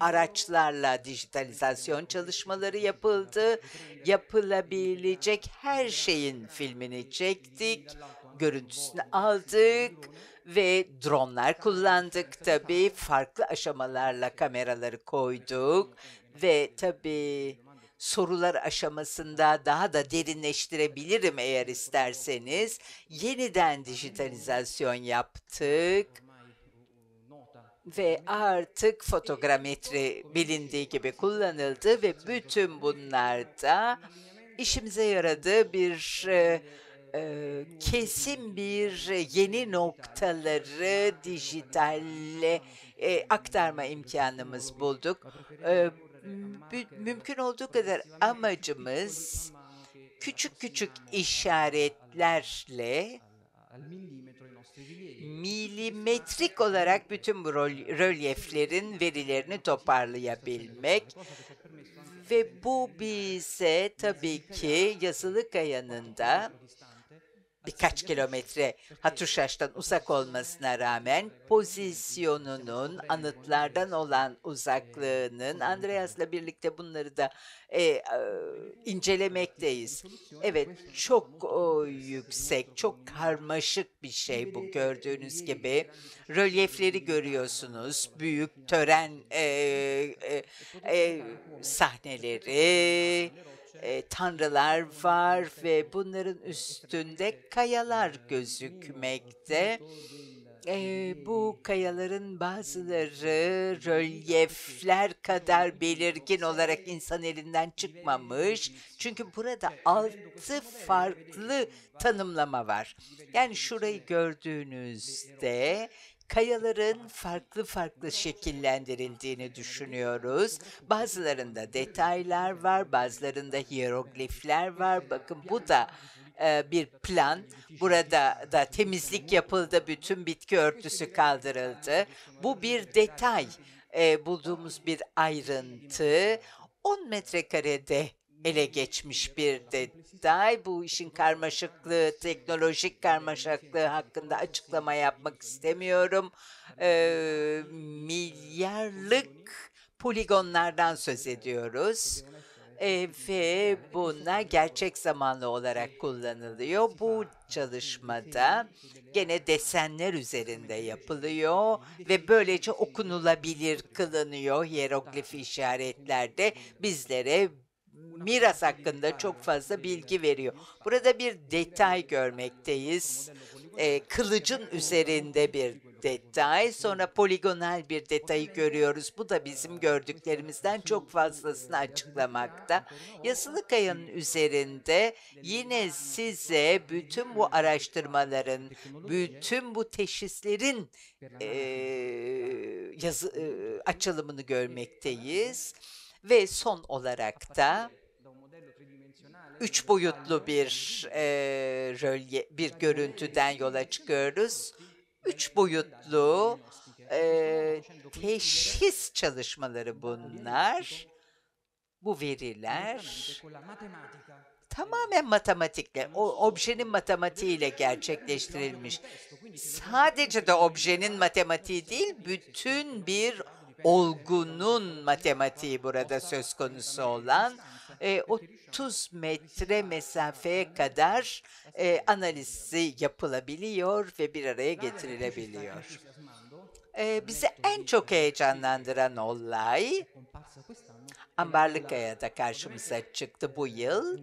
araçlarla dijitalizasyon çalışmaları yapıldı. Yapılabilecek her şeyin filmini çektik, görüntüsünü aldık ve dronlar kullandık tabii. Farklı aşamalarla kameraları koyduk ve tabii sorular aşamasında daha da derinleştirebilirim eğer isterseniz. Yeniden dijitalizasyon yaptık ve artık fotogrametri bilindiği gibi kullanıldı ve bütün bunlarda işimize yaradı bir e, e, kesin bir yeni noktaları dijitalle e, aktarma imkanımız bulduk. E, mümkün olduğu kadar amacımız küçük küçük işaretlerle milimetrik olarak bütün bu rölyeflerin verilerini toparlayabilmek ve bu bize tabii ki yazılı kayanında birkaç kilometre Hatuşaş'tan uzak olmasına rağmen pozisyonunun anıtlardan olan uzaklığının Andreas'la birlikte bunları da e, e, incelemekteyiz. Evet çok o, yüksek, çok karmaşık bir şey bu gördüğünüz gibi. Rölyefleri görüyorsunuz, büyük tören e, e, e, sahneleri, e, tanrılar var ve bunların üstünde kayalar gözükmekte. E, bu kayaların bazıları rölyefler kadar belirgin olarak insan elinden çıkmamış. Çünkü burada altı farklı tanımlama var. Yani şurayı gördüğünüzde kayaların farklı farklı şekillendirildiğini düşünüyoruz. Bazılarında detaylar var, bazılarında hieroglifler var. Bakın bu da e, bir plan. Burada da temizlik yapıldı, bütün bitki örtüsü kaldırıldı. Bu bir detay, e, bulduğumuz bir ayrıntı. 10 metrekarede ele geçmiş bir detay. Bu işin karmaşıklığı, teknolojik karmaşıklığı hakkında açıklama yapmak istemiyorum. Ee, milyarlık poligonlardan söz ediyoruz e, ve bunlar gerçek zamanlı olarak kullanılıyor. Bu çalışmada gene desenler üzerinde yapılıyor ve böylece okunulabilir kılınıyor hieroglif işaretlerde bizlere miras hakkında çok fazla bilgi veriyor. Burada bir detay görmekteyiz. E, kılıcın üzerinde bir detay, sonra poligonal bir detayı görüyoruz. Bu da bizim gördüklerimizden çok fazlasını açıklamakta. Yasılı kayanın üzerinde yine size bütün bu araştırmaların, bütün bu teşhislerin e, yazı, e, açılımını görmekteyiz. Ve son olarak da üç boyutlu bir e, rölye, bir görüntüden yola çıkıyoruz. Üç boyutlu e, teşhis çalışmaları bunlar. Bu veriler tamamen matematikle, o objenin matematiğiyle gerçekleştirilmiş. Sadece de objenin matematiği değil, bütün bir olgunun matematiği burada söz konusu olan e, 30 metre mesafeye kadar e, analizi yapılabiliyor ve bir araya getirilebiliyor. E, bizi en çok heyecanlandıran olay Ambarlı Kaya'da karşımıza çıktı bu yıl.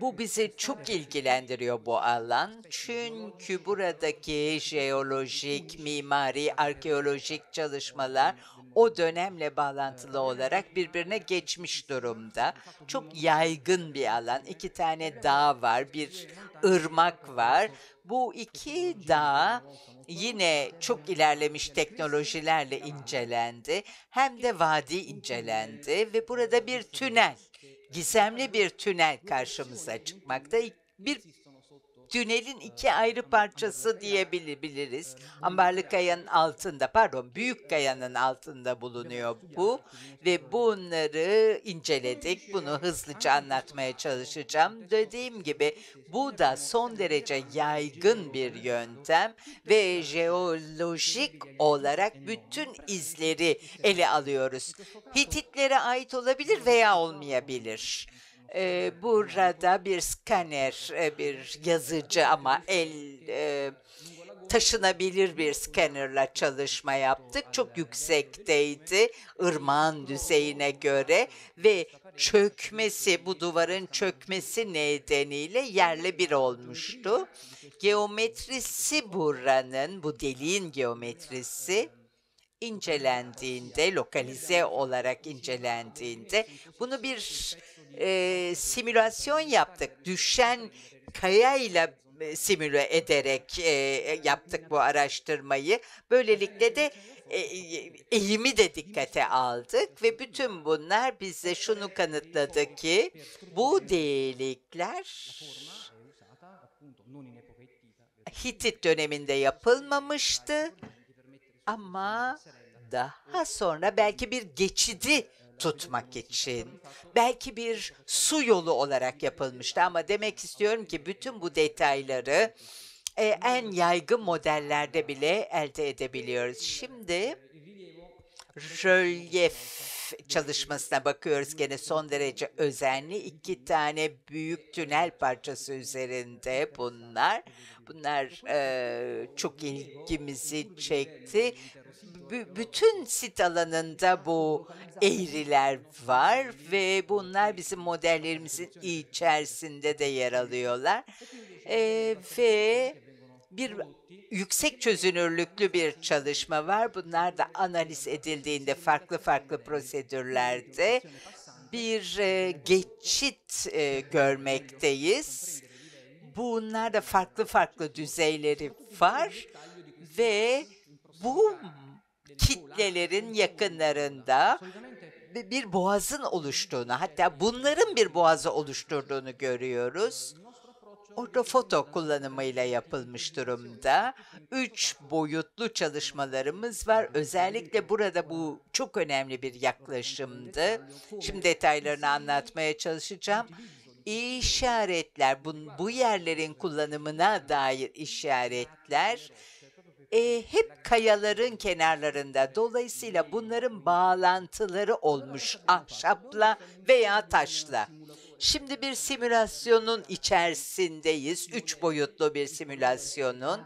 Bu bizi çok ilgilendiriyor bu alan. Çünkü buradaki jeolojik, mimari, arkeolojik çalışmalar o dönemle bağlantılı olarak birbirine geçmiş durumda. Çok yaygın bir alan. İki tane dağ var, bir ırmak var. Bu iki dağ yine çok ilerlemiş teknolojilerle incelendi. Hem de vadi incelendi ve burada bir tünel gizemli bir tünel karşımıza çıkmakta. Bir tünelin iki ayrı parçası diyebiliriz. Ambarlı kayanın altında, pardon büyük kayanın altında bulunuyor bu ve bunları inceledik. Bunu hızlıca anlatmaya çalışacağım. Dediğim gibi bu da son derece yaygın bir yöntem ve jeolojik olarak bütün izleri ele alıyoruz. Hititlere ait olabilir veya olmayabilir. Ee, e, burada bir skaner, bir yazıcı ama el e, taşınabilir bir scannerla çalışma yaptık. Çok yüksekteydi ırmağın düzeyine göre ve çökmesi, bu duvarın çökmesi nedeniyle yerle bir olmuştu. Geometrisi buranın, bu deliğin geometrisi incelendiğinde, lokalize olarak incelendiğinde bunu bir e, simülasyon yaptık. Düşen kayayla e, simüle ederek e, e, yaptık bu araştırmayı. Böylelikle de e, e, eğimi de dikkate aldık ve bütün bunlar bize şunu kanıtladı ki bu delikler Hitit döneminde yapılmamıştı ama daha sonra belki bir geçidi tutmak için. Belki bir su yolu olarak yapılmıştı ama demek istiyorum ki bütün bu detayları e, en yaygın modellerde bile elde edebiliyoruz. Şimdi rölyef çalışmasına bakıyoruz. Gene son derece özenli iki tane büyük tünel parçası üzerinde bunlar. Bunlar e, çok ilgimizi çekti. B bütün sit alanında bu eğriler var ve bunlar bizim modellerimizin içerisinde de yer alıyorlar. E, ve bir yüksek çözünürlüklü bir çalışma var. Bunlar da analiz edildiğinde farklı farklı prosedürlerde bir e, geçit e, görmekteyiz. Bunlar da farklı farklı düzeyleri var ve bu kitlelerin yakınlarında bir boğazın oluştuğunu hatta bunların bir boğazı oluşturduğunu görüyoruz ortofoto kullanımıyla yapılmış durumda. Üç boyutlu çalışmalarımız var. Özellikle burada bu çok önemli bir yaklaşımdı. Şimdi detaylarını anlatmaya çalışacağım. İşaretler, bu, bu yerlerin kullanımına dair işaretler e, hep kayaların kenarlarında. Dolayısıyla bunların bağlantıları olmuş ahşapla veya taşla. Şimdi bir simülasyonun içerisindeyiz. Üç boyutlu bir simülasyonun.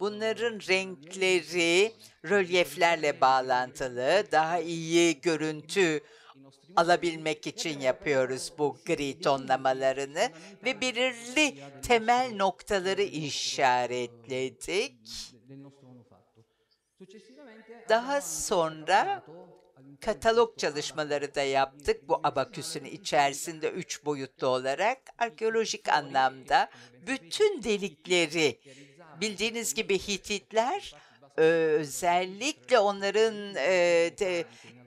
Bunların renkleri rölyeflerle bağlantılı. Daha iyi görüntü alabilmek için yapıyoruz bu gri tonlamalarını ve belirli temel noktaları işaretledik. Daha sonra katalog çalışmaları da yaptık bu abaküsün içerisinde üç boyutlu olarak arkeolojik anlamda bütün delikleri bildiğiniz gibi Hititler e, özellikle onların e,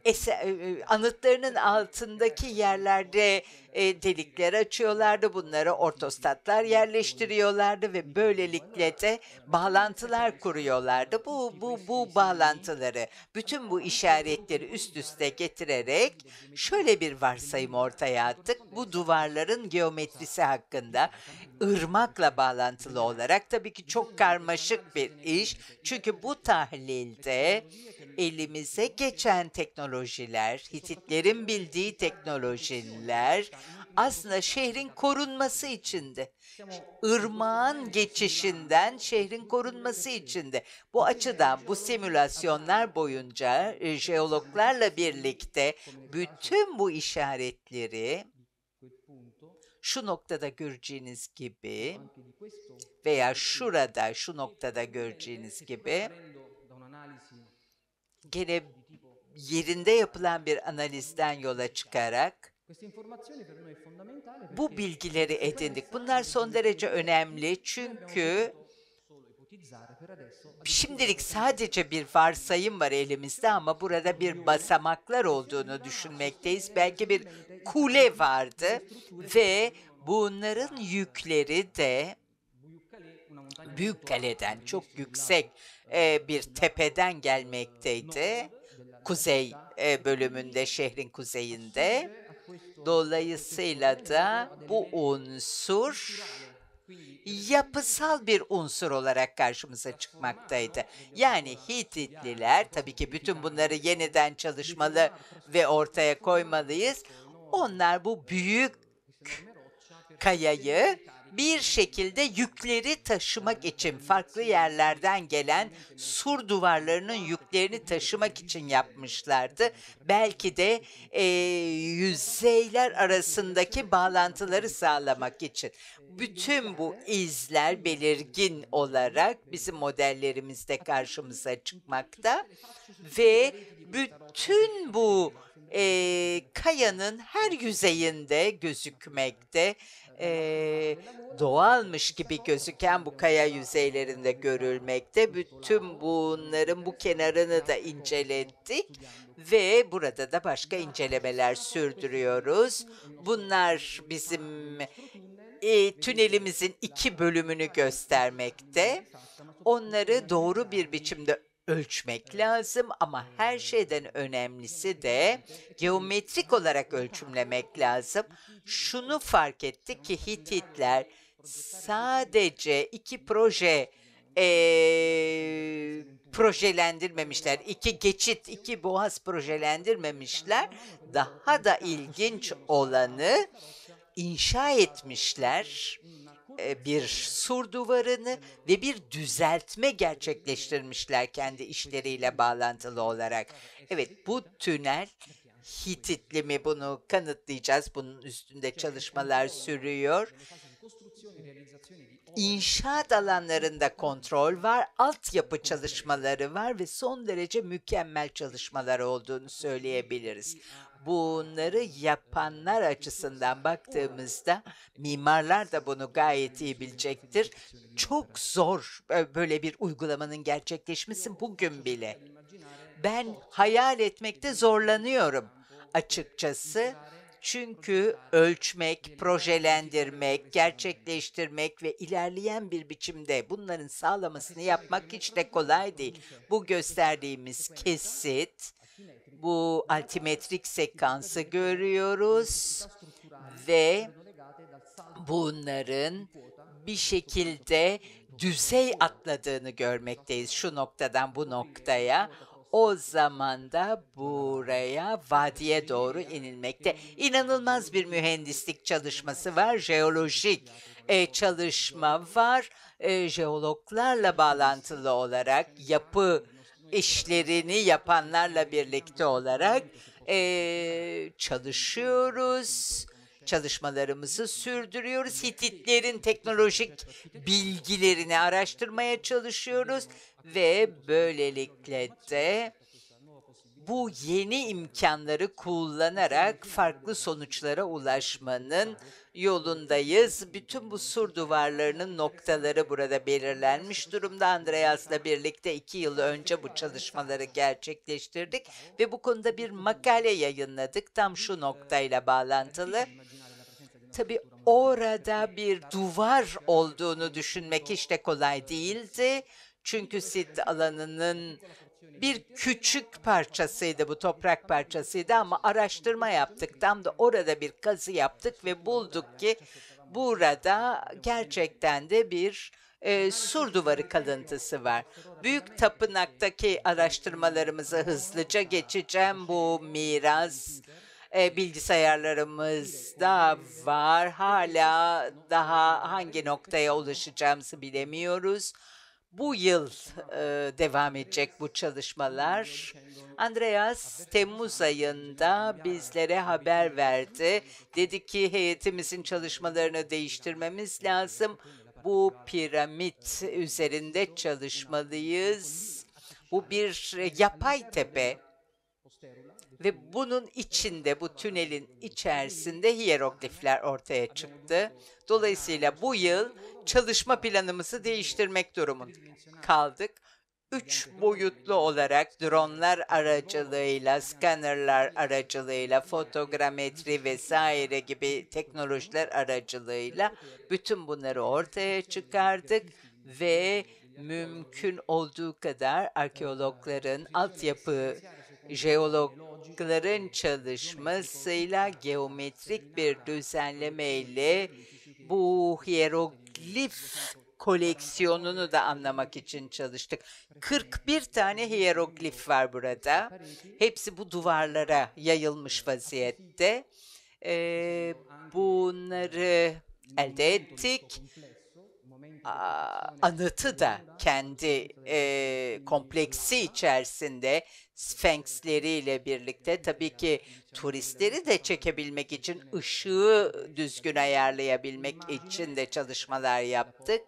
eser, e, e, anıtlarının altındaki yerlerde e, delikler açıyorlardı. bunlara ortostatlar yerleştiriyorlardı ve böylelikle de bağlantılar kuruyorlardı. Bu, bu, bu bağlantıları, bütün bu işaretleri üst üste getirerek şöyle bir varsayım ortaya attık. Bu duvarların geometrisi hakkında ırmakla bağlantılı olarak tabii ki çok karmaşık bir iş. Çünkü bu tahlilde elimize geçen teknolojiler, Hititlerin bildiği teknolojiler aslında şehrin korunması içinde Irmağın geçişinden şehrin korunması içinde. Bu açıdan bu simülasyonlar boyunca e, jeologlarla birlikte bütün bu işaretleri şu noktada göreceğiniz gibi veya şurada şu noktada göreceğiniz gibi gene yerinde yapılan bir analizden yola çıkarak bu bilgileri edindik. Bunlar son derece önemli çünkü Şimdilik sadece bir varsayım var elimizde ama burada bir basamaklar olduğunu düşünmekteyiz. Belki bir kule vardı ve bunların yükleri de büyük kaleden çok yüksek e, bir tepeden gelmekteydi. Kuzey e, bölümünde, şehrin kuzeyinde. Dolayısıyla da bu unsur yapısal bir unsur olarak karşımıza çıkmaktaydı. Yani Hititliler tabii ki bütün bunları yeniden çalışmalı ve ortaya koymalıyız. Onlar bu büyük kayayı bir şekilde yükleri taşımak için farklı yerlerden gelen sur duvarlarının yüklerini taşımak için yapmışlardı. Belki de e, yüzeyler arasındaki bağlantıları sağlamak için. Bütün bu izler belirgin olarak bizim modellerimizde karşımıza çıkmakta ve bütün bu e, kayanın her yüzeyinde gözükmekte e, doğalmış gibi gözüken bu kaya yüzeylerinde görülmekte. Bütün bunların bu kenarını da inceledik ve burada da başka incelemeler sürdürüyoruz. Bunlar bizim e, tünelimizin iki bölümünü göstermekte. Onları doğru bir biçimde ölçmek lazım ama her şeyden önemlisi de geometrik olarak ölçümlemek lazım. Şunu fark etti ki Hititler sadece iki proje e, projelendirmemişler. iki geçit, iki boğaz projelendirmemişler. Daha da ilginç olanı inşa etmişler e, bir sur duvarını ve bir düzeltme gerçekleştirmişler kendi işleriyle bağlantılı olarak. Evet bu tünel Hititli mi bunu kanıtlayacağız. Bunun üstünde çalışmalar sürüyor. İnşaat alanlarında kontrol var, altyapı çalışmaları var ve son derece mükemmel çalışmalar olduğunu söyleyebiliriz bunları yapanlar açısından baktığımızda mimarlar da bunu gayet iyi bilecektir. Çok zor e, böyle bir uygulamanın gerçekleşmesi bugün bile. Ben hayal etmekte zorlanıyorum açıkçası. Çünkü ölçmek, projelendirmek, gerçekleştirmek ve ilerleyen bir biçimde bunların sağlamasını yapmak hiç de kolay değil. Bu gösterdiğimiz kesit bu altimetrik sekansı görüyoruz ve bunların bir şekilde düzey atladığını görmekteyiz şu noktadan bu noktaya. O zaman da buraya vadiye doğru inilmekte. İnanılmaz bir mühendislik çalışması var, jeolojik e, çalışma var. E, jeologlarla bağlantılı olarak yapı işlerini yapanlarla birlikte olarak e, çalışıyoruz. Çalışmalarımızı sürdürüyoruz. Hititlerin teknolojik bilgilerini araştırmaya çalışıyoruz ve böylelikle de bu yeni imkanları kullanarak farklı sonuçlara ulaşmanın yolundayız. Bütün bu sur duvarlarının noktaları burada belirlenmiş durumda. Andreas'la birlikte iki yıl önce bu çalışmaları gerçekleştirdik ve bu konuda bir makale yayınladık. Tam şu noktayla bağlantılı. Tabii orada bir duvar olduğunu düşünmek hiç de kolay değildi. Çünkü sit alanının bir küçük parçasıydı bu toprak parçasıydı ama araştırma yaptık. Tam da orada bir kazı yaptık ve bulduk ki burada gerçekten de bir e, sur duvarı kalıntısı var. Büyük tapınaktaki araştırmalarımıza hızlıca geçeceğim. Bu miras e, bilgisayarlarımız da var. Hala daha hangi noktaya ulaşacağımızı bilemiyoruz bu yıl e, devam edecek bu çalışmalar. Andreas Temmuz ayında bizlere haber verdi. Dedi ki heyetimizin çalışmalarını değiştirmemiz lazım. Bu piramit üzerinde çalışmalıyız. Bu bir yapay tepe ve bunun içinde, bu tünelin içerisinde hiyeroglifler ortaya çıktı. Dolayısıyla bu yıl çalışma planımızı değiştirmek durumunda kaldık. Üç boyutlu olarak dronlar aracılığıyla, skanerler aracılığıyla, fotogrametri vesaire gibi teknolojiler aracılığıyla bütün bunları ortaya çıkardık ve mümkün olduğu kadar ee, arkeologların altyapı şey jeologların çalışmasıyla geometrik bir düzenleme ile bu hierog hieroglif koleksiyonunu da anlamak için çalıştık. 41 tane hieroglif var burada. Hepsi bu duvarlara yayılmış vaziyette. Ee, bunları elde ettik anıtı da kendi e, kompleksi içerisinde sfenkleriyle birlikte tabii ki turistleri de çekebilmek için ışığı düzgün ayarlayabilmek için de çalışmalar yaptık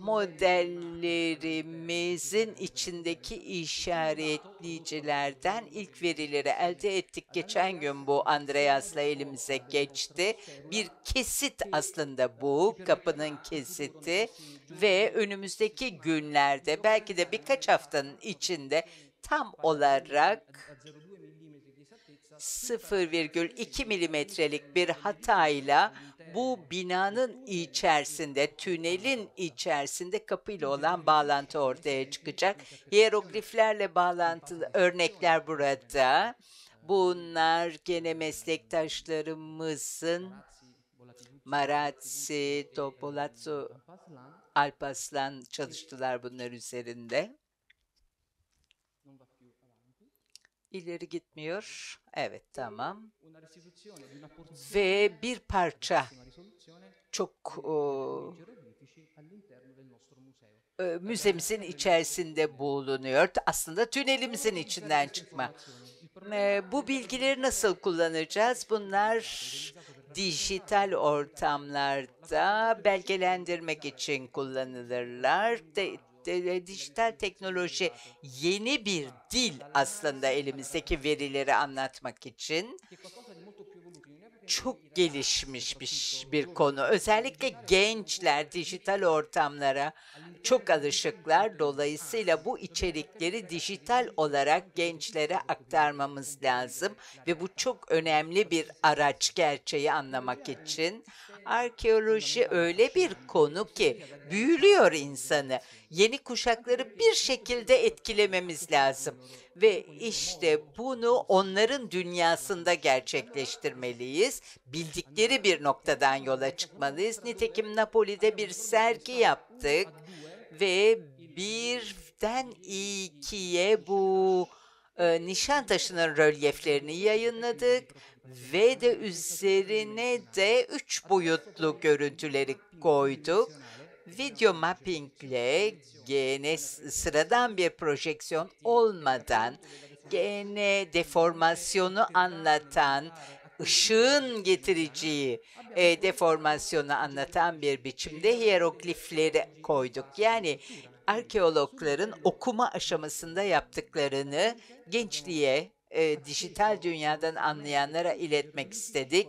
modellerimizin içindeki işaretleyicilerden ilk verileri elde ettik. Geçen gün bu Andreas'la elimize geçti. Bir kesit aslında bu, kapının kesiti ve önümüzdeki günlerde belki de birkaç haftanın içinde tam olarak 0,2 milimetrelik bir hatayla bu binanın içerisinde, tünelin içerisinde kapıyla olan bağlantı ortaya çıkacak. Hierogliflerle bağlantılı örnekler burada. Bunlar gene meslektaşlarımızın Marazzi, Topolazzo, Alpaslan çalıştılar bunlar üzerinde. ileri gitmiyor. Evet tamam. Ve bir parça çok o, e, e, müzemizin içerisinde bulunuyor. Aslında tünelimizin içinden çıkma. E, bu bilgileri nasıl kullanacağız? Bunlar dijital ortamlarda belgelendirmek için kullanılırlar. De, e, dijital teknoloji yeni bir dil aslında elimizdeki verileri anlatmak için çok gelişmiş bir, bir konu. Özellikle gençler dijital ortamlara çok alışıklar. Dolayısıyla bu içerikleri dijital olarak gençlere aktarmamız lazım ve bu çok önemli bir araç gerçeği anlamak için. Arkeoloji öyle bir konu şey ki büyülüyor şey insanı. Yeni kuşakları bir şekilde etkilememiz şey lazım ve işte bunu onların dünyasında gerçekleştirmeliyiz. Bildikleri bir noktadan yola çıkmalıyız. Nitekim Napoli'de bir sergi yaptık ve birden ikiye bu e, taşının rölyeflerini yayınladık ve de üzerine de üç boyutlu görüntüleri koyduk. Video mapping ile gene sıradan bir projeksiyon olmadan gene deformasyonu anlatan ışığın getireceği e, deformasyonu anlatan bir biçimde hieroglifleri koyduk. Yani arkeologların okuma aşamasında yaptıklarını gençliğe e, dijital dünyadan anlayanlara iletmek istedik.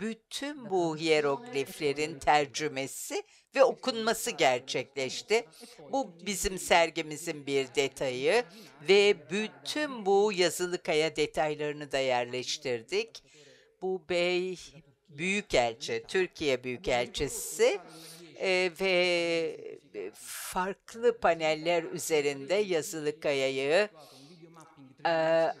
Bütün bu hierogliflerin tercümesi ve okunması gerçekleşti. Bu bizim sergimizin bir detayı ve bütün bu yazılı kaya detaylarını da yerleştirdik. Bu bey büyükelçi, Türkiye büyükelçisi e, ve farklı paneller üzerinde yazılı kayayı e,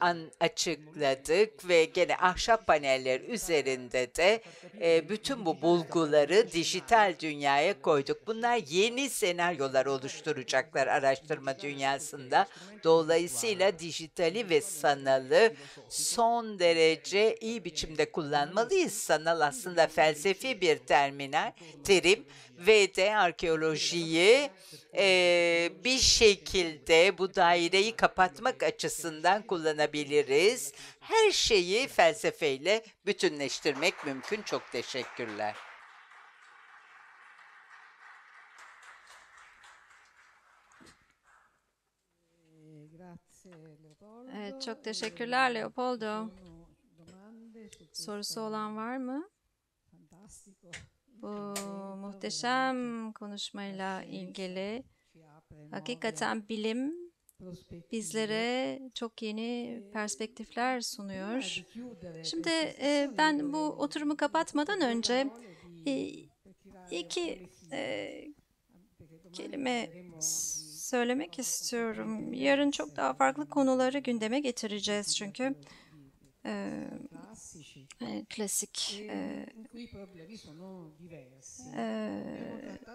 an, açıkladık ve gene ahşap paneller üzerinde de e, bütün bu bulguları dijital dünyaya koyduk. Bunlar yeni senaryolar oluşturacaklar araştırma dünyasında. Dolayısıyla dijitali ve sanalı son derece iyi biçimde kullanmalıyız. Sanal aslında felsefi bir terminal, terim ve de arkeolojiyi e, bir şekilde bu daireyi kapatmak açısından kullanabiliriz. Her şeyi felsefeyle bütünleştirmek mümkün. Çok teşekkürler. Evet, çok teşekkürler Leopoldo. Sorusu olan var mı? Fantastico bu muhteşem konuşmayla ilgili. Hakikaten bilim bizlere çok yeni perspektifler sunuyor. Şimdi e, ben bu oturumu kapatmadan önce e, iki e, kelime söylemek istiyorum. Yarın çok daha farklı konuları gündeme getireceğiz çünkü e, klasik e, e,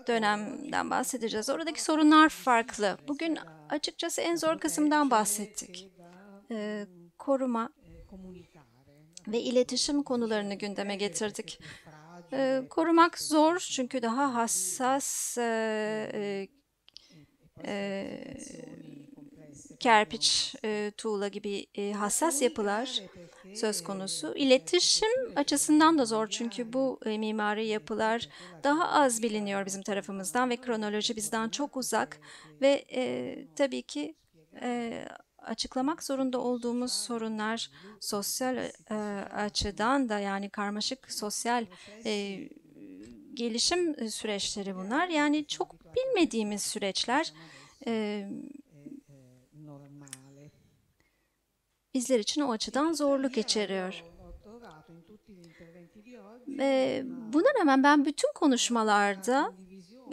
dönemden bahsedeceğiz. Oradaki sorunlar farklı. Bugün açıkçası en zor kısımdan bahsettik. E, koruma ve iletişim konularını gündeme getirdik. E, korumak zor çünkü daha hassas e, e, e kerpiç, e, tuğla gibi e, hassas yapılar söz konusu. İletişim açısından da zor çünkü bu e, mimari yapılar daha az biliniyor bizim tarafımızdan ve kronoloji bizden çok uzak ve e, tabii ki e, açıklamak zorunda olduğumuz sorunlar sosyal e, açıdan da yani karmaşık sosyal e, gelişim e, süreçleri bunlar. Yani çok bilmediğimiz süreçler. E, bizler için o açıdan zorluk içeriyor. Ve buna rağmen ben bütün konuşmalarda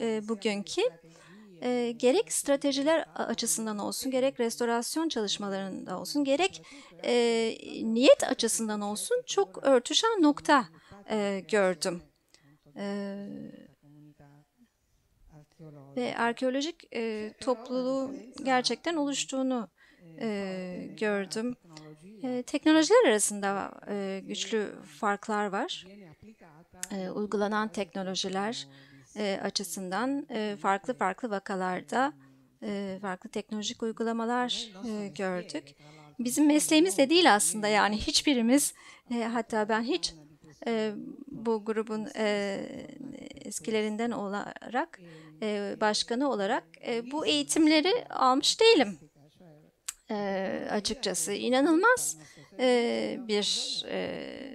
e, bugünkü e, gerek stratejiler açısından olsun, gerek restorasyon çalışmalarında olsun, gerek e, niyet açısından olsun çok örtüşen nokta e, gördüm. E, ve arkeolojik e, topluluğu gerçekten oluştuğunu e, gördüm. E, teknolojiler arasında e, güçlü farklar var. E, uygulanan teknolojiler e, açısından e, farklı farklı vakalarda e, farklı teknolojik uygulamalar e, gördük. Bizim mesleğimiz de değil aslında yani hiçbirimiz e, hatta ben hiç e, bu grubun e, eskilerinden olarak e, başkanı olarak e, bu eğitimleri almış değilim e, açıkçası inanılmaz e, bir e,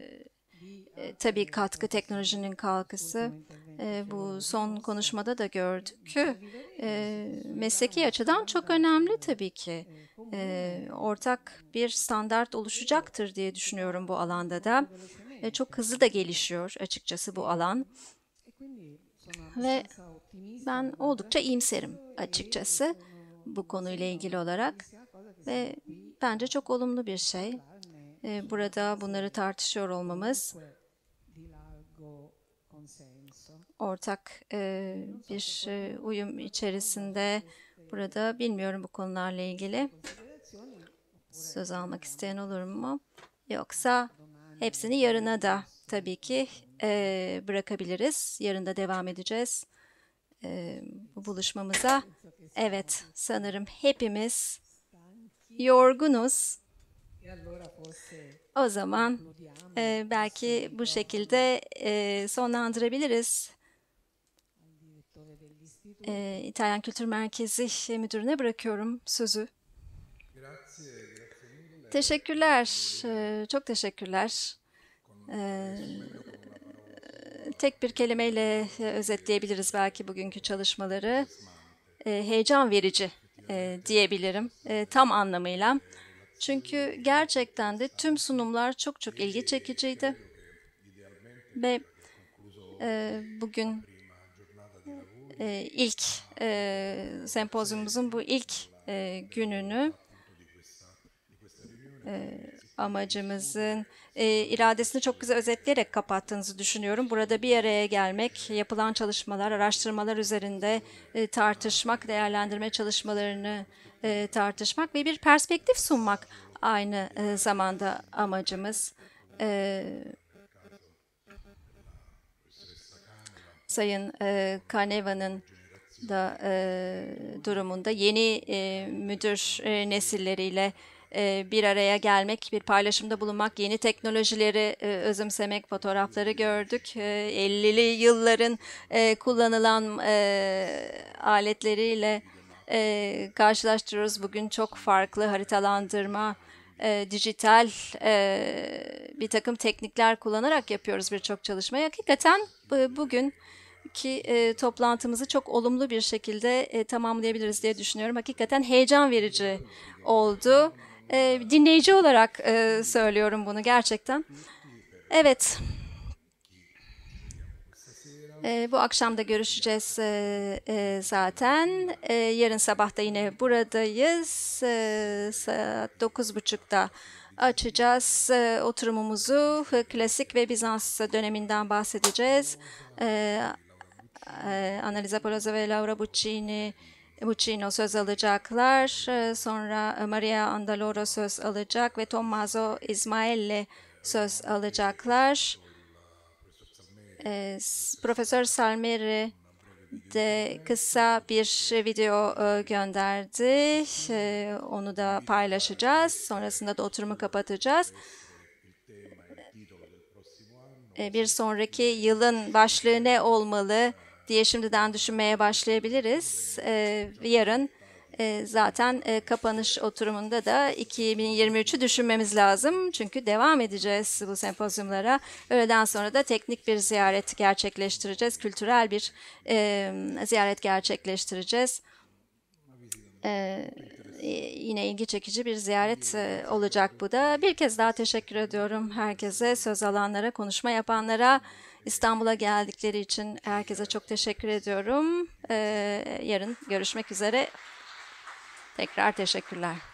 tabii katkı teknolojinin kalkısı. E, bu son konuşmada da gördük. E, mesleki açıdan çok önemli tabii ki. E, ortak bir standart oluşacaktır diye düşünüyorum bu alanda da. E, çok hızlı da gelişiyor açıkçası bu alan. Ve ben oldukça iyimserim açıkçası bu konuyla ilgili olarak ve bence çok olumlu bir şey. Ee, burada bunları tartışıyor olmamız ortak e, bir e, uyum içerisinde burada bilmiyorum bu konularla ilgili söz almak isteyen olur mu? Yoksa hepsini yarına da tabii ki e, bırakabiliriz. Yarın da devam edeceğiz bu buluşmamıza. Evet, sanırım hepimiz yorgunuz. E o zaman e, belki bu şekilde e, sonlandırabiliriz. E, İtalyan Kültür Merkezi Müdürüne bırakıyorum sözü. Teşekkürler, e, çok teşekkürler. E, tek bir kelimeyle e, özetleyebiliriz belki bugünkü çalışmaları. E, heyecan verici e, diyebilirim e, tam anlamıyla. Çünkü gerçekten de tüm sunumlar çok çok ilgi çekiciydi. Ve e, bugün e, ilk e, sempozyumumuzun bu ilk e, gününü e, amacımızın e, iradesini çok güzel özetleyerek kapattığınızı düşünüyorum. Burada bir araya gelmek, yapılan çalışmalar, araştırmalar üzerinde e, tartışmak, değerlendirme çalışmalarını e, tartışmak ve bir perspektif sunmak aynı e, zamanda amacımız. E, Sayın e, Kaneva'nın da e, durumunda yeni e, müdür e, nesilleriyle e, bir araya gelmek, bir paylaşımda bulunmak, yeni teknolojileri e, özümsemek, fotoğrafları gördük. E, 50'li yılların e, kullanılan aletleriyle karşılaştırıyoruz. Bugün çok farklı haritalandırma, dijital bir takım teknikler kullanarak yapıyoruz birçok çalışmayı. Hakikaten e, bugün ki e, toplantımızı çok olumlu bir şekilde e, tamamlayabiliriz diye düşünüyorum. Hakikaten heyecan verici oldu e, dinleyici olarak e, söylüyorum bunu gerçekten. Evet. E, bu akşam da görüşeceğiz e, e, zaten. E, yarın sabah da yine buradayız. E, saat 9.30'da açacağız e, oturumumuzu. Klasik ve Bizans döneminden bahsedeceğiz. E, e, Analiza Poloza ve Laura Buccini e, Buccino söz alacaklar. E, sonra e, Maria Andaloro söz alacak ve Tommaso İsmail'le söz alacaklar. Profesör Salmeri de kısa bir video gönderdi. onu da paylaşacağız. Sonrasında da oturumu kapatacağız. bir sonraki yılın başlığı ne olmalı? diye şimdiden düşünmeye başlayabiliriz. E, yarın e, zaten e, kapanış oturumunda da 2023'ü düşünmemiz lazım. Çünkü devam edeceğiz bu sempozyumlara. Öğleden sonra da teknik bir ziyaret gerçekleştireceğiz. Kültürel bir e, ziyaret gerçekleştireceğiz. E, yine ilgi çekici bir ziyaret e, olacak bu da. Bir kez daha teşekkür ediyorum herkese, söz alanlara, konuşma yapanlara. İstanbul'a geldikleri için herkese çok teşekkür ediyorum. Ee, yarın görüşmek üzere. Tekrar teşekkürler.